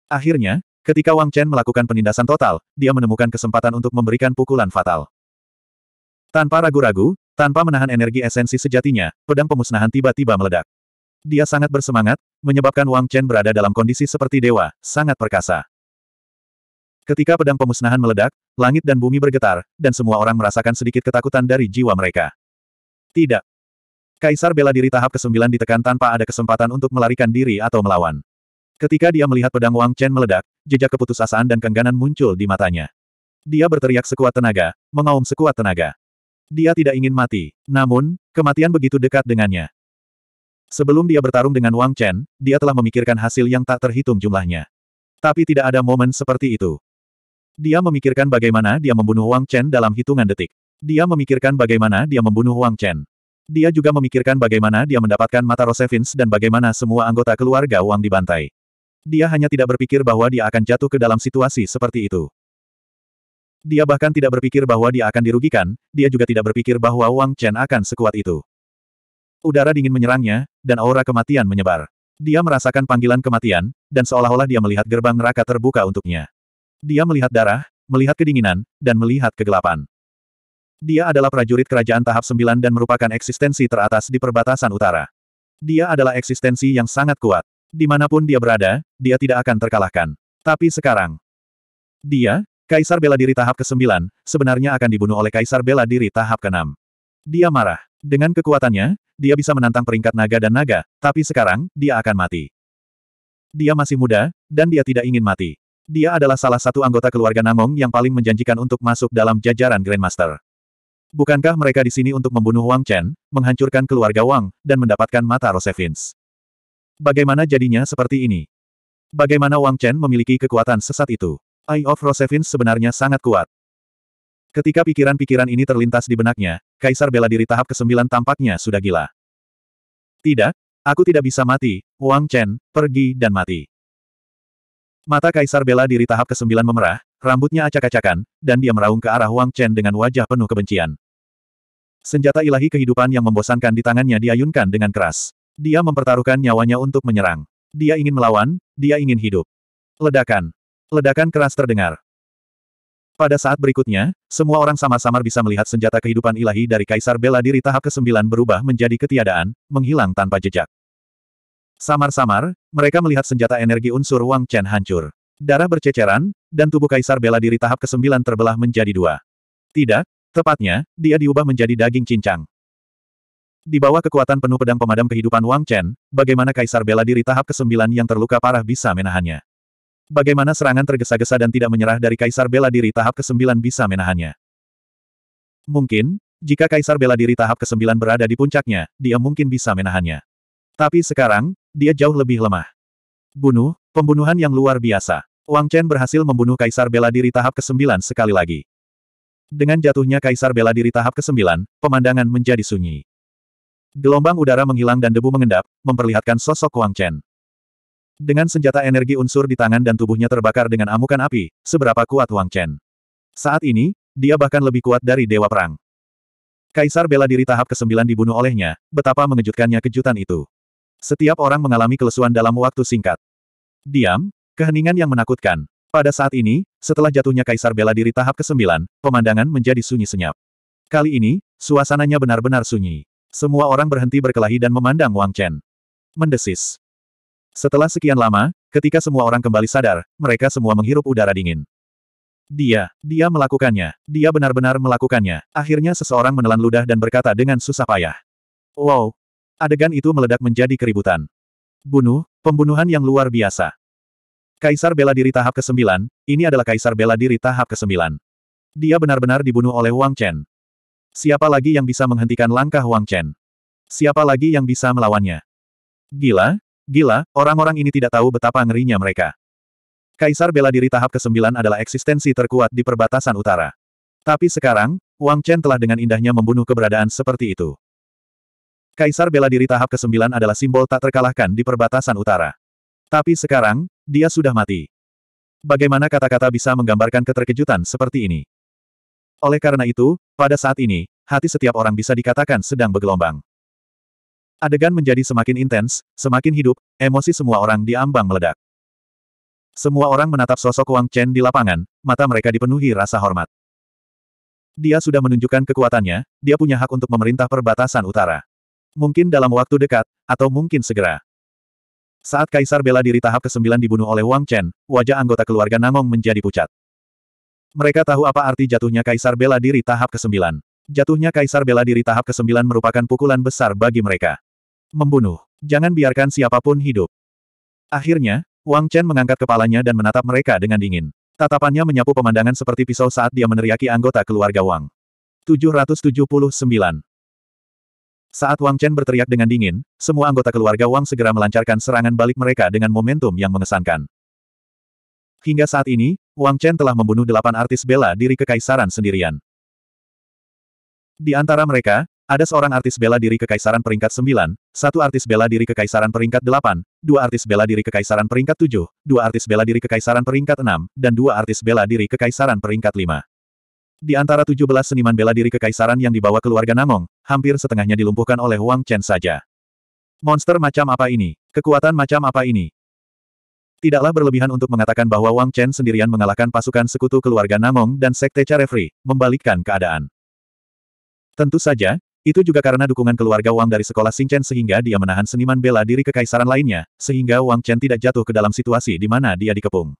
Akhirnya, ketika Wang Chen melakukan penindasan total, dia menemukan kesempatan untuk memberikan pukulan fatal. Tanpa ragu-ragu, tanpa menahan energi esensi sejatinya, pedang pemusnahan tiba-tiba meledak. Dia sangat bersemangat, menyebabkan Wang Chen berada dalam kondisi seperti dewa, sangat perkasa. Ketika pedang pemusnahan meledak, langit dan bumi bergetar, dan semua orang merasakan sedikit ketakutan dari jiwa mereka. Tidak. Kaisar bela diri tahap ke-9 ditekan tanpa ada kesempatan untuk melarikan diri atau melawan. Ketika dia melihat pedang Wang Chen meledak, jejak keputusasaan dan kengganan muncul di matanya. Dia berteriak sekuat tenaga, mengaum sekuat tenaga. Dia tidak ingin mati, namun, kematian begitu dekat dengannya. Sebelum dia bertarung dengan Wang Chen, dia telah memikirkan hasil yang tak terhitung jumlahnya. Tapi tidak ada momen seperti itu. Dia memikirkan bagaimana dia membunuh Wang Chen dalam hitungan detik. Dia memikirkan bagaimana dia membunuh Wang Chen. Dia juga memikirkan bagaimana dia mendapatkan mata Rosevins dan bagaimana semua anggota keluarga Wang dibantai. Dia hanya tidak berpikir bahwa dia akan jatuh ke dalam situasi seperti itu. Dia bahkan tidak berpikir bahwa dia akan dirugikan, dia juga tidak berpikir bahwa Wang Chen akan sekuat itu. Udara dingin menyerangnya, dan aura kematian menyebar. Dia merasakan panggilan kematian, dan seolah-olah dia melihat gerbang neraka terbuka untuknya. Dia melihat darah, melihat kedinginan, dan melihat kegelapan. Dia adalah prajurit kerajaan tahap 9 dan merupakan eksistensi teratas di perbatasan utara. Dia adalah eksistensi yang sangat kuat. Dimanapun dia berada, dia tidak akan terkalahkan. Tapi sekarang, dia, Kaisar Bela Diri tahap ke-9, sebenarnya akan dibunuh oleh Kaisar Bela Diri tahap ke-6. Dia marah. Dengan kekuatannya, dia bisa menantang peringkat naga dan naga, tapi sekarang, dia akan mati. Dia masih muda, dan dia tidak ingin mati. Dia adalah salah satu anggota keluarga Namong yang paling menjanjikan untuk masuk dalam jajaran Grandmaster. Bukankah mereka di sini untuk membunuh Wang Chen, menghancurkan keluarga Wang, dan mendapatkan mata Rosevins? Bagaimana jadinya seperti ini? Bagaimana Wang Chen memiliki kekuatan sesat itu? Eye of Rosevins sebenarnya sangat kuat. Ketika pikiran-pikiran ini terlintas di benaknya, Kaisar bela diri tahap ke-9 tampaknya sudah gila. Tidak, aku tidak bisa mati, Wang Chen, pergi dan mati. Mata Kaisar bela diri tahap ke-9 memerah, rambutnya acak-acakan, dan dia meraung ke arah Wang Chen dengan wajah penuh kebencian. Senjata ilahi kehidupan yang membosankan di tangannya diayunkan dengan keras. Dia mempertaruhkan nyawanya untuk menyerang. Dia ingin melawan, dia ingin hidup. Ledakan. Ledakan keras terdengar. Pada saat berikutnya, semua orang samar-samar bisa melihat senjata kehidupan ilahi dari Kaisar Bela Diri tahap ke-9 berubah menjadi ketiadaan, menghilang tanpa jejak. Samar-samar, mereka melihat senjata energi unsur Wang Chen hancur. Darah berceceran, dan tubuh Kaisar Bela Diri tahap ke-9 terbelah menjadi dua. Tidak, tepatnya, dia diubah menjadi daging cincang. Di bawah kekuatan penuh pedang pemadam kehidupan Wang Chen, bagaimana Kaisar Bela Diri tahap ke-9 yang terluka parah bisa menahannya? Bagaimana serangan tergesa-gesa dan tidak menyerah dari Kaisar Bela Diri tahap ke-9 bisa menahannya? Mungkin, jika Kaisar Bela Diri tahap ke-9 berada di puncaknya, dia mungkin bisa menahannya. Tapi sekarang, dia jauh lebih lemah. Bunuh, pembunuhan yang luar biasa. Wang Chen berhasil membunuh Kaisar Bela Diri tahap ke-9 sekali lagi. Dengan jatuhnya Kaisar Bela Diri tahap ke-9, pemandangan menjadi sunyi. Gelombang udara menghilang dan debu mengendap, memperlihatkan sosok Wang Chen. Dengan senjata energi unsur di tangan dan tubuhnya terbakar dengan amukan api, seberapa kuat Wang Chen. Saat ini, dia bahkan lebih kuat dari Dewa Perang. Kaisar bela diri tahap ke-9 dibunuh olehnya, betapa mengejutkannya kejutan itu. Setiap orang mengalami kelesuan dalam waktu singkat. Diam, keheningan yang menakutkan. Pada saat ini, setelah jatuhnya Kaisar bela diri tahap ke-9, pemandangan menjadi sunyi senyap. Kali ini, suasananya benar-benar sunyi. Semua orang berhenti berkelahi dan memandang Wang Chen. Mendesis. Setelah sekian lama, ketika semua orang kembali sadar, mereka semua menghirup udara dingin. Dia, dia melakukannya, dia benar-benar melakukannya. Akhirnya seseorang menelan ludah dan berkata dengan susah payah. Wow! Adegan itu meledak menjadi keributan. Bunuh, pembunuhan yang luar biasa. Kaisar bela diri tahap ke-9, ini adalah kaisar bela diri tahap ke-9. Dia benar-benar dibunuh oleh Wang Chen. Siapa lagi yang bisa menghentikan langkah Wang Chen? Siapa lagi yang bisa melawannya? Gila, Gila, orang-orang ini tidak tahu betapa ngerinya mereka. Kaisar bela diri tahap ke-9 adalah eksistensi terkuat di perbatasan utara. Tapi sekarang, Wang Chen telah dengan indahnya membunuh keberadaan seperti itu. Kaisar bela diri tahap ke-9 adalah simbol tak terkalahkan di perbatasan utara. Tapi sekarang, dia sudah mati. Bagaimana kata-kata bisa menggambarkan keterkejutan seperti ini? Oleh karena itu, pada saat ini, hati setiap orang bisa dikatakan sedang bergelombang. Adegan menjadi semakin intens, semakin hidup, emosi semua orang di ambang meledak. Semua orang menatap sosok Wang Chen di lapangan, mata mereka dipenuhi rasa hormat. Dia sudah menunjukkan kekuatannya, dia punya hak untuk memerintah perbatasan utara. Mungkin dalam waktu dekat, atau mungkin segera. Saat Kaisar bela diri tahap ke-9 dibunuh oleh Wang Chen, wajah anggota keluarga Nangong menjadi pucat. Mereka tahu apa arti jatuhnya Kaisar bela diri tahap ke-9. Jatuhnya Kaisar bela diri tahap ke-9 merupakan pukulan besar bagi mereka. Membunuh. Jangan biarkan siapapun hidup. Akhirnya, Wang Chen mengangkat kepalanya dan menatap mereka dengan dingin. Tatapannya menyapu pemandangan seperti pisau saat dia meneriaki anggota keluarga Wang. 779. Saat Wang Chen berteriak dengan dingin, semua anggota keluarga Wang segera melancarkan serangan balik mereka dengan momentum yang mengesankan. Hingga saat ini, Wang Chen telah membunuh delapan artis bela diri kekaisaran sendirian. Di antara mereka, ada seorang artis bela diri kekaisaran peringkat 9, satu artis bela diri kekaisaran peringkat 8, dua artis bela diri kekaisaran peringkat 7, dua artis bela diri kekaisaran peringkat 6, dan dua artis bela diri kekaisaran peringkat 5. Di antara 17 seniman bela diri kekaisaran yang dibawa keluarga Namong, hampir setengahnya dilumpuhkan oleh Wang Chen saja. Monster macam apa ini? Kekuatan macam apa ini? Tidaklah berlebihan untuk mengatakan bahwa Wang Chen sendirian mengalahkan pasukan sekutu keluarga Namong dan Sekte Carefree, membalikkan keadaan. Tentu saja, itu juga karena dukungan keluarga Wang dari sekolah Chen sehingga dia menahan seniman bela diri kekaisaran lainnya, sehingga Wang Chen tidak jatuh ke dalam situasi di mana dia dikepung.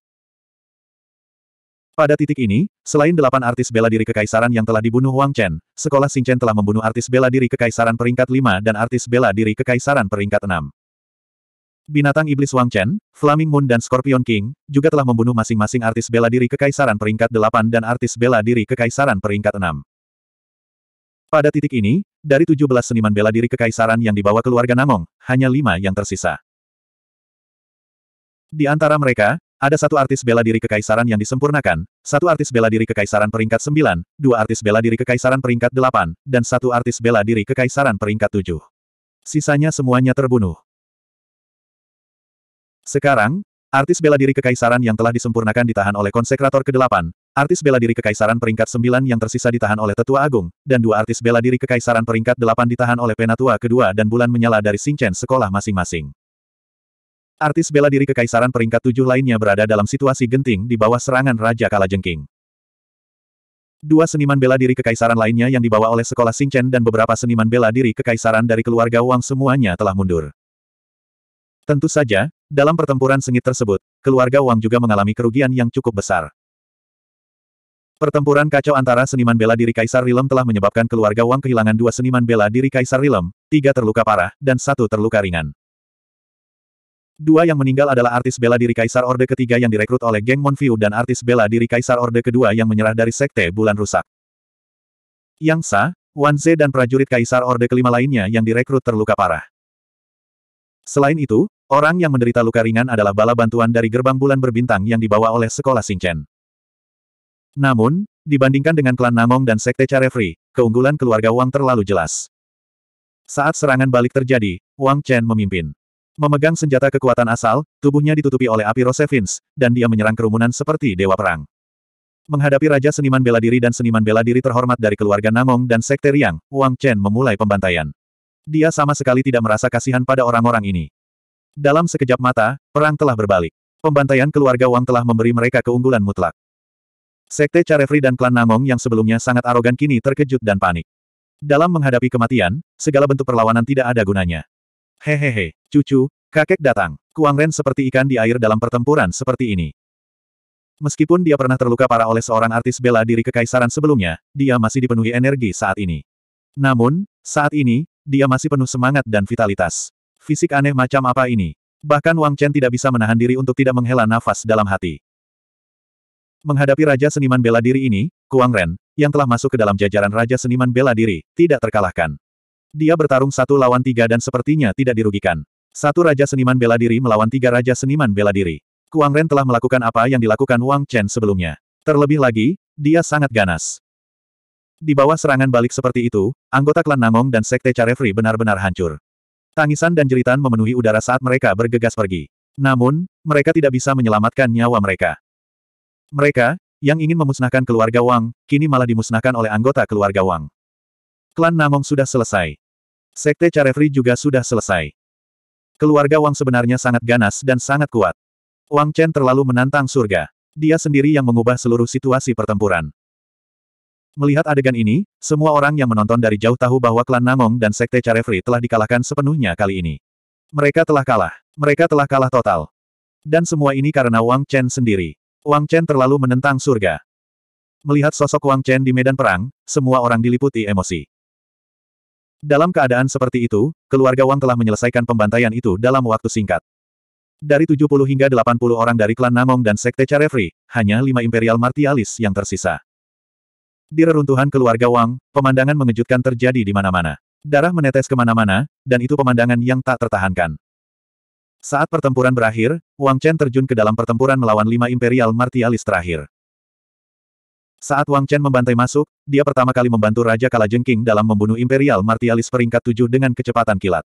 Pada titik ini, selain delapan artis bela diri kekaisaran yang telah dibunuh Wang Chen, sekolah Chen telah membunuh artis bela diri kekaisaran peringkat 5 dan artis bela diri kekaisaran peringkat 6. Binatang Iblis Wang Chen, Flaming Moon dan Scorpion King, juga telah membunuh masing-masing artis bela diri kekaisaran peringkat 8 dan artis bela diri kekaisaran peringkat 6. Pada titik ini, dari 17 seniman bela diri kekaisaran yang dibawa keluarga Namong, hanya lima yang tersisa. Di antara mereka, ada satu artis bela diri kekaisaran yang disempurnakan, satu artis bela diri kekaisaran peringkat 9, dua artis bela diri kekaisaran peringkat 8, dan satu artis bela diri kekaisaran peringkat 7. Sisanya semuanya terbunuh. Sekarang, artis bela diri kekaisaran yang telah disempurnakan ditahan oleh konsekrator ke-8, Artis bela diri kekaisaran peringkat 9 yang tersisa ditahan oleh Tetua Agung, dan dua artis bela diri kekaisaran peringkat 8 ditahan oleh Penatua kedua dan bulan menyala dari Singchen sekolah masing-masing. Artis bela diri kekaisaran peringkat 7 lainnya berada dalam situasi genting di bawah serangan Raja Kalajengking. Dua seniman bela diri kekaisaran lainnya yang dibawa oleh sekolah Singchen dan beberapa seniman bela diri kekaisaran dari keluarga Wang semuanya telah mundur. Tentu saja, dalam pertempuran sengit tersebut, keluarga Wang juga mengalami kerugian yang cukup besar. Pertempuran kacau antara seniman bela diri Kaisar Rilem telah menyebabkan keluarga Wang kehilangan dua seniman bela diri Kaisar Rilem, tiga terluka parah, dan satu terluka ringan. Dua yang meninggal adalah artis bela diri Kaisar Orde ketiga yang direkrut oleh geng Monfiu dan artis bela diri Kaisar Orde kedua yang menyerah dari Sekte Bulan Rusak. Yang Sa, Wan Ze dan prajurit Kaisar Orde kelima lainnya yang direkrut terluka parah. Selain itu, orang yang menderita luka ringan adalah bala bantuan dari gerbang bulan berbintang yang dibawa oleh sekolah Singchen. Namun, dibandingkan dengan klan Namong dan Sekte Carefree, keunggulan keluarga Wang terlalu jelas. Saat serangan balik terjadi, Wang Chen memimpin. Memegang senjata kekuatan asal, tubuhnya ditutupi oleh api Rosevins, dan dia menyerang kerumunan seperti dewa perang. Menghadapi Raja Seniman Bela Diri dan Seniman Bela Diri terhormat dari keluarga Namong dan Sekte Riang, Wang Chen memulai pembantaian. Dia sama sekali tidak merasa kasihan pada orang-orang ini. Dalam sekejap mata, perang telah berbalik. Pembantaian keluarga Wang telah memberi mereka keunggulan mutlak. Sekte Carefree dan klan Namong yang sebelumnya sangat arogan kini terkejut dan panik. Dalam menghadapi kematian, segala bentuk perlawanan tidak ada gunanya. Hehehe, cucu, kakek datang. Kuang Ren seperti ikan di air dalam pertempuran seperti ini. Meskipun dia pernah terluka parah oleh seorang artis bela diri kekaisaran sebelumnya, dia masih dipenuhi energi saat ini. Namun, saat ini, dia masih penuh semangat dan vitalitas. Fisik aneh macam apa ini? Bahkan Wang Chen tidak bisa menahan diri untuk tidak menghela nafas dalam hati. Menghadapi Raja Seniman Bela Diri ini, Kuang Ren, yang telah masuk ke dalam jajaran Raja Seniman Bela Diri, tidak terkalahkan. Dia bertarung satu lawan tiga dan sepertinya tidak dirugikan. Satu Raja Seniman Bela Diri melawan tiga Raja Seniman Bela Diri. Kuang Ren telah melakukan apa yang dilakukan Wang Chen sebelumnya. Terlebih lagi, dia sangat ganas. Di bawah serangan balik seperti itu, anggota klan Namong dan Sekte Carefree benar-benar hancur. Tangisan dan jeritan memenuhi udara saat mereka bergegas pergi. Namun, mereka tidak bisa menyelamatkan nyawa mereka. Mereka, yang ingin memusnahkan keluarga Wang, kini malah dimusnahkan oleh anggota keluarga Wang. Klan Namong sudah selesai. Sekte Carefree juga sudah selesai. Keluarga Wang sebenarnya sangat ganas dan sangat kuat. Wang Chen terlalu menantang surga. Dia sendiri yang mengubah seluruh situasi pertempuran. Melihat adegan ini, semua orang yang menonton dari jauh tahu bahwa klan Namong dan Sekte Carefree telah dikalahkan sepenuhnya kali ini. Mereka telah kalah. Mereka telah kalah total. Dan semua ini karena Wang Chen sendiri. Wang Chen terlalu menentang surga. Melihat sosok Wang Chen di medan perang, semua orang diliputi emosi. Dalam keadaan seperti itu, keluarga Wang telah menyelesaikan pembantaian itu dalam waktu singkat. Dari 70 hingga 80 orang dari klan Namong dan Sekte Carefree, hanya lima Imperial Martialis yang tersisa. Di reruntuhan keluarga Wang, pemandangan mengejutkan terjadi di mana-mana. Darah menetes kemana-mana, dan itu pemandangan yang tak tertahankan. Saat pertempuran berakhir, Wang Chen terjun ke dalam pertempuran melawan lima Imperial Martialis terakhir. Saat Wang Chen membantai masuk, dia pertama kali membantu Raja Kalajengking dalam membunuh Imperial Martialis peringkat tujuh dengan kecepatan kilat.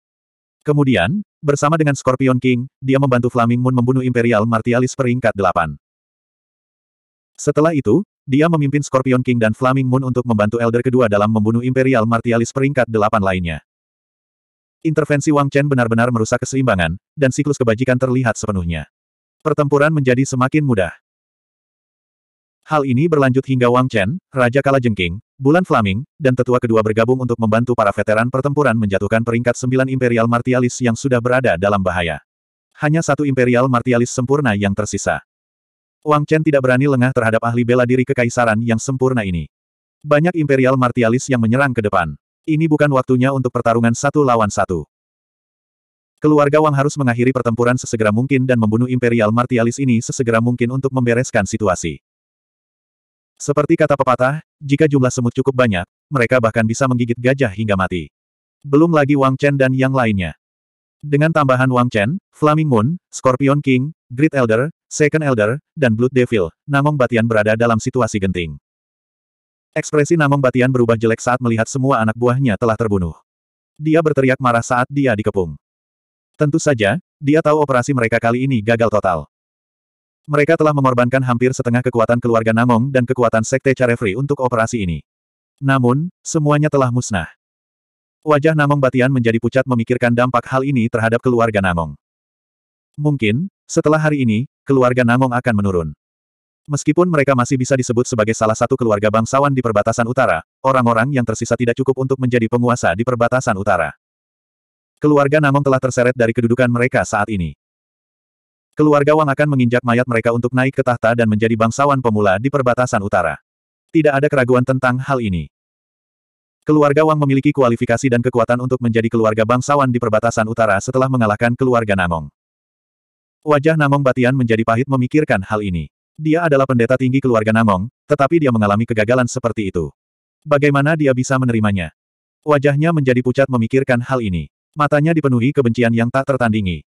Kemudian, bersama dengan Scorpion King, dia membantu Flaming Moon membunuh Imperial Martialis peringkat delapan. Setelah itu, dia memimpin Scorpion King dan Flaming Moon untuk membantu Elder kedua dalam membunuh Imperial Martialis peringkat delapan lainnya. Intervensi Wang Chen benar-benar merusak keseimbangan, dan siklus kebajikan terlihat sepenuhnya. Pertempuran menjadi semakin mudah. Hal ini berlanjut hingga Wang Chen, Raja Kala Jengking, Bulan Flaming, dan tetua kedua bergabung untuk membantu para veteran pertempuran menjatuhkan peringkat sembilan Imperial Martialis yang sudah berada dalam bahaya. Hanya satu Imperial Martialis sempurna yang tersisa. Wang Chen tidak berani lengah terhadap ahli bela diri kekaisaran yang sempurna ini. Banyak Imperial Martialis yang menyerang ke depan. Ini bukan waktunya untuk pertarungan satu lawan satu. Keluarga Wang harus mengakhiri pertempuran sesegera mungkin dan membunuh Imperial Martialis ini sesegera mungkin untuk membereskan situasi. Seperti kata pepatah, jika jumlah semut cukup banyak, mereka bahkan bisa menggigit gajah hingga mati. Belum lagi Wang Chen dan yang lainnya. Dengan tambahan Wang Chen, Flaming Moon, Scorpion King, Great Elder, Second Elder, dan Blood Devil, Namong Batian berada dalam situasi genting. Ekspresi Namong Batian berubah jelek saat melihat semua anak buahnya telah terbunuh. Dia berteriak marah saat dia dikepung. Tentu saja, dia tahu operasi mereka kali ini gagal total. Mereka telah mengorbankan hampir setengah kekuatan keluarga Namong dan kekuatan Sekte Carefree untuk operasi ini. Namun, semuanya telah musnah. Wajah Namong Batian menjadi pucat memikirkan dampak hal ini terhadap keluarga Namong. Mungkin, setelah hari ini, keluarga Namong akan menurun. Meskipun mereka masih bisa disebut sebagai salah satu keluarga bangsawan di perbatasan utara, orang-orang yang tersisa tidak cukup untuk menjadi penguasa di perbatasan utara. Keluarga Namong telah terseret dari kedudukan mereka saat ini. Keluarga Wang akan menginjak mayat mereka untuk naik ke tahta dan menjadi bangsawan pemula di perbatasan utara. Tidak ada keraguan tentang hal ini. Keluarga Wang memiliki kualifikasi dan kekuatan untuk menjadi keluarga bangsawan di perbatasan utara setelah mengalahkan keluarga Namong. Wajah Namong Batian menjadi pahit memikirkan hal ini. Dia adalah pendeta tinggi keluarga Namong, tetapi dia mengalami kegagalan seperti itu. Bagaimana dia bisa menerimanya? Wajahnya menjadi pucat memikirkan hal ini. Matanya dipenuhi kebencian yang tak tertandingi.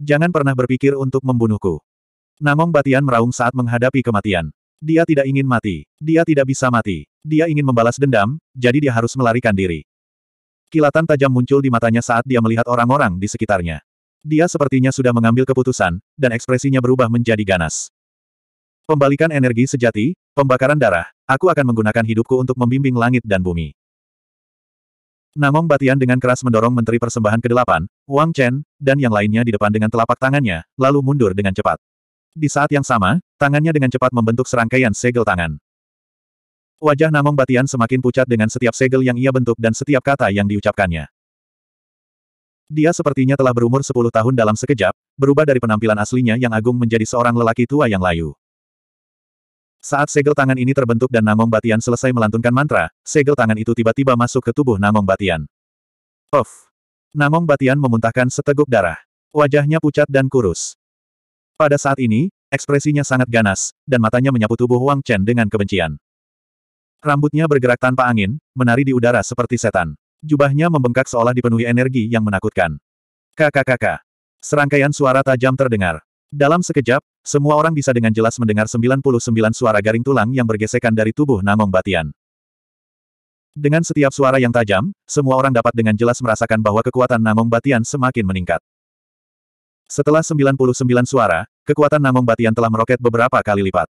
Jangan pernah berpikir untuk membunuhku. Namong Batian meraung saat menghadapi kematian. Dia tidak ingin mati. Dia tidak bisa mati. Dia ingin membalas dendam, jadi dia harus melarikan diri. Kilatan tajam muncul di matanya saat dia melihat orang-orang di sekitarnya. Dia sepertinya sudah mengambil keputusan, dan ekspresinya berubah menjadi ganas. Pembalikan energi sejati, pembakaran darah, aku akan menggunakan hidupku untuk membimbing langit dan bumi. Namong Batian dengan keras mendorong Menteri Persembahan ke-8, Wang Chen, dan yang lainnya di depan dengan telapak tangannya, lalu mundur dengan cepat. Di saat yang sama, tangannya dengan cepat membentuk serangkaian segel tangan. Wajah Namong Batian semakin pucat dengan setiap segel yang ia bentuk dan setiap kata yang diucapkannya. Dia sepertinya telah berumur 10 tahun dalam sekejap, berubah dari penampilan aslinya yang agung menjadi seorang lelaki tua yang layu. Saat segel tangan ini terbentuk dan Namong Batian selesai melantunkan mantra, segel tangan itu tiba-tiba masuk ke tubuh Namong Batian. Of, Namong Batian memuntahkan seteguk darah. Wajahnya pucat dan kurus. Pada saat ini, ekspresinya sangat ganas, dan matanya menyapu tubuh Wang Chen dengan kebencian. Rambutnya bergerak tanpa angin, menari di udara seperti setan. Jubahnya membengkak seolah dipenuhi energi yang menakutkan. Kakak-kakak. Serangkaian suara tajam terdengar. Dalam sekejap, semua orang bisa dengan jelas mendengar 99 suara garing tulang yang bergesekan dari tubuh Namong Batian. Dengan setiap suara yang tajam, semua orang dapat dengan jelas merasakan bahwa kekuatan Namong Batian semakin meningkat. Setelah 99 suara, kekuatan Namong Batian telah meroket beberapa kali lipat.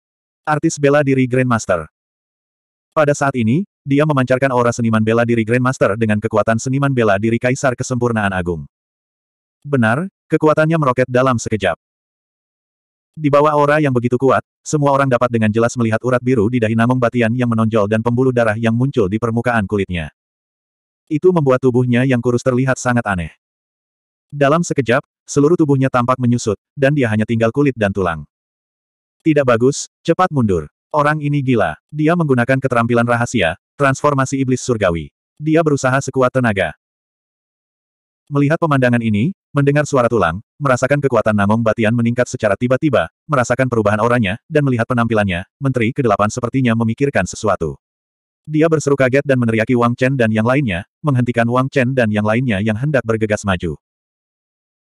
Artis bela diri Grandmaster. Pada saat ini, dia memancarkan aura seniman bela diri Grandmaster dengan kekuatan seniman bela diri Kaisar Kesempurnaan Agung. Benar, kekuatannya meroket dalam sekejap. Di bawah aura yang begitu kuat, semua orang dapat dengan jelas melihat urat biru di dahi namung Batian yang menonjol dan pembuluh darah yang muncul di permukaan kulitnya. Itu membuat tubuhnya yang kurus terlihat sangat aneh. Dalam sekejap, seluruh tubuhnya tampak menyusut, dan dia hanya tinggal kulit dan tulang. Tidak bagus, cepat mundur. Orang ini gila. Dia menggunakan keterampilan rahasia, transformasi iblis surgawi. Dia berusaha sekuat tenaga. Melihat pemandangan ini, Mendengar suara tulang, merasakan kekuatan Namong Batian meningkat secara tiba-tiba, merasakan perubahan auranya, dan melihat penampilannya, Menteri Kedelapan sepertinya memikirkan sesuatu. Dia berseru kaget dan meneriaki Wang Chen dan yang lainnya, menghentikan Wang Chen dan yang lainnya yang hendak bergegas maju.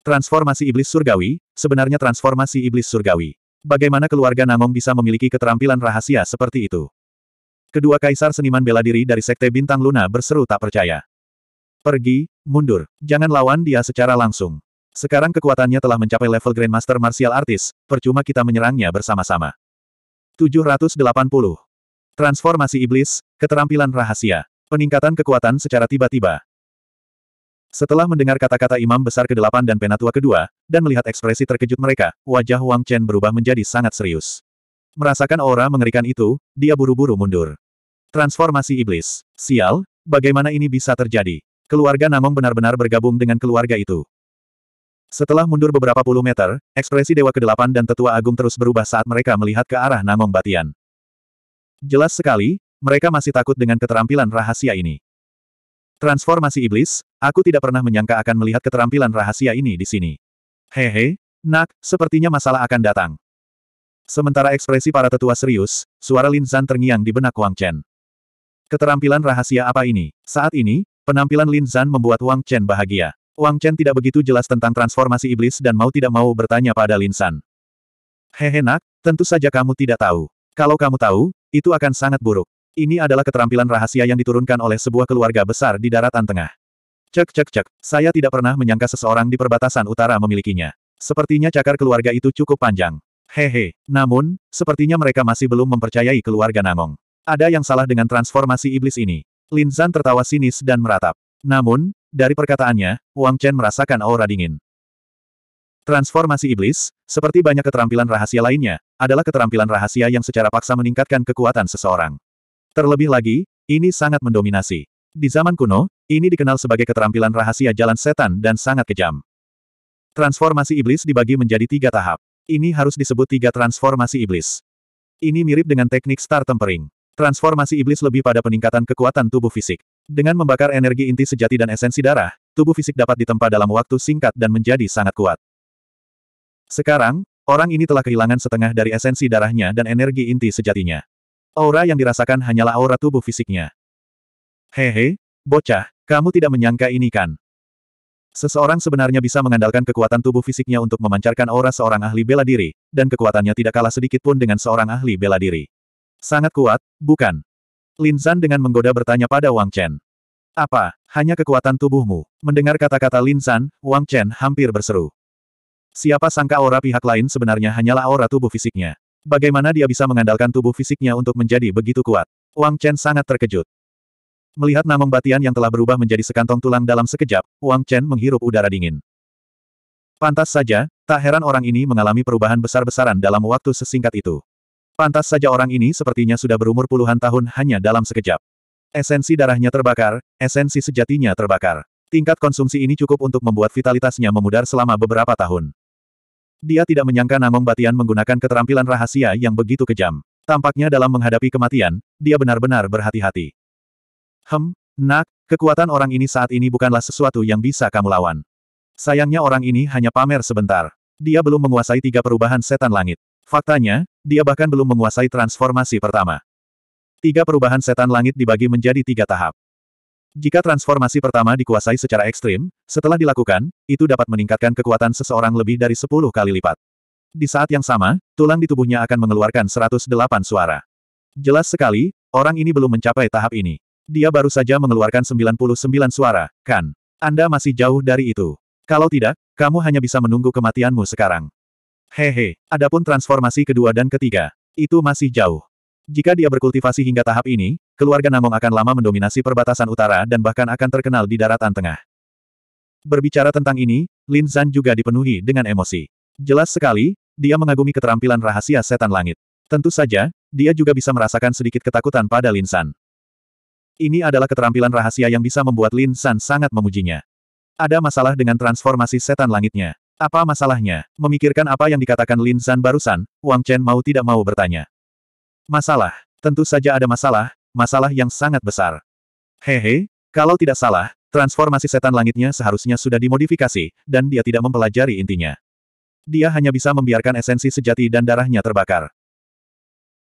Transformasi Iblis Surgawi, sebenarnya transformasi Iblis Surgawi. Bagaimana keluarga Namong bisa memiliki keterampilan rahasia seperti itu? Kedua kaisar seniman bela diri dari Sekte Bintang Luna berseru tak percaya. Pergi, mundur. Jangan lawan dia secara langsung. Sekarang kekuatannya telah mencapai level Grandmaster Martial Artist, percuma kita menyerangnya bersama-sama. 780. Transformasi Iblis, Keterampilan Rahasia. Peningkatan kekuatan secara tiba-tiba. Setelah mendengar kata-kata Imam Besar ke-8 dan Penatua kedua, dan melihat ekspresi terkejut mereka, wajah Wang Chen berubah menjadi sangat serius. Merasakan aura mengerikan itu, dia buru-buru mundur. Transformasi Iblis. Sial, bagaimana ini bisa terjadi? keluarga Namong benar-benar bergabung dengan keluarga itu. Setelah mundur beberapa puluh meter, ekspresi Dewa ke-8 dan Tetua Agung terus berubah saat mereka melihat ke arah Namong Batian. Jelas sekali, mereka masih takut dengan keterampilan rahasia ini. Transformasi iblis, aku tidak pernah menyangka akan melihat keterampilan rahasia ini di sini. Hehe, nak, sepertinya masalah akan datang. Sementara ekspresi para tetua serius, suara Lin Zan terngiang di benak Wang Chen. Keterampilan rahasia apa ini? Saat ini, Penampilan Lin Zan membuat Wang Chen bahagia. Wang Chen tidak begitu jelas tentang transformasi iblis dan mau tidak mau bertanya pada Lin Zan. Hehe nak, tentu saja kamu tidak tahu. Kalau kamu tahu, itu akan sangat buruk. Ini adalah keterampilan rahasia yang diturunkan oleh sebuah keluarga besar di daratan tengah. Cek cek cek, saya tidak pernah menyangka seseorang di perbatasan utara memilikinya. Sepertinya cakar keluarga itu cukup panjang. Hehe, namun, sepertinya mereka masih belum mempercayai keluarga Nangong. Ada yang salah dengan transformasi iblis ini. Lin Zhan tertawa sinis dan meratap. Namun, dari perkataannya, Wang Chen merasakan aura dingin. Transformasi iblis, seperti banyak keterampilan rahasia lainnya, adalah keterampilan rahasia yang secara paksa meningkatkan kekuatan seseorang. Terlebih lagi, ini sangat mendominasi. Di zaman kuno, ini dikenal sebagai keterampilan rahasia jalan setan dan sangat kejam. Transformasi iblis dibagi menjadi tiga tahap. Ini harus disebut tiga transformasi iblis. Ini mirip dengan teknik star tempering. Transformasi iblis lebih pada peningkatan kekuatan tubuh fisik. Dengan membakar energi inti sejati dan esensi darah, tubuh fisik dapat ditempa dalam waktu singkat dan menjadi sangat kuat. Sekarang, orang ini telah kehilangan setengah dari esensi darahnya dan energi inti sejatinya. Aura yang dirasakan hanyalah aura tubuh fisiknya. Hehe, bocah, kamu tidak menyangka ini kan? Seseorang sebenarnya bisa mengandalkan kekuatan tubuh fisiknya untuk memancarkan aura seorang ahli bela diri, dan kekuatannya tidak kalah sedikit pun dengan seorang ahli bela diri. Sangat kuat, bukan? Lin Zan dengan menggoda bertanya pada Wang Chen. Apa, hanya kekuatan tubuhmu? Mendengar kata-kata Lin Zan, Wang Chen hampir berseru. Siapa sangka aura pihak lain sebenarnya hanyalah aura tubuh fisiknya. Bagaimana dia bisa mengandalkan tubuh fisiknya untuk menjadi begitu kuat? Wang Chen sangat terkejut. Melihat namung Batian yang telah berubah menjadi sekantong tulang dalam sekejap, Wang Chen menghirup udara dingin. Pantas saja, tak heran orang ini mengalami perubahan besar-besaran dalam waktu sesingkat itu. Pantas saja orang ini sepertinya sudah berumur puluhan tahun hanya dalam sekejap. Esensi darahnya terbakar, esensi sejatinya terbakar. Tingkat konsumsi ini cukup untuk membuat vitalitasnya memudar selama beberapa tahun. Dia tidak menyangka Namong Batian menggunakan keterampilan rahasia yang begitu kejam. Tampaknya dalam menghadapi kematian, dia benar-benar berhati-hati. Hem, nak, kekuatan orang ini saat ini bukanlah sesuatu yang bisa kamu lawan. Sayangnya orang ini hanya pamer sebentar. Dia belum menguasai tiga perubahan setan langit. Faktanya, dia bahkan belum menguasai transformasi pertama. Tiga perubahan setan langit dibagi menjadi tiga tahap. Jika transformasi pertama dikuasai secara ekstrim, setelah dilakukan, itu dapat meningkatkan kekuatan seseorang lebih dari sepuluh kali lipat. Di saat yang sama, tulang di tubuhnya akan mengeluarkan 108 suara. Jelas sekali, orang ini belum mencapai tahap ini. Dia baru saja mengeluarkan 99 suara, kan? Anda masih jauh dari itu. Kalau tidak, kamu hanya bisa menunggu kematianmu sekarang. Hehe, adapun transformasi kedua dan ketiga, itu masih jauh. Jika dia berkultivasi hingga tahap ini, keluarga Namong akan lama mendominasi perbatasan utara dan bahkan akan terkenal di daratan tengah. Berbicara tentang ini, Lin Zan juga dipenuhi dengan emosi. Jelas sekali, dia mengagumi keterampilan rahasia setan langit. Tentu saja, dia juga bisa merasakan sedikit ketakutan pada Lin San. Ini adalah keterampilan rahasia yang bisa membuat Lin San sangat memujinya. Ada masalah dengan transformasi setan langitnya. Apa masalahnya? Memikirkan apa yang dikatakan Lin San barusan, Wang Chen mau tidak mau bertanya. Masalah. Tentu saja ada masalah, masalah yang sangat besar. Hehe, kalau tidak salah, transformasi setan langitnya seharusnya sudah dimodifikasi, dan dia tidak mempelajari intinya. Dia hanya bisa membiarkan esensi sejati dan darahnya terbakar.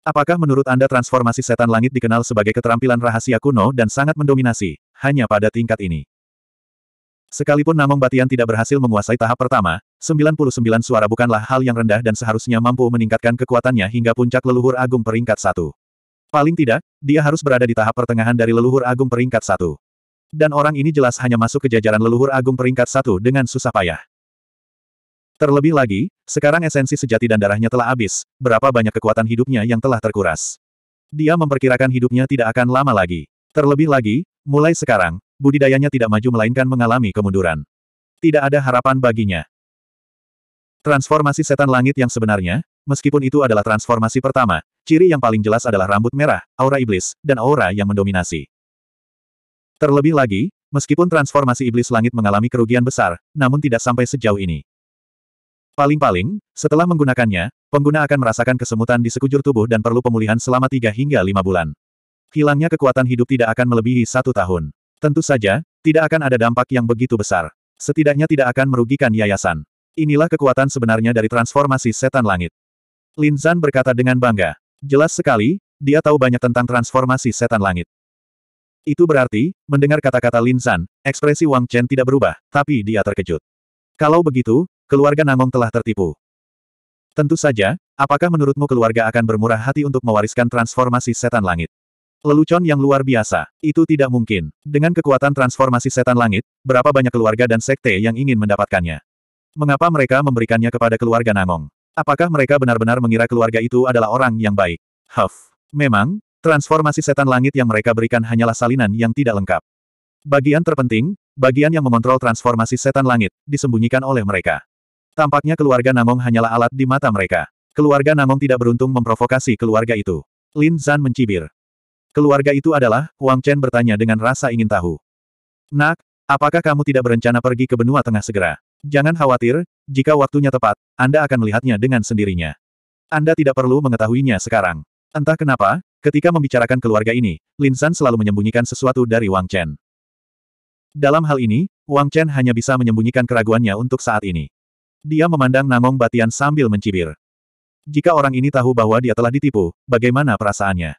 Apakah menurut Anda transformasi setan langit dikenal sebagai keterampilan rahasia kuno dan sangat mendominasi, hanya pada tingkat ini? Sekalipun Namong Batian tidak berhasil menguasai tahap pertama, 99 suara bukanlah hal yang rendah dan seharusnya mampu meningkatkan kekuatannya hingga puncak leluhur agung peringkat satu. Paling tidak, dia harus berada di tahap pertengahan dari leluhur agung peringkat satu. Dan orang ini jelas hanya masuk ke jajaran leluhur agung peringkat satu dengan susah payah. Terlebih lagi, sekarang esensi sejati dan darahnya telah habis, berapa banyak kekuatan hidupnya yang telah terkuras. Dia memperkirakan hidupnya tidak akan lama lagi. Terlebih lagi, mulai sekarang, budidayanya tidak maju melainkan mengalami kemunduran. Tidak ada harapan baginya. Transformasi setan langit yang sebenarnya, meskipun itu adalah transformasi pertama, ciri yang paling jelas adalah rambut merah, aura iblis, dan aura yang mendominasi. Terlebih lagi, meskipun transformasi iblis langit mengalami kerugian besar, namun tidak sampai sejauh ini. Paling-paling, setelah menggunakannya, pengguna akan merasakan kesemutan di sekujur tubuh dan perlu pemulihan selama 3 hingga 5 bulan hilangnya kekuatan hidup tidak akan melebihi satu tahun. Tentu saja, tidak akan ada dampak yang begitu besar. Setidaknya tidak akan merugikan yayasan. Inilah kekuatan sebenarnya dari transformasi setan langit. Lin Zan berkata dengan bangga. Jelas sekali, dia tahu banyak tentang transformasi setan langit. Itu berarti, mendengar kata-kata Lin Zan, ekspresi Wang Chen tidak berubah, tapi dia terkejut. Kalau begitu, keluarga Nangong telah tertipu. Tentu saja, apakah menurutmu keluarga akan bermurah hati untuk mewariskan transformasi setan langit? Lelucon yang luar biasa, itu tidak mungkin. Dengan kekuatan transformasi setan langit, berapa banyak keluarga dan sekte yang ingin mendapatkannya? Mengapa mereka memberikannya kepada keluarga Nangong? Apakah mereka benar-benar mengira keluarga itu adalah orang yang baik? Huff. Memang, transformasi setan langit yang mereka berikan hanyalah salinan yang tidak lengkap. Bagian terpenting, bagian yang mengontrol transformasi setan langit, disembunyikan oleh mereka. Tampaknya keluarga Nangong hanyalah alat di mata mereka. Keluarga Nangong tidak beruntung memprovokasi keluarga itu. Lin Zan mencibir. Keluarga itu adalah, Wang Chen bertanya dengan rasa ingin tahu. Nak, apakah kamu tidak berencana pergi ke benua tengah segera? Jangan khawatir, jika waktunya tepat, Anda akan melihatnya dengan sendirinya. Anda tidak perlu mengetahuinya sekarang. Entah kenapa, ketika membicarakan keluarga ini, Lin San selalu menyembunyikan sesuatu dari Wang Chen. Dalam hal ini, Wang Chen hanya bisa menyembunyikan keraguannya untuk saat ini. Dia memandang Nangong Batian sambil mencibir. Jika orang ini tahu bahwa dia telah ditipu, bagaimana perasaannya?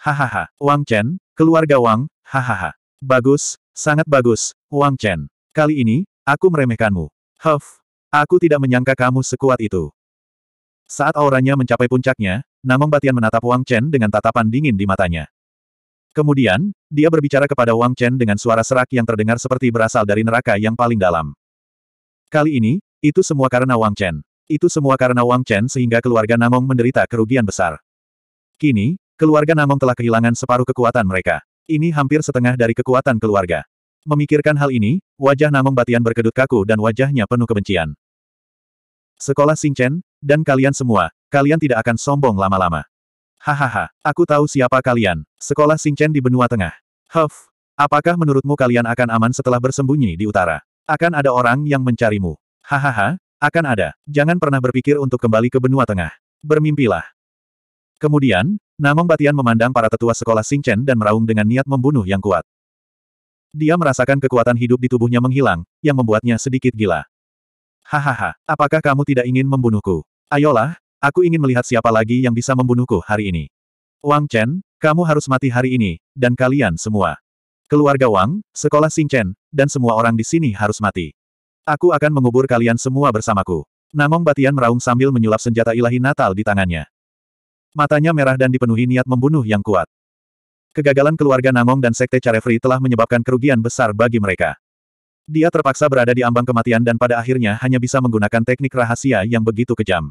Hahaha, Wang Chen, keluarga Wang, hahaha. Bagus, sangat bagus, Wang Chen. Kali ini, aku meremehkanmu. Huff, aku tidak menyangka kamu sekuat itu. Saat auranya mencapai puncaknya, Namong Batian menatap Wang Chen dengan tatapan dingin di matanya. Kemudian, dia berbicara kepada Wang Chen dengan suara serak yang terdengar seperti berasal dari neraka yang paling dalam. Kali ini, itu semua karena Wang Chen. Itu semua karena Wang Chen sehingga keluarga Namong menderita kerugian besar. Kini, Keluarga Namong telah kehilangan separuh kekuatan mereka. Ini hampir setengah dari kekuatan keluarga. Memikirkan hal ini, wajah Namong Batian berkedut kaku dan wajahnya penuh kebencian. Sekolah Singchen, dan kalian semua, kalian tidak akan sombong lama-lama. Hahaha, aku tahu siapa kalian. Sekolah Singchen di benua tengah. Huff, apakah menurutmu kalian akan aman setelah bersembunyi di utara? Akan ada orang yang mencarimu. Hahaha, akan ada. Jangan pernah berpikir untuk kembali ke benua tengah. Bermimpilah. Kemudian, Namong Batian memandang para tetua sekolah Singchen dan meraung dengan niat membunuh yang kuat. Dia merasakan kekuatan hidup di tubuhnya menghilang, yang membuatnya sedikit gila. Hahaha, apakah kamu tidak ingin membunuhku? Ayolah, aku ingin melihat siapa lagi yang bisa membunuhku hari ini. Wang Chen, kamu harus mati hari ini, dan kalian semua. Keluarga Wang, sekolah Singchen, dan semua orang di sini harus mati. Aku akan mengubur kalian semua bersamaku. Namong Batian meraung sambil menyulap senjata ilahi Natal di tangannya. Matanya merah dan dipenuhi niat membunuh yang kuat. Kegagalan keluarga Nangong dan Sekte Carefree telah menyebabkan kerugian besar bagi mereka. Dia terpaksa berada di ambang kematian dan pada akhirnya hanya bisa menggunakan teknik rahasia yang begitu kejam.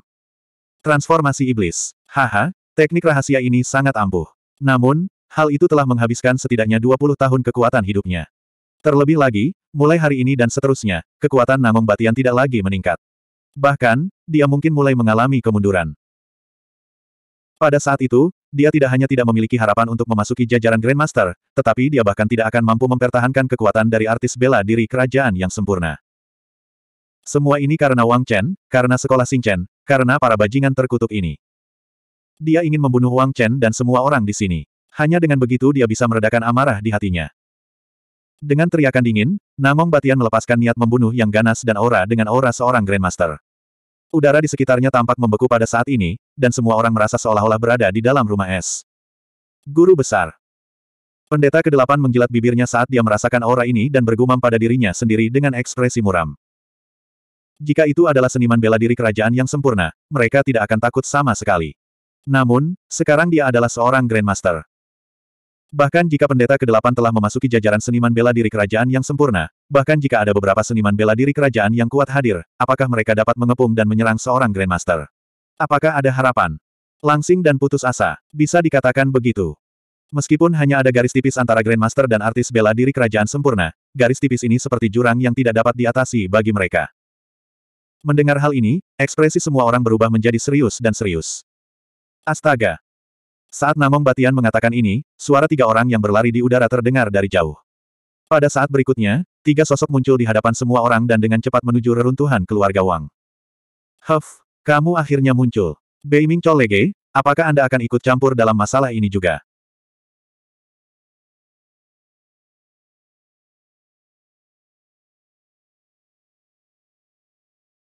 Transformasi Iblis. Haha, teknik rahasia ini sangat ampuh. Namun, hal itu telah menghabiskan setidaknya 20 tahun kekuatan hidupnya. Terlebih lagi, mulai hari ini dan seterusnya, kekuatan Nangong Batian tidak lagi meningkat. Bahkan, dia mungkin mulai mengalami kemunduran. Pada saat itu, dia tidak hanya tidak memiliki harapan untuk memasuki jajaran Grandmaster, tetapi dia bahkan tidak akan mampu mempertahankan kekuatan dari artis bela diri kerajaan yang sempurna. Semua ini karena Wang Chen, karena sekolah Xing Chen, karena para bajingan terkutuk ini. Dia ingin membunuh Wang Chen dan semua orang di sini. Hanya dengan begitu dia bisa meredakan amarah di hatinya. Dengan teriakan dingin, Namong Batian melepaskan niat membunuh yang ganas dan aura dengan aura seorang Grandmaster. Udara di sekitarnya tampak membeku pada saat ini, dan semua orang merasa seolah-olah berada di dalam rumah es. Guru Besar Pendeta kedelapan menjilat bibirnya saat dia merasakan aura ini dan bergumam pada dirinya sendiri dengan ekspresi muram. Jika itu adalah seniman bela diri kerajaan yang sempurna, mereka tidak akan takut sama sekali. Namun, sekarang dia adalah seorang Grandmaster. Bahkan jika pendeta ke-8 telah memasuki jajaran seniman bela diri kerajaan yang sempurna, bahkan jika ada beberapa seniman bela diri kerajaan yang kuat hadir, apakah mereka dapat mengepung dan menyerang seorang Grandmaster? Apakah ada harapan? Langsing dan putus asa, bisa dikatakan begitu. Meskipun hanya ada garis tipis antara Grandmaster dan artis bela diri kerajaan sempurna, garis tipis ini seperti jurang yang tidak dapat diatasi bagi mereka. Mendengar hal ini, ekspresi semua orang berubah menjadi serius dan serius. Astaga, saat Namong Batian mengatakan ini, suara tiga orang yang berlari di udara terdengar dari jauh. Pada saat berikutnya, tiga sosok muncul di hadapan semua orang dan dengan cepat menuju reruntuhan keluarga Wang. Huff, kamu akhirnya muncul. Beiming Cholege, apakah Anda akan ikut campur dalam masalah ini juga?